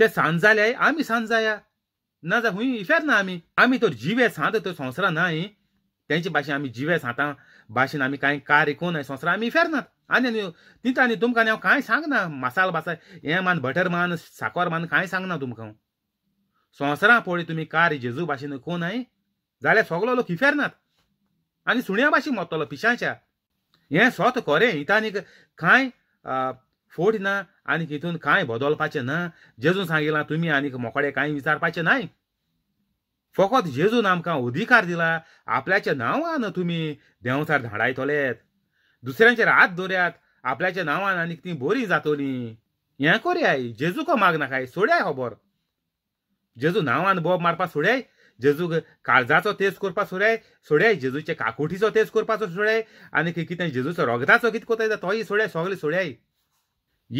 ते सांज जाल्याय आमी सांज जाया ना जा हुंय इफेर ना आमी आमी तर जिवे सांत तर संवसारान न्हाय तेंचे भाशेन आमी जिवे सांता भाशेन आमी कांय कार्य कोण संवसारां आमी इफेरनात आनी तित आनी तुमकां हांव कांय सांगना मसाल बासाल हें मान बटर मान साखर मान कांय सांगना तुमकां संवसारां पळय तुमी कार्य जेजू भाशेन कोण आहे जाल्यार सगळो लोक इफेरनात आनी सुण्या भाशेन मोत्तलो पिशाच्या हें सोत खरें हिता कांय फोट ना आनीक हितून कांय बदलपाचें ना जेजून सांगिलां तुमी आनीक मोकडे कांय विचारपाचें नाय फकत जेजून आमकां अधिकार दिला आपल्याच्या नांवान तुमी देंवसार धाडायतलेत दुसऱ्यांचेर हात दवऱ्यात आपल्याच्या नांवान आनीक तीं बरीं जातलीं हें जेजूको मागना काय सोड्याय खबर जेजू नांवान बोब मारपा सोड्याय जेजू काळजाचो तेज कोरपा सोडाय सोड्याय जेजूचे काकुटीचो तेज करपाचो सोड्याय आनी कितें जेजूचो रोगदाचो कितें कोताय जाता तोय सोड्याय सगळें सोड्याय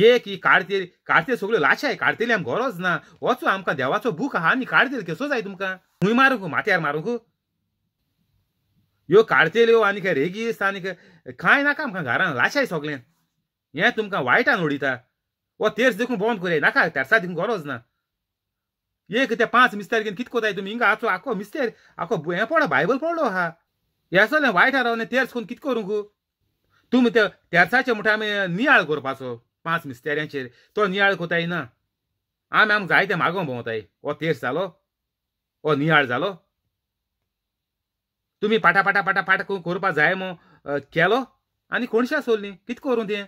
एक ही काडतेल काडतेल सगळ्यो लाशाय कार्तेली आम गरज ना वचू आमकां देवाचो बूक आहा आनी काडतेल केसो जाय तुमकां खूंय मारूंक माथ्यार मारूंक ह्यो काडतेल्यो आनी रेगीस आनी कांय नाका आमकां घरान लाशाय सगळें हें तुमकां वायटान उडयता वो तेर्स देखून बंद करया नाका तेर्सा देखून गरज ना एक त्या पाच मिस्त्यार घेऊन कित कोताय तुम्ही हिंगा आचो आखो मिस्तेर आखो हें पडो बायबल पडलो आहा हे असलें वायट रावलें तेर्स कोन कित करूंक तुमी ते तेरसाचे म्हणटा आमी नियाळ करपाचो पाच मिस्तेऱ्यांचेर तो नियाळ कोताय ना आम्ही आमकां जायते मागो भोंवताय ओ तेर जालो ओ नियाळ जालो तुम्ही पाटा पाटा पाटा पाट करपा जाय मो केलो आणि कोणशा सोल्ली कित करूं तें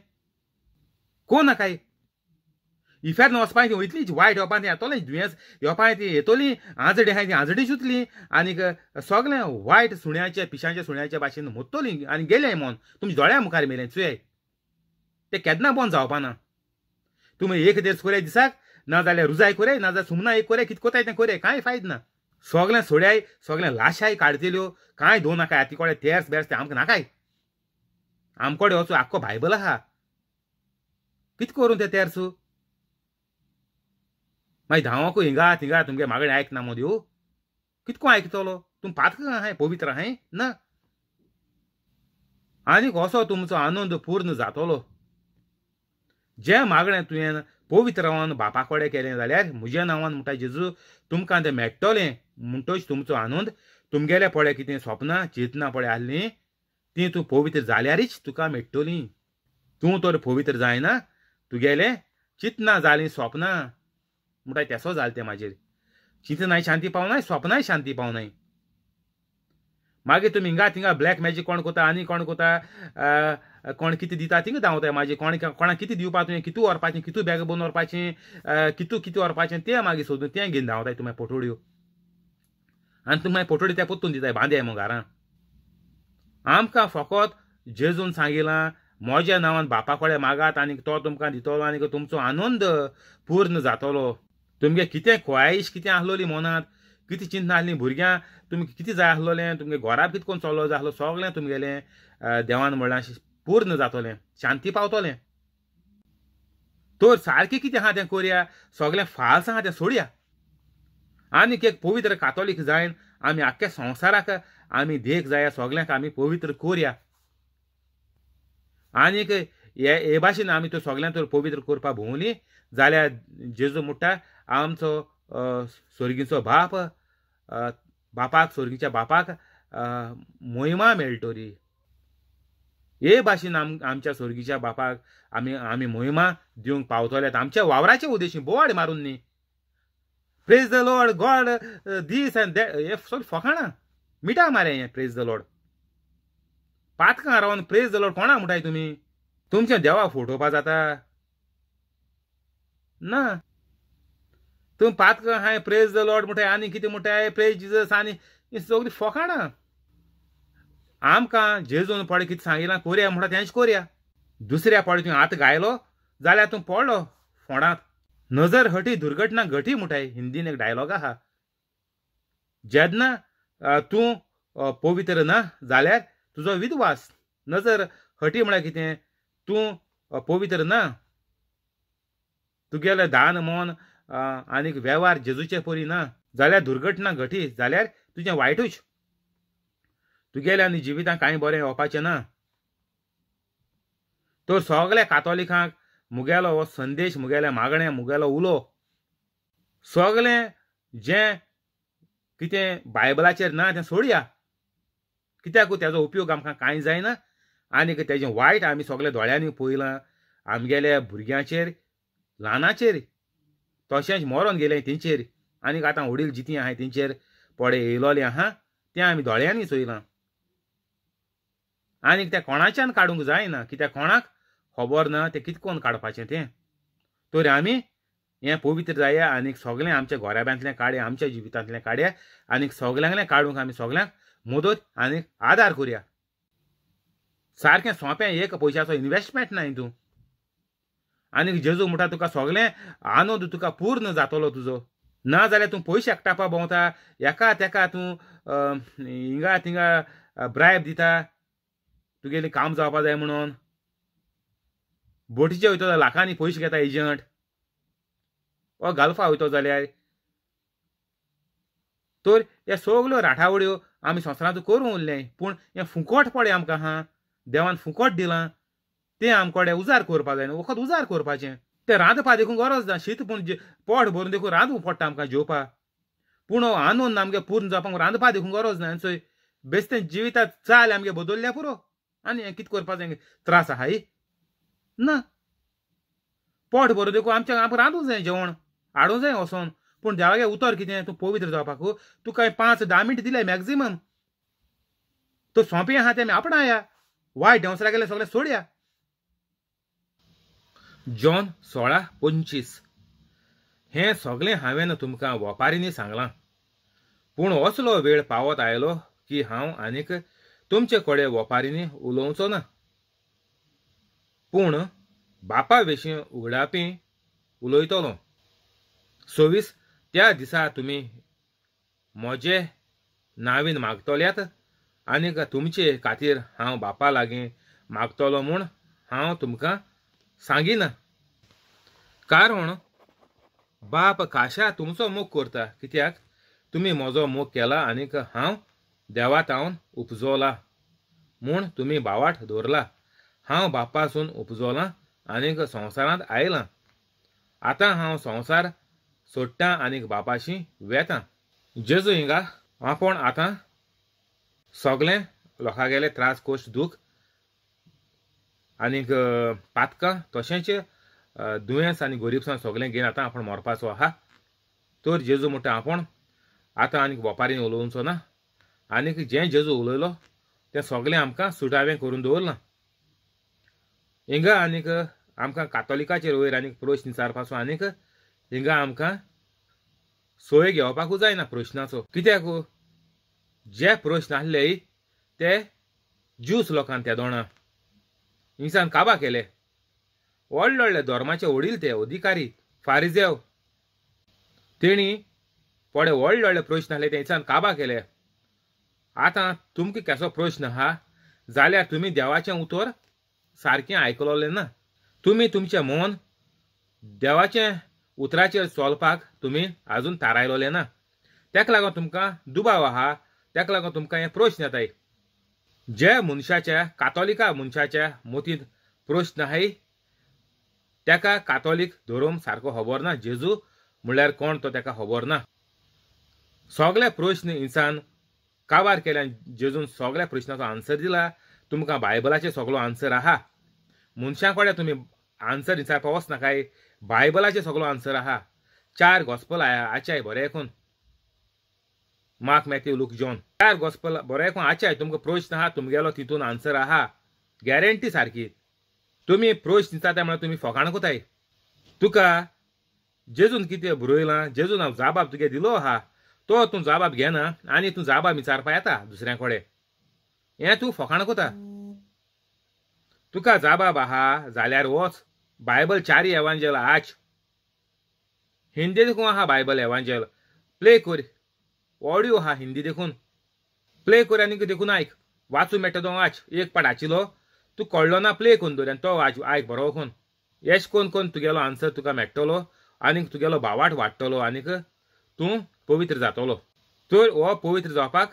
कोण ना काय इफ्यात वचपाक ती इतलीच वायट येवपाक ती येतोलें दुयेंस येवपाक ती येतोली आजडी आहाय ती आजडी सुतली आनीक सगळें वायट सुण्याचे पिशांचे सुण्याचे भाशेन मोत्तोली आनी गेलें मन तुमच्या दोळ्या मुखार मेलें चुये तें केन्ना बंद जावपा ना तुमी एक देस कोरे दिसाक नाजाल्यार रुजाय कोरे नाजाल्यार सुमना एक कोरे कित कोताय तें कोरे कांय फायद ना सगळें सोड्याय सगळें लाशाय काडतल्यो कांय दोन नाकाय आती कोडे तेर्स बेर्स ते आमकां नाकाय आमकोडे वचूं आख्खो बायबल आहा कित करून ते तेरसू मागीर धांवाकू हिंगात हिंगात तुमगे मागणे आयकना मदीं कितको आयकतलो तुम पातक आहाय पवित्र आहाय ना आनी कसो तुमचो आनंद पूर्ण जातलो जे मागणें तुवें पवित्रवान बापा कडेन केलें जाल्यार म्हज्या नांवान म्हणटा जेजू तुमकां तें मेळटलें म्हणटच तुमचो आनंद तुमगेले पळय कितें स्वप्नां चेतना पळय आहलीं तीं तूं पवित्र जाल्यारच तुका मेळटलीं तूं तर पवित्र जायना तुगेले चिंतना जालीं स्वप्नां म्हणटा तेसो जाल माझे म्हाजेर नाही शांती पावनाय स्वप्नाय शांती पावनाय मागीर तुमी हिंगा थिंगा ब्लॅक मॅजीक कोण कोता आनी कोण कोता कोण कितें दिता थिंगा धांवताय माझे कोण कोणाक कितें दिवपा तुवें कितू व्हरपाचें कितू बॅग बंद व्हरपाचें कितू कितें व्हरपाचें तें मागीर सोदून तें घेवन धांवताय तुमाय पोटोड्यो आनी तुमी मागीर पोटोड्यो त्या पोत्तून दिताय बांदे मग घरा आमकां फकत जेजून सांगिलां म्हज्या नांवान बापा कडेन मागात आनी तो तुमकां दितलो आनी तुमचो आनंद पूर्ण जातलो तुमगे कितें ख्वाहीश कितें आसलोली मनांत कितें चिंतना आसली भुरग्यां तुमी कितें जाय आसलोलें तुमगे घोराब कितें कोण चलो जाय आसलो सगलें तुमगेलें देवान म्हणलां पूर्ण जातोलें शांती पावतोलें तर सारकें कितें आहा तें कोरया सगलें फाल्स आहा तें सोडया आनीक एक पवित्र कातोलीक जायन आमी आख्ख्या संवसाराक आमी देख जाया सगल्यांक आमी पवित्र कोरया आनीक हे हे भाशेन आमी तो सगळ्यांक तर पवित्र कोरपा भोंवली जाल्यार जेजू म्हणटा आमचो सोर्गीचो बाप बापाक स्वर्गीच्या बापाक मोहिमा मेळटोरी हे भाशेन आम आमच्या स्वर्गीच्या बापाक आमी आमी मोहिमा दिवंक पावतले आमच्या वावराचे उद्देशी बोवाड मारून न्ही praise the Lord God this and they हे सगळे फकाणां मिटा मारे हे प्रेज द लॉर्ड पातकां रावन प्रेज द लॉर्ड कोणा म्हणटाय तुमी तुमच्या देवा फोटोवपा जाता ना तुम्ही पात हाय प्रेज द लॉर्ड आणि किती कितें आहे प्रेज जिजस आनी सगळी फोकाणां आमकां जेजून पाडी किती सांगिलां कोरया म्हणटा तेंच कोरया दुसऱ्या पाडी तुवें आतां गायलो जाल्यार तूं पडलो फोंडांत नजर हटी दुर्घटना घटी म्हणटाय हिंदीन एक डायलॉग आहा जेन्ना तूं पवित्र ना जाल्यार तुजो विदवास नजर हटी म्हळ्यार कितें तूं पवित्र ना तुगेलें दान मोन आनी वेव्हार जेजूचे परी ना जाल्यार दुर्घटना घटी जाल्यार तुजें वायटूच तुगेल्या आनी जिवितांत कांय बरें येवपाचें ना तर सगल्या कातोलिकांक मुगेलो हो संदेश मुगेलें मागणें मुगेलो उलो सगलें जें कितें बायबलाचेर ना तें सोडया कित्याकूय तेजो उपयोग आमकां कांय जायना आनीक तेजें वायट आमी सगळे दोळ्यांनी पळयलां आमगेल्या भुरग्यांचेर ल्हानाचेर तशेंच मरोन गेलें तेंचेर आनीक आतां व्हडील जिती आहाय तेंचेर पडे येयलोलें आहा तें आमी दोळ्यांनी चोयलां आनीक तें कोणाच्यान काडूंक जायना कित्याक कोणाक खबर ना तें कोन्न काडपाचें तें तर आमी हें पवित्र जाया आनीक सगलें आमच्या गोराब्यांतलें काडया आमच्या जिवितांतलें काडया आनीक सगल्यांकलें काडूंक आमी सगल्यांक मदत आनीक आदार करया सारकें सोंपें एक पयशाचो इन्वेस्टमेंट ना हितून आणि जेजू म्हणटा तुका सगळें आनंद तुका पूर्ण जातलो तुजो ना जाल्यार तूं पयशे एकटापा भोंवता एका तेका तूं हिंगा तिंगा ब्रायब दिता तुगेलें काम जावपा जाय म्हणून बोटीचे वयतो लाखांनी पयशे घेता एजंट ओ हो घालपा वयतो जाल्यार तर हे सगळ्यो राठावड्यो आमी संवसारांत करूं उरलें पूण हें फुकट पडें आमकां हा देवान फुकट दिलां ते आमकडे उजार कोरपा जाय वखद उजार कोरपाचें ते रांदपा देखून गरज ना शीत पूण पोट भरून देखून रांदूं पडटा आमकां जेवपा पूण हो आनंद आमगे पूर्ण जावपाक रांदपा देखून गरज ना चोय बेश्टें जिवितात चाल आमगे बदल्ल्या पुरो आनी कितें जाय त्रास आहाय ना पोट भरून देखून आमच्या आमकां रांदूं जाय जेवण हाडूं जाय वसोन पूण देवागे उतर कितें तूं पवित्र जावपाक हो. तुका पांच धा मिनट दिले मॅक्झिमम तूं सोंपें आहा तें आपणाया वायट डेवसरागेलें सगळे सोडया जॉन सोळा पंचवीस हें सगळे हांवें तुमकां वोपारींनी सांगलां पूण असलो वेळ पावत आयलो की हांव आनीक तुमचे कडेन वोपारींनी उलोवचो ना पूण बापा विशीं उगडापी उलयतलो सव्वीस त्या दिसा तुमी म्हजे नावीन मागतल्यात आनीक तुमचे खातीर हांव बापा लागीं मागतलो म्हूण हांव तुमकां सांगी ना कारण बाप काशा तुमचो मोग करता कित्याक तुम्ही म्हजो मोग केला आनीक हांव तावन उपजोला म्हूण तुमी बावाट दवरला हांव बापासून उपजोलां आनीक संवसारांत आयलां आतां हांव संवसार सोडटां आनीक बापाशी वेतां जेजू हिंगा आपण आतां सगळें लोकांगेले त्रास कोश दूख आनीक पातकां तशेंच दुयेंस आनी गोरीबसाण सगळें घेवन आतां आपण मरपाचो आहा तर जेजू म्हणटा आपण आतां आनीक वपारीन उलोवचो ना आनीक जे जेजू उलयलो तें सगळें आमकां सुटावे करून दवरलां हिंगा आनीक आमकां कातोलिकाचेर वयर आनीक प्रश्न विचारपास आनीक हिंगा आमकां सोय घेवपाकूच जायना प्रश्नाचो कित्याक जे प्रश्न आसले ते ज्यूस लोकांक त्या दोणां काबा केले व्हडले व्हडले धर्माचे वडील ते अधिकारी फारिजेव तेणी पडे व्हडले प्रश्न आले ते हिंगसान काबा केले आता तुमकां कसो प्रश्न आहा जाल्यार तुमी देवाचें उतर सारकें आयकलोलें ना तुमी तुमचें मन देवाचें उतराचेर चलपाक तुमी आजून थारायलोलें ना तेका लागून तुमकां दुबाव आहा तेका लागून तुमकां हे प्रश्न येताय ज्या मनशाच्या कातोलिका मनशाच्या मोतींत प्रश्न आहे त्याका कातोलीक धोरम सारको खबर ना जेजू म्हणल्यार कोण तो त्याका खबर ना सगळे प्रश्न इन्सान काबार केल्यान जेजून सगळ्या प्रश्नाचो आन्सर दिला तुमकां बायबलाचे सगळो आन्सर आहा मनशा कडेन तुमी आन्सर विचारपा काय बायबलाचे सगळो आन्सर आहा चार गॉस्पल आया आच्याय बरें मार्क मॅथ्यू लुक जॉन मुखार गॉस्पल बरें आचाय तुमकां प्रश्न आहा तुमगेलो तितून आन्सर आहा गॅरंटी सारकी तुमी प्रश्न दिता ते म्हळ्यार तुमी कोताय तुका जेजून कितें बरयलां जेजून हांव जाबाब तुगे दिलो आहा तो तूं जाबाब घेना आनी तूं जाबाब विचारपा येता दुसऱ्या कडेन हें तूं फोगाण कोता तुका जाबाब आहा जाल्यार वच बायबल चारी एवांजेल आच हिंदी देखून आहा बायबल एवांजेल प्ले कर ऑडियो आहा हिंदी देखून प्ले आणि देखून आयक वाचू मेळटा तो वाच एक पाट आचिलो तूं कळलो ना प्ले करून दवर तो वाच आयक बरो कोण येश कोण कोण तुगेलो आन्सर तुका मेळटलो आनीक तुगेलो भावाट वाडटलो आनीक तूं पवित्र जातलो तर हो पवित्र जावपाक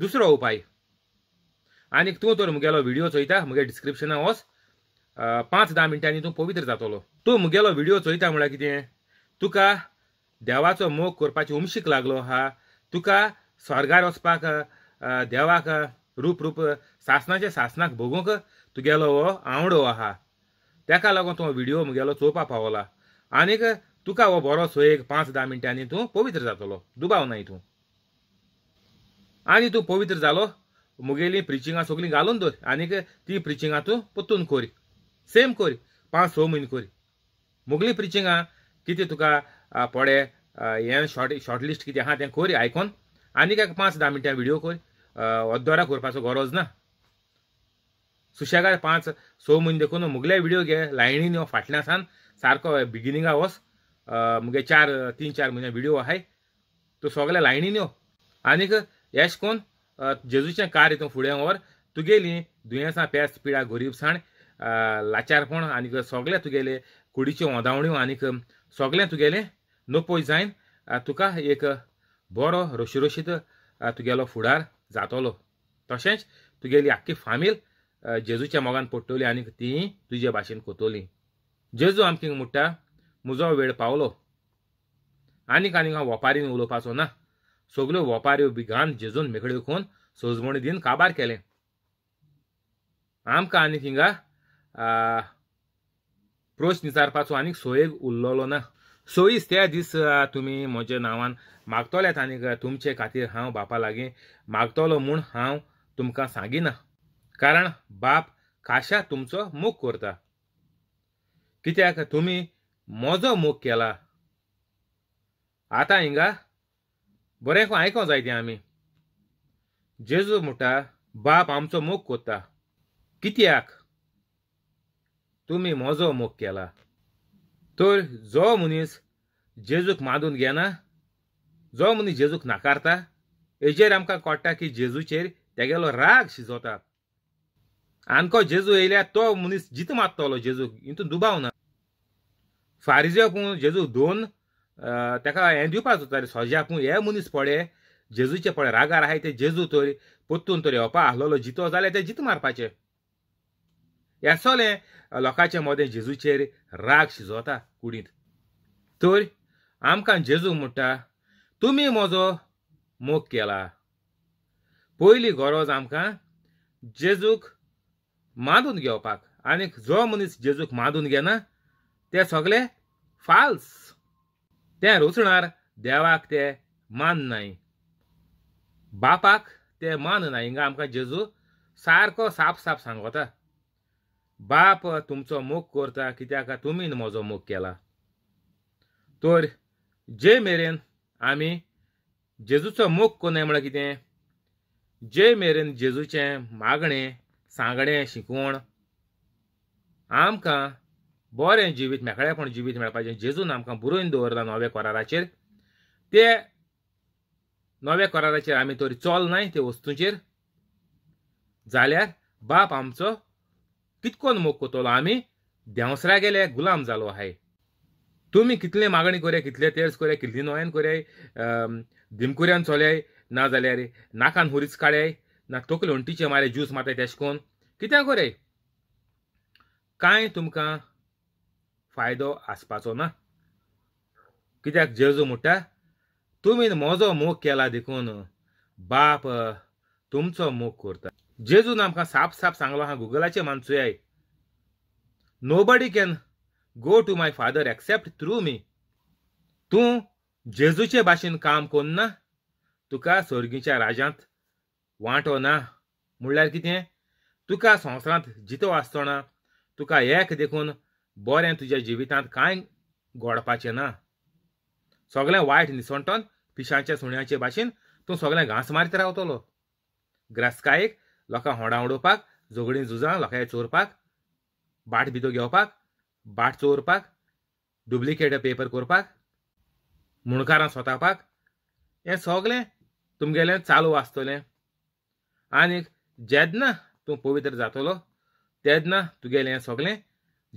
दुसरो उपाय आनीक तूं तर मुगेलो व्हिडिओ चोयता मुगे डिस्क्रिप्शनां वच पांच धा मिनटांनी तूं पवित्र जातलो तूं मुगेलो व्हिडिओ चोयता म्हळ्यार कितें तुका देवाचो मोग करपाची उमशीक लागलो हा तुका स्वर्गार वचपाक देवाक रूप रूप सासनाचे सासनाक भोगूंक तुगेलो हो आवडो आहा तेका लागून तो व्हिडिओ मुगेलो चोवपा पावला आनीक तुका हो बरो एक पांच धा मिनटांनी तूं पवित्र जातलो दुबाव ना तूं आनी तूं पवित्र जालो मुगेली प्रिचिंगां सगलीं घालून दवर आनीक ती प्रिचिंगां तूं पत्तून कोर सेम कोर पांच स म्हयने कोर मुगली प्रिचिंगां कितें तुका पडे हें शॉर्ट शॉर्ट लिस्ट कितें आहा तें कोर आयकोन आनीक एक पांच धा मिनटां व्हिडिओ कोर वद्दोरा करपाचो गरज ना सुशेगाद पांच स म्हयने देखून मुगले व्हिडिओ घे लायणीन यो फाटल्या सान सारको बिगिनिंगा वस मुगे चार तीन चार म्हयने व्हिडिओ आहाय तो सगळ्या लायणीन यो आनीक एश कोन जेजूचें कार्य तूं फुडें व्हर तुगेलीं दुयेंसां पेस्त पिडा गोरीबसाण लाचारपण आनीक सगळें तुगेले कुडीच्यो ओदावण्यो आनीक सगळें तुगेलें नपोय जायन तुका एक बरो रोशी रोशीत तुगेलो फुडार जातोलो तशेंच तुगेली आख्खी फामील जेजूच्या मोगान पडटली आनी ती तुजे भाशेन कोतोली जेजू आमकां म्हणटा म्हजो वेळ पावलो आनीक आनीक हांव वोपारीन उलोवपाचो ना सगल्यो वोपाऱ्यो बिगान जेजून मेकळ्यो खोवन सोजमणी दिन काबार केलें आमकां आनीक हिंगा प्रोश निचारपाचो आनीक सोयेग उरलोलो ना सोयीस त्या दीस तुम्ही म्हज्या नांवान मागतोल्यात आणि तुमचे खातीर हांव बापा लागीं मागतलो म्हूण हांव तुमकां सांगिना कारण बाप काशा तुमचो मोग करता कित्याक तुमी म्हजो मोग केला आतां हिंगा बरें आयको जाय तें आमी जेजू म्हणटा बाप आमचो मोग कोत्ता कित्याक तुमी म्हजो मोग केला तर जो मनीस जेजूक मानून घेना जो मनीस जेजूक नाकारता हेजेर आमकां कळटा की जेजूचेर तेगेलो राग शिजोता आनको जेजू येयल्यार तो मनीस जित मागतलो जेजूक हितून दुबाव ना फारिजे पूण जेजू दोन तेका हें दिवपाक जातालें सोजा पूण हे मनीस पळय जेजूचे पळे रागार आहाय ते जेजू तर पोत्तून तर येवपा आहलोलो जितो जाल्यार ते जित मारपाचें हें सोलें लोकांचे मदें जेजूचेर राग शिजोता कुडींत तर आमकां जेजू म्हणटा तुमी म्हजो मोग केला पयली गरज आमकां जेजूक मादून घेवपाक आनीक जो मनीस जेजूक मादून घेना ते सगळे फाल्स ते रुचणार देवाक ते माननाय बापाक ते माननाय हिंगा आमकां जेजू सारको साफ साफ सांगोता बाप तुमचो मोग करता कित्याक तुम्ही म्हजो मोग केला तर जे मेरेन आम्ही जेजूचो मोग कोन्नाय म्हणजे कितें जे मेरेन जेजूचे मागणे सांगणे शिकवण आमकां बरें जिवीत मेकळेपण जिवीत मेळपाचें जेजून आमकां बरोवन दवरला नवे कोराराचेर ते नव्या कोराराचेर आमी तर चलनाय ते वस्तूचेर जाल्यार बाप आमचो कितकोन मोग कोतोलो आम्ही देंवसरा गेले गुलाम झालो हाय तुम्ही कितले मागणी कोरे कितले तेज करे कितली नोयान कोरे दिमकुऱ्यान चोल्याय ना जाल्यार नाकान हुरीच काड्याय ना तकले उंटीचे मारे ज्यूस माताय तेश कोन कित्या कोरे कांय तुमकां फायदो आसपाचो ना कित्याक जेजू म्हणटा तुमी मोजो मोग केला देखून बाप तुमचो मोग करता जेजून आमकां साफ साफ सांगलो हा गुगलाचे मानसुयाय nobody can go to my father except through me तूं जेजूचे भाशेन काम कोन्ना तुका स्वर्गीच्या राजांत वांटो ना म्हणल्यार कितें तुका संवसारांत जितो आसतना तुका एक देखून बरें तुज्या जिवितांत कांय घोडपाचें ना सगळें वायट निसणटोन पिशांच्या सुण्याचे भाशेन तूं सगळें घांस मारीत रावतलो ग्रासकायेक लोकांक होंडा उडोवपाक झगडीं झुजां लोकांय चोरपाक बाट भितर घेवपाक बाट चोरपाक डुप्लिकेट पेपर कोरपाक मुणकारां सोतापाक हें सोगलें तुमगेलें चालू आसतलें आनीक जेदना तूं पवित्र जातलो तेदना तुगेलें हें सोगलें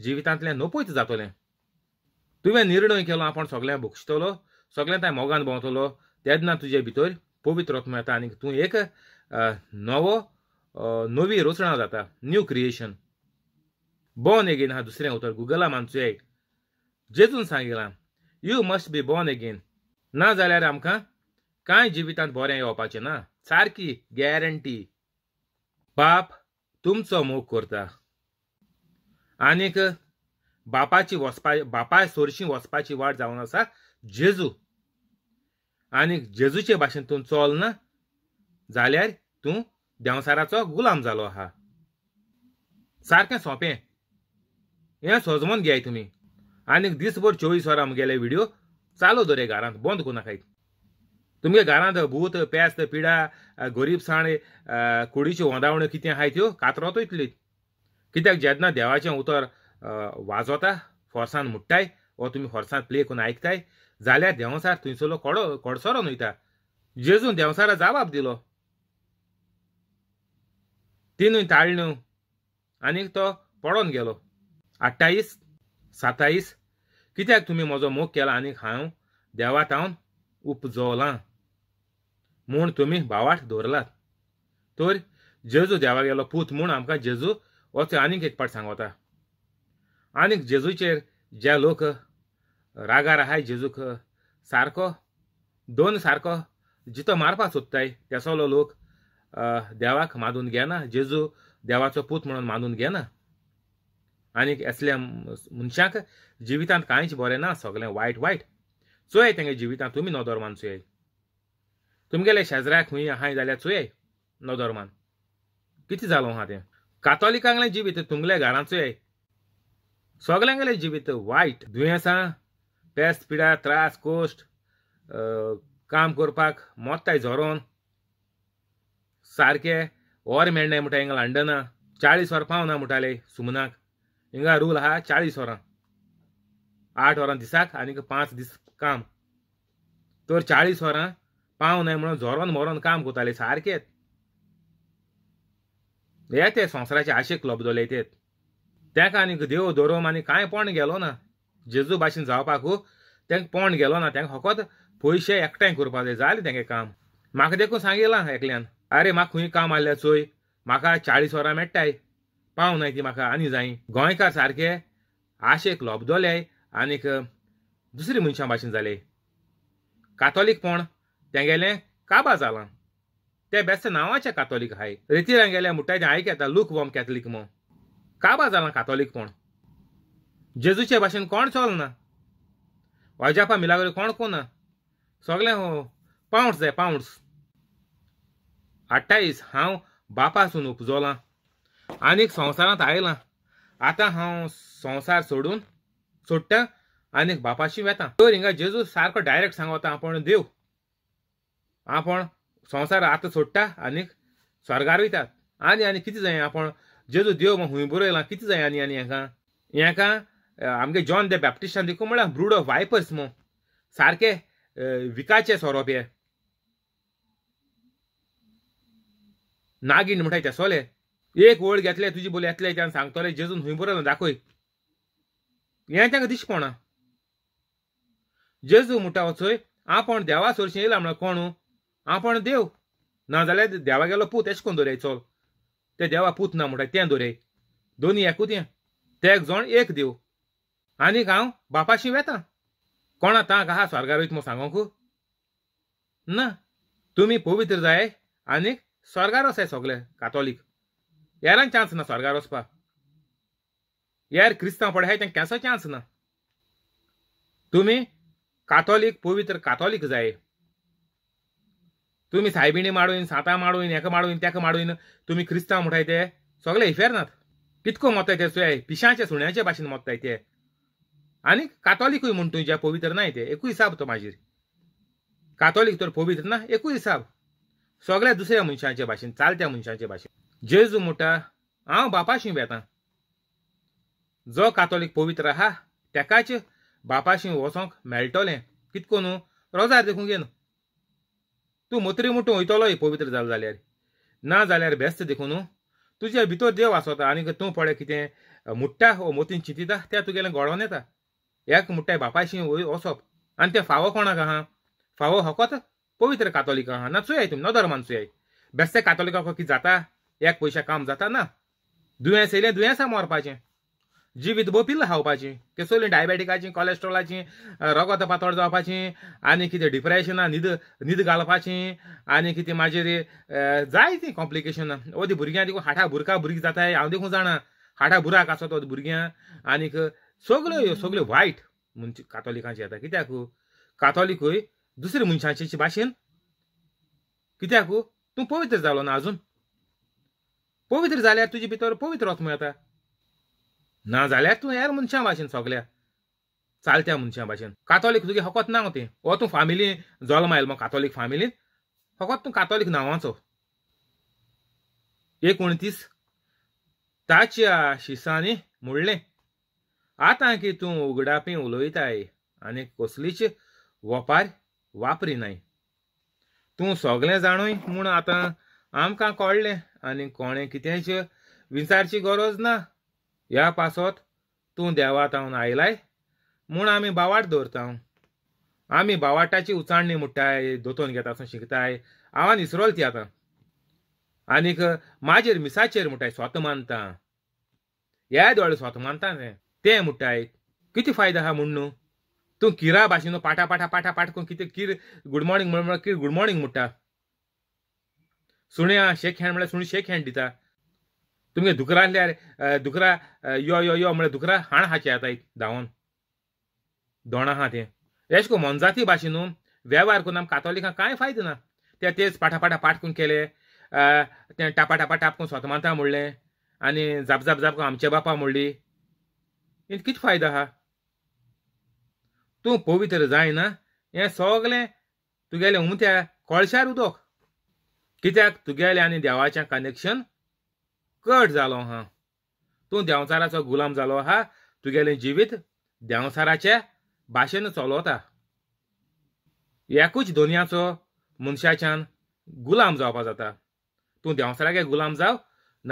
जिवितांतलें नोपयत जातलें तुवें निर्णय केलो आपण सगळ्यांक भोगशितलो सगळें तें मोगान भोंवतलो तेदना तुजे भितर पवित्र येता आनी तूं एक नवो नवी रचना जाता न्यू क्रिएशन बॉर्न अगेन हा दुसरें उतर गुगला एक जेजून सांगिलां you must be born again ना जाल्यार आमकां कांय जिवितांत बरें येवपाचें ना सारकी गॅरंटी बाप तुमचो मोग करता आनीक बापाची वचपा बापा सोरशीं वचपाची वाट जावन आसा जेजू आनीक जेजूचे भाशेन तूं चल जाल्यार तूं देंवसाराचो गुलाम जालो आहा सारकें सोंपें हें सोजमोन घेयाय तुमी आनीक दिसभर चोवीस वरां मुगेले व्हिडियो चालू दरे घरांत बंद करूं नाकाय तुमगे घरांत भूत पेस्त पिडा गरीबसाण कुडीच्यो वंदावण्यो कितें आहाय त्यो कातरतो इतली कित्याक जेन्ना देवाचें उतर वाजोता फोर्सान मुट्टाय वो तुमी फोर्सान प्ले करून आयकताय जाल्यार देंवसार थंयसरलो कडो कडसरोन वयता जेजून देंवसारा जबाब दिलो तिनूय ताळण्यो आनीक तो पडोन गेलो अठ्ठावीस सातावीस कित्याक तुमी म्हजो मोग केला आनीक हांव तावन उपजवलां म्हूण तुमी भावाट दवरलात तर जेजू देवा गेलो पूत म्हूण आमकां जेजू वचो आनीक एक पाट सांगोता आनीक जेजूचेर जे लोक रागार आहाय जेजूक सारको दोन सारको जितो मारपाक सोदताय तेसोलो लोक देवाक मानून घेना जेजू देवाचो पूत म्हणून मानून घेना आनीक असल्या मनशांक जिवितांत कांयच बरें ना सगलें वायट वायट चोय तेंगे जिवितांत तुमी नदर चुय तुमगेले शेजऱ्याक खंय आहाय जाल्यार चुय नदर मान कितें जालो आहा तें कातोलिकांगले जिवीत तुमगले चुय सगळ्यांगले जिवीत वायट दुयेंसां पेस्त पिडा त्रास कोश्ट काम करपाक मोत्ताय झरोन सारके वर मेळनाय म्हणटा हिंगा लंडना चाळीस वरां पावना म्हणटाले सुमनाक हिंगा रूल आहा चाळीस वरां आठ वरां दिसाक आनीक पांच दीस काम तर चाळीस वरां पावनाय म्हणून झोरोन मोरोन काम कोताले सारखे हे ते संवसाराचे आशेक लोबदोले ते तेका आनीक देव दोरोम आनी कांय पण गेलो ना जेजू भाशेन जावपाकू तांकां पण गेलो ना तांकां फकत पयशे एकठांय करपाक जाय जालें तेंगे काम म्हाका देखून सांगिलां एकल्यान अरे म्हाका खंय काम आल्या चोय म्हाका चाळीस वरां मेळटाय पावनाय ती म्हाका आनी जाय गोंयकार सारके आशेक लोबदोले आनीक दुसरी मनशां भाशेन जाले पण तेंगेलें काबा जालां ते बेस्ट नांवाचे कातोलीक हाय रिती गेले म्हणटाय तें आयक येता लूक वॉम कॅथलीक म्हूण काबा जालां पण जेजूचे भाशेन कोण ना वाजापा मिलागोरी कोण कोण कोना हो पावंड्स जाय पावंड्स अठ्ठावीस हांव बापासून उपजोलां आनीक संवसारांत आयलां आतां हांव संवसार सोडून सोडटा आनीक बापाशी वेता तर हिंगा जेजू सारको डायरेक्ट सांगोता आपण देव आपण संवसार आतां सोडटा आनीक स्वर्गार वयतात आनी आनी कितें जाय आपण जेजू देव हूंय बरयलां कितें जाय आनी आनी हेका हेका आमगे जॉन द बॅप्टिस्टान देखू म्हळ्यार ब्रूड ऑफ वायपर्स मो सारकें विकाचे स्वरूप हे नागीण म्हणटाय सोले एक वळ घेतले तुझी बोली येतले त्यान सांगतोले जेजून हुंय बरो दाखय हें तांकां पोणा जेजू म्हणटा वचय आपण देवा सोरशें येयला म्हणून कोण आपण देव नाजाल्यार देवा गेलो पूत एश कोन चल ते देवा पूत ना म्हणटा तें दोन्ही दोनी ये ते एक जण एक देव आनीक हांव बापाशी वेता कोणा तांक आहा स्वर्गार वयता म्हूण ना तुमी पवित्र जाय आनीक स्वर्गार वसाय सगळे कातोलीक येरान चान्स ना स्वर्गार वचपाक येर क्रिस्तांव पडाय तांकां केसो चान्स ना तुमी कातोलीक पवित्र कातोलीक जाय तुमी सायबिणी माडून सातां माडून हेका माडून तेका माडून तुमी क्रिस्तांव म्हणटाय ते सगळे इफेरनात कितको मोत्ताय ते सुये पिशांचे सुण्याचे भाशेन मोत्ताय ते आनी कातोलिकूय म्हूण तुजे पवित्र नाय ते एकूय हिसाब तो म्हाजेर कातोलीक तर पवित्र ना एकूय हिसाब सगळ्या दुसऱ्या मनशांचे भाशेन चालत्या मनशांचे भाशेन जेजू म्हणटा हांव बापाशी बेता जो कातोलीक पवित्र आहा तेकाच बापाशी वचोंक मेळटलें कितको न्हू रोजार देखूंक घेन तूं मत्री मुठून वयतलो पवित्र जालो जाल्यार ना जाल्यार बेस्त देखून न्हू तुज्या भितर देव आसोता आनी तूं पळय कितें मुट्टा हो मोतीन चिंतिता त्या तुगेलें घडोवन येता एक मुट्टाय बापाशी वसप आनी तें फावो कोणाक आहा फावो हकोत पवित्र कातोलिका हा नाचूय ना धर्मान मानसूय बेस्ते कातोलिका कितें जाता एक पैशा काम जाता ना दुयेंस येयलें दुयेंसां मरपाचें जिवीत बोपिल्ल खावपाचीं केसोलीं डायबेटिकाचीं कोलेस्ट्रॉलाचीं रगत पातळ जावपाचीं आनी कितें डिप्रेशनां न्हिद न्हिद घालपाचीं आनी कितें म्हाजेर जायतीं कॉम्प्लिकेशनां ओदी भुरग्यां देखून हाटा भुरका भुरगीं जाताय हांव देखून जाणा हाटा बुराक आसा तो भुरग्यां आनीक सगळ्यो सगळ्यो वायट म्हणजे कातोलिकाची येता कित्याक कातोलिकूय दुसरे मनशांची भाषेन कित्याक हो? तू पवित्र जालो ना अजून पवित्र जाल्यार तुजे भितर पवित्र वत येता ना जाल्यार तूं हेर मनशां भाशेन सोगल्या चालत्या मनशां भाशेन कातोलीक तुगे फकोत ना तें हो तूं फामिली जल्मा आयलो कातोलीक फामिलीन फकत तूं कातोलीक नांवाचो एकोणतीस ताच्या शिसांनी म्हणलें आतां की तूं उगडापी उलोयताय आणि कसलीच वपार वापरी नाही तूं सगळें जाणूय म्हूण आतां आमकां कळ्ळें आनी कोणें कितेंच विचारची गरज ना ह्या पासत तूं देवात हांव आयलाय म्हूण आमी बावाट दवरता आमी बावाटाची उचाणणी मुट्टाय दोतोन घेता असो शिकताय आव्हान इसरोल ती आतां आनीक म्हाजेर मिसाचेर मुटाय स्वत मानता हे दोळे स्वत मानता ते मुटाय कितें फायदो आहा म्हूण न्हू तूं किरा भाशेन पाटा पाटा पाटा पाट करून कितें किर गुड मॉर्निंग म्हणून किर गुड मॉर्निंग म्हणटा सुण्या शेक हँड म्हळ्यार सुणी शेक हँड दिता तुमगे दुकरां आसल्यार दुकरां यो यो यो म्हळ्यार दुकरां हाण हाचे येता धांवोन दोण आहा तें एश को मोनजाती भाशेन वेव्हार करून आमकां कातोलिकांक कांय फायदो ना ते तेच पाठा पाठा पाठ करून केले तें टापा टापा टाप करून स्वतमाता माता म्हणलें आनी जाप जाप जाप आमच्या बापा म्हणली कितें फायदो आहा तूं पवित्र जायना हें सगलें तुगेलें उमत्या कळशार उदक कित्याक तुगेलें आनी देवाचें कनेक्शन कट जालो हा तूं देंवचाराचो गुलाम जालो आहा तुगेलें जिवीत देंवचाराचे भाशेन चलोता एकूच दोनयाचो मनशाच्यान गुलाम जावपा जाता तूं देंवचारागे गुलाम जाव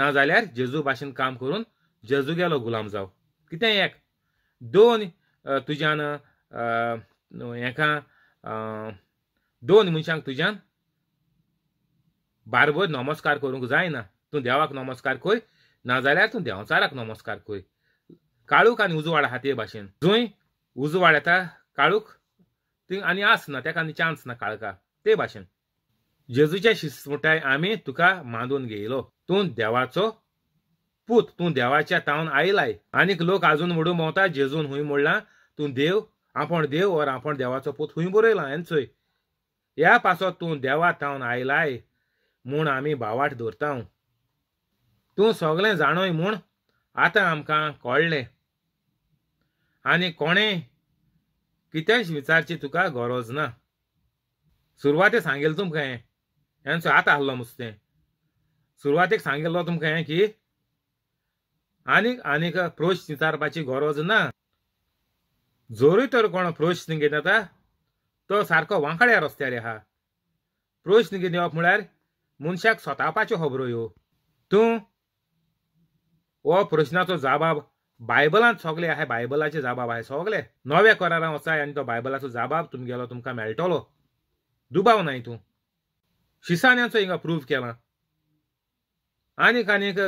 नाजाल्यार जेजू भाशेन काम करून गेलो गुलाम जाव कितें एक दोन तुज्यान हेका दोन मनशांक तुज्यान बारबर नमस्कार करूंक जायना तूं देवाक नमस्कार कर नाजाल्यार तूं देंवचाराक नमस्कार कोय काळूक आनी उजवाड आहा ते भाशेन जंय उजवाड येता काळूक थंय आनी आस ना तेका आनी चान्स ना काळका ते भाशेन जेजूच्या शिस्मुटाय आमी तुका मानून घेयलो तूं देवाचो पूत तूं देवाच्या तावन आयलाय आनीक लोक आजून म्हणून भोंवता जेजून हूंय मोडला तूं देव आपण देव और आपण देवाचो पूत खूंय बरयलां हेंचोय या पासो तूं देवा थावन आयलाय म्हूण आमी भावाट दवरता तूं सगळें जाणोय म्हूण आतां आमकां कळ्ळें आनी कोणें कितेंच विचारची तुका गरज ना सुरवाते सांगिल्लें तुमकां हें हेंचो आतां आहलो मुस्तें सुरवातेक सांगिल्लो तुमकां हें की आनीक आनीक प्रोश विचारपाची गरज ना जोरी तर कोण प्रवेश येता तो सारको वांकड्या रस्त्यार आहा प्रवेश घेऊन येवप म्हळ्यार मनशाक स्वतापाच्यो खबरो ह्यो तू हो प्रश्नाचो जाबाब बायबलांत सगले आहे बायबलाचे जाबाब आहे सगले नव्या करारां वचाय आनी तो बायबलाचो जाबाब तुमगेलो तुमकां मेळटलो दुबाव नाय तूं शिसान्याचो हिंगा प्रूफ केला आनीक आनीक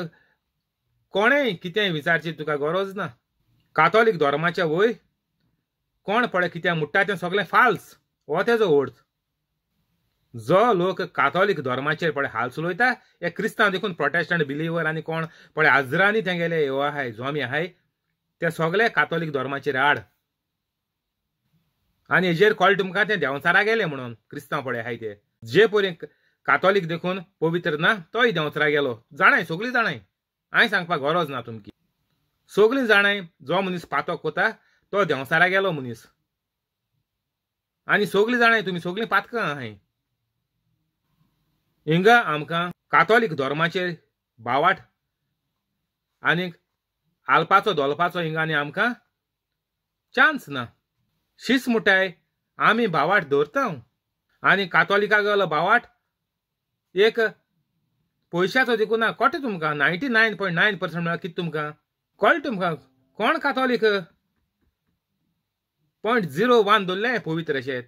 कोणेंय कितेंय विचारची तुका गरज ना कातोलीक धर्माच्या वय कोण पळय कित्या म्हणटा तें सगळे फाल्स हो तेजो अर्थ जो लोक कातोलीक धर्माचेर पळय हाल उलोयता हे क्रिस्तांव देखून प्रोटेस्टंट बिलिवर आनी कोण पळय आजरांनी ते गेले यो आहाय जोमी आहाय ते सगळे कातोलीक धर्माचेर आड आनी हेजेर कळ्ळें तुमकां ते देंवचारा गेले म्हणून क्रिस्तांव पळय आहाय ते जे परी कातोलीक देखून पवित्र ना तोय देंवचारा गेलो जाणाय सगळी जाणाय हांवें सांगपाक गरज ना तुमकी सगळी जाणाय जो मनीस पातो कोता तो देवसारा गेलो मनीस आणि सोगली जाणय तुम्ही सोगली पातकां आहे हिंगा आमकां कातोलीक धर्माचे बावाट आणि आलपाचो दोलपाचो हिंगा आनी आमकां चान्स ना शीस मुटाय आम्ही बावाट दवरता आणि कातोलिका गेलो बावाट एक पयशाचो देखून ना कोटे तुमकां ninety nine point nine percent म्हळ्यार कितें तुमकां कळटा तुमकां कोण कातोलीक पॉयंट झिरो वन दोल्ले पवित्र शेत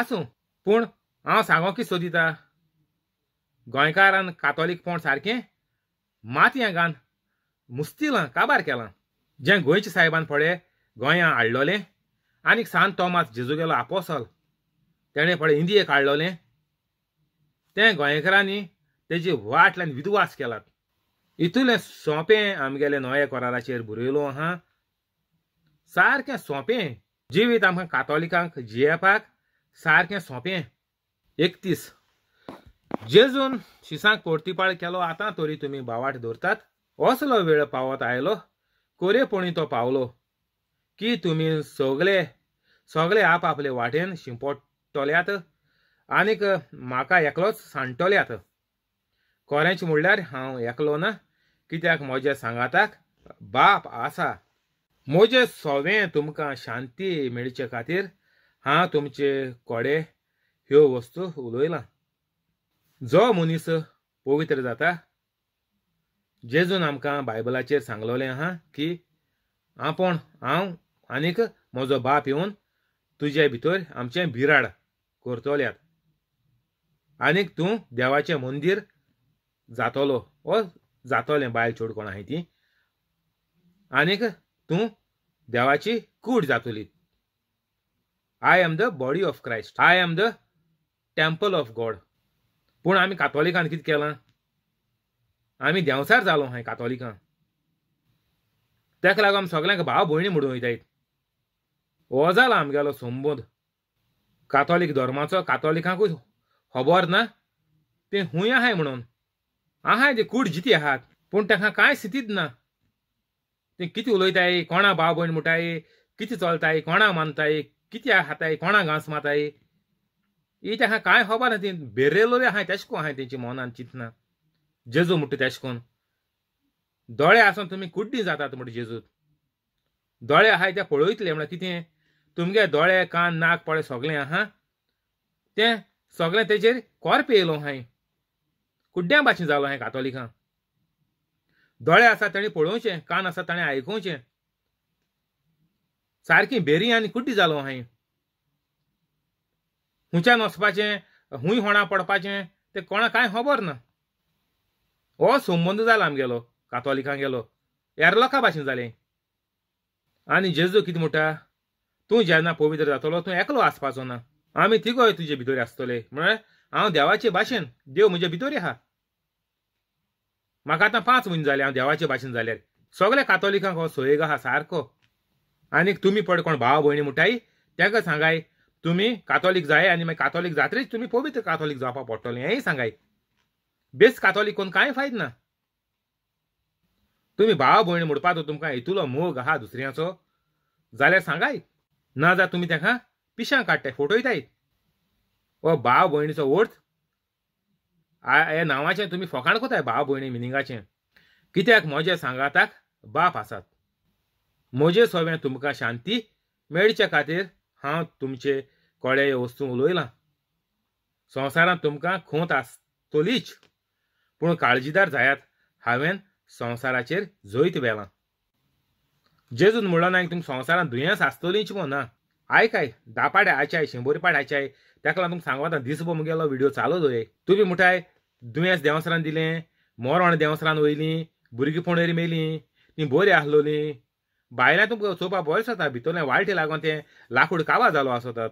आसूं पूण हांव सांगोकी सोदिता गोंयकारान कातोलीकपण सारकें मातयांगान मुस्तिलां काबार केलां जें गोंयच्या सायबान फळें गोंयां हाडलोलें आनीक सांत तोमास गेलो आपोसल तेणें फळें इंदियेक हाडलोलें तें गोंयकारांनी तेजी वाटल्यान विद्वास केलात इतुलें सोंपें आमगेले नवे कराराचेर बरयलो आहा सारकें सोंपें जिवीत आमकां कातोलिकांक जियेपाक सारकें सोंपें एकतीस जेजून शिसांक पोर्तीपाळ केलो आतां तरी तुमी बावाट धरतात असलो वेळ पावत आयलो कोरेपणी तो पावलो की तुमी सगळे सगळे आप आपले वाटेन शिंपोडटल्यात आनीक म्हाका एकलोच सांडटल्यात कोरेंच म्हणल्यार हांव एकलो ना कित्याक म्हज्या सांगाताक बाप आसा मोजे सोवें तुमकां शांती मेळचे खातीर हांव तुमचे कोडे ह्यो वस्तू उलयलां जो मनीस पवित्र जाता जेजून आमकां बायबलाचेर सांगलोलें आहा की आपण हांव आनीक म्हजो बाप येवन तुजे भितर आमचें भिराड करतल्यात आनीक तूं देवाचें मंदीर जातलो ओ जातोले बायल चोड कोण आहाय ती आनीक तू देवाची कूड जातोली I am the body of Christ I am the temple of God पूण आमी कातोलिकान कितें केलां आमी देंवसार जालो हांय कातोलिकां तेका लागून आमी सगल्यांक भाव भयणी म्हणून वयतात हो जाला आमगेलो संबोध कातोलीक धर्माचो कातोलिकांकूय खबर ना ते हूंय आहाय म्हणून आहाय ते कूड जिती आहात पूण ताका कांय स्थितीत ना ते किती उलयताय कोणा भाव भयण म्हणटाय किती चलताय कोणा मानताय किती खाताय कोणा घास माताय ही ते कांय खबर ना ती बेरेलोले आहाय तेश कोण आहाय मनान चिंतना जेजू म्हणटा तेशकोन कोन दोळे आसून तुमी कुड्डी जातात म्हणटा जेजूत दोळे आहाय ते पळयतले म्हणल्यार कितें तुमगे दोळे कान नाक पळे सगळें आहा तें सगळें तेजेर कोर्प येयलो हांय कुड्ड्या भाशेन जालो हांय कातोलिकां दोळे आसा ताणें पळोवचें कान आसा ताणें आयकुवचें सारकी बेरी आनी कुड्डी जालो हांयें खुंयच्यान वचपाचें हूंय होणा पडपाचे ते कोणाक कांय खबर ना हो संबंद जाला आमगेलो कातोलिकां गेलो लोकां भाशेन जालें आनी जेजू कितें म्हणटा तूं जेन्ना पवित्र जातलो तूं एकलो आसपाचो ना आमी तिगोय तुजे भितर आसतले म्हळ्यार हांव देवाचे भाशेन देव म्हजे भितर आहा म्हाका आतां पांच म्हयने जाले हांव देवाचे भाशेन जाल्यार सगल्या कातोलिकांक हो सोयेग आहा सारको आनीक तुमी पड कोण भाव भयणी म्हणटाय तेका सांगाय तुमी कातोलीक जाय आनी मागीर कातोलीक जात्रेच तुमी पवित्र कातोलीक जावपा पडटलें हेंय सांगाय बेस्ट कातोलीक कोण कांय फायद ना तुमी भाव भयणी तो तुमकां इतुलो मोग आहा दुसऱ्याचो जाल्यार सांगाय ना जा तुमी तेका पिशां काडटाय फोटोयताय हो भाव भयणीचो ओर्थ हे नांवाचें तुमी फोकाण कोताय भाव भयणी मिनिंगाचें कित्याक म्हजे सांगाताक बाप आसात म्हजे सोवें तुमकां शांती मेळचे खातीर हांव तुमचे कोळे वस्तू उलयलां संवसारांत तुमकां खोंत आसतलीच पूण काळजीदार जायात हांवें संवसाराचेर जैत वेलां जेजून म्हणलो ना तुमकां संवसारांत दुयेंस आसतलीच मो ना आयकाय धा पाट आयच्याय शंभर पाड आयच्याय ताका लागून तुमकां आतां दिसभर मुगेलो व्हिडिओ चालू दोये तुमी म्हणटाय दुयेंस देंवसरान दिलें मोरण देंवसरान वयलीं भुरगीं फोंडेर मेलीं तीं बोरी आहलोलीं बायलां तुमकां चोवपा बरें जाता भितरल्यान वाळटे लागोन तें लाकूड कावा जालो आसतात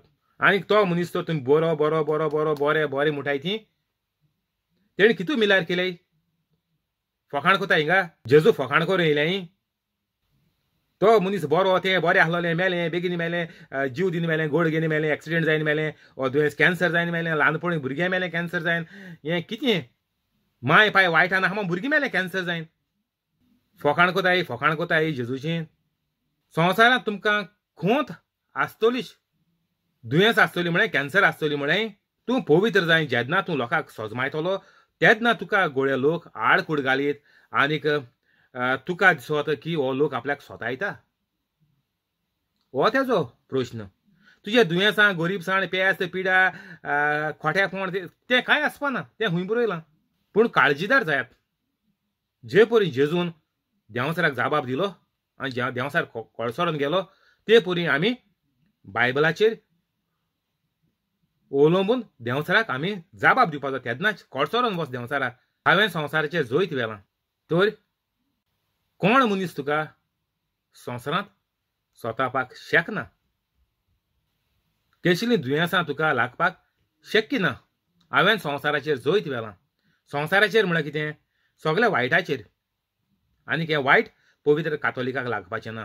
आनी तो मनीस तर तुमी बरो बरो बरो बरो बरें बरें म्हणटाय तीं तेणी कितू मिलार केले फकाण कोता हिंगा जेजू फकाण करून येयल्या तो मनीस बरो ते बरे आसलोले मेले बेगीन मेलें जीव दिन मेले गोड घेन मेले एक्सिडेंट जायन मेले ओ दुयेंस कॅन्सर जायन मेले ल्हानपणी भुरगें मेले कॅन्सर जायन हे कितें माय पाय वायटान आहा भुरगीं मेलें कॅन्सर जायन फोकाण कोताय फोकाण कोताय जेजूची संवसारांत तुमकां खोंत आसतलीच दुयेंस आसतली म्हळें कॅन्सर आसतली म्हळें तूं पवित्र जाय जेदना तूं लोकांक सोजमायतलो तेदना तुका गोळे लोक आडकूड घालीत आनीक तुका आता की हो लोक आपल्याक सोतायता हो तेजो प्रश्न तुज्या दुयेंसां गोरीबसाण पेस्त पिडा फोण ते कांय आसपाना ते हुंय बरयलां पूण काळजीदार जायात जे परी जेजून देंवसराक जबाब दिलो आनी देंवसार कोळसरोन गेलो ते परी आमी बायबलाचेर ओलंबून देंवसराक आमी जाबाब दिवपाचो तेदनाच कोळसरोन बस देंवसाराक हांवें संवसाराचेर जोयत व्हेलां तर कोण मनीस तुका संवसारांत स्वतापाक शकना केशली दुयेंसां तुका लागपाक शक्य ना हांवें संवसाराचेर जोयत व्हेलां संवसाराचेर म्हळ्यार कितें सगळ्या वायटाचेर आनीक हें वायट पवित्र कातोलिकाक लागपाचें ना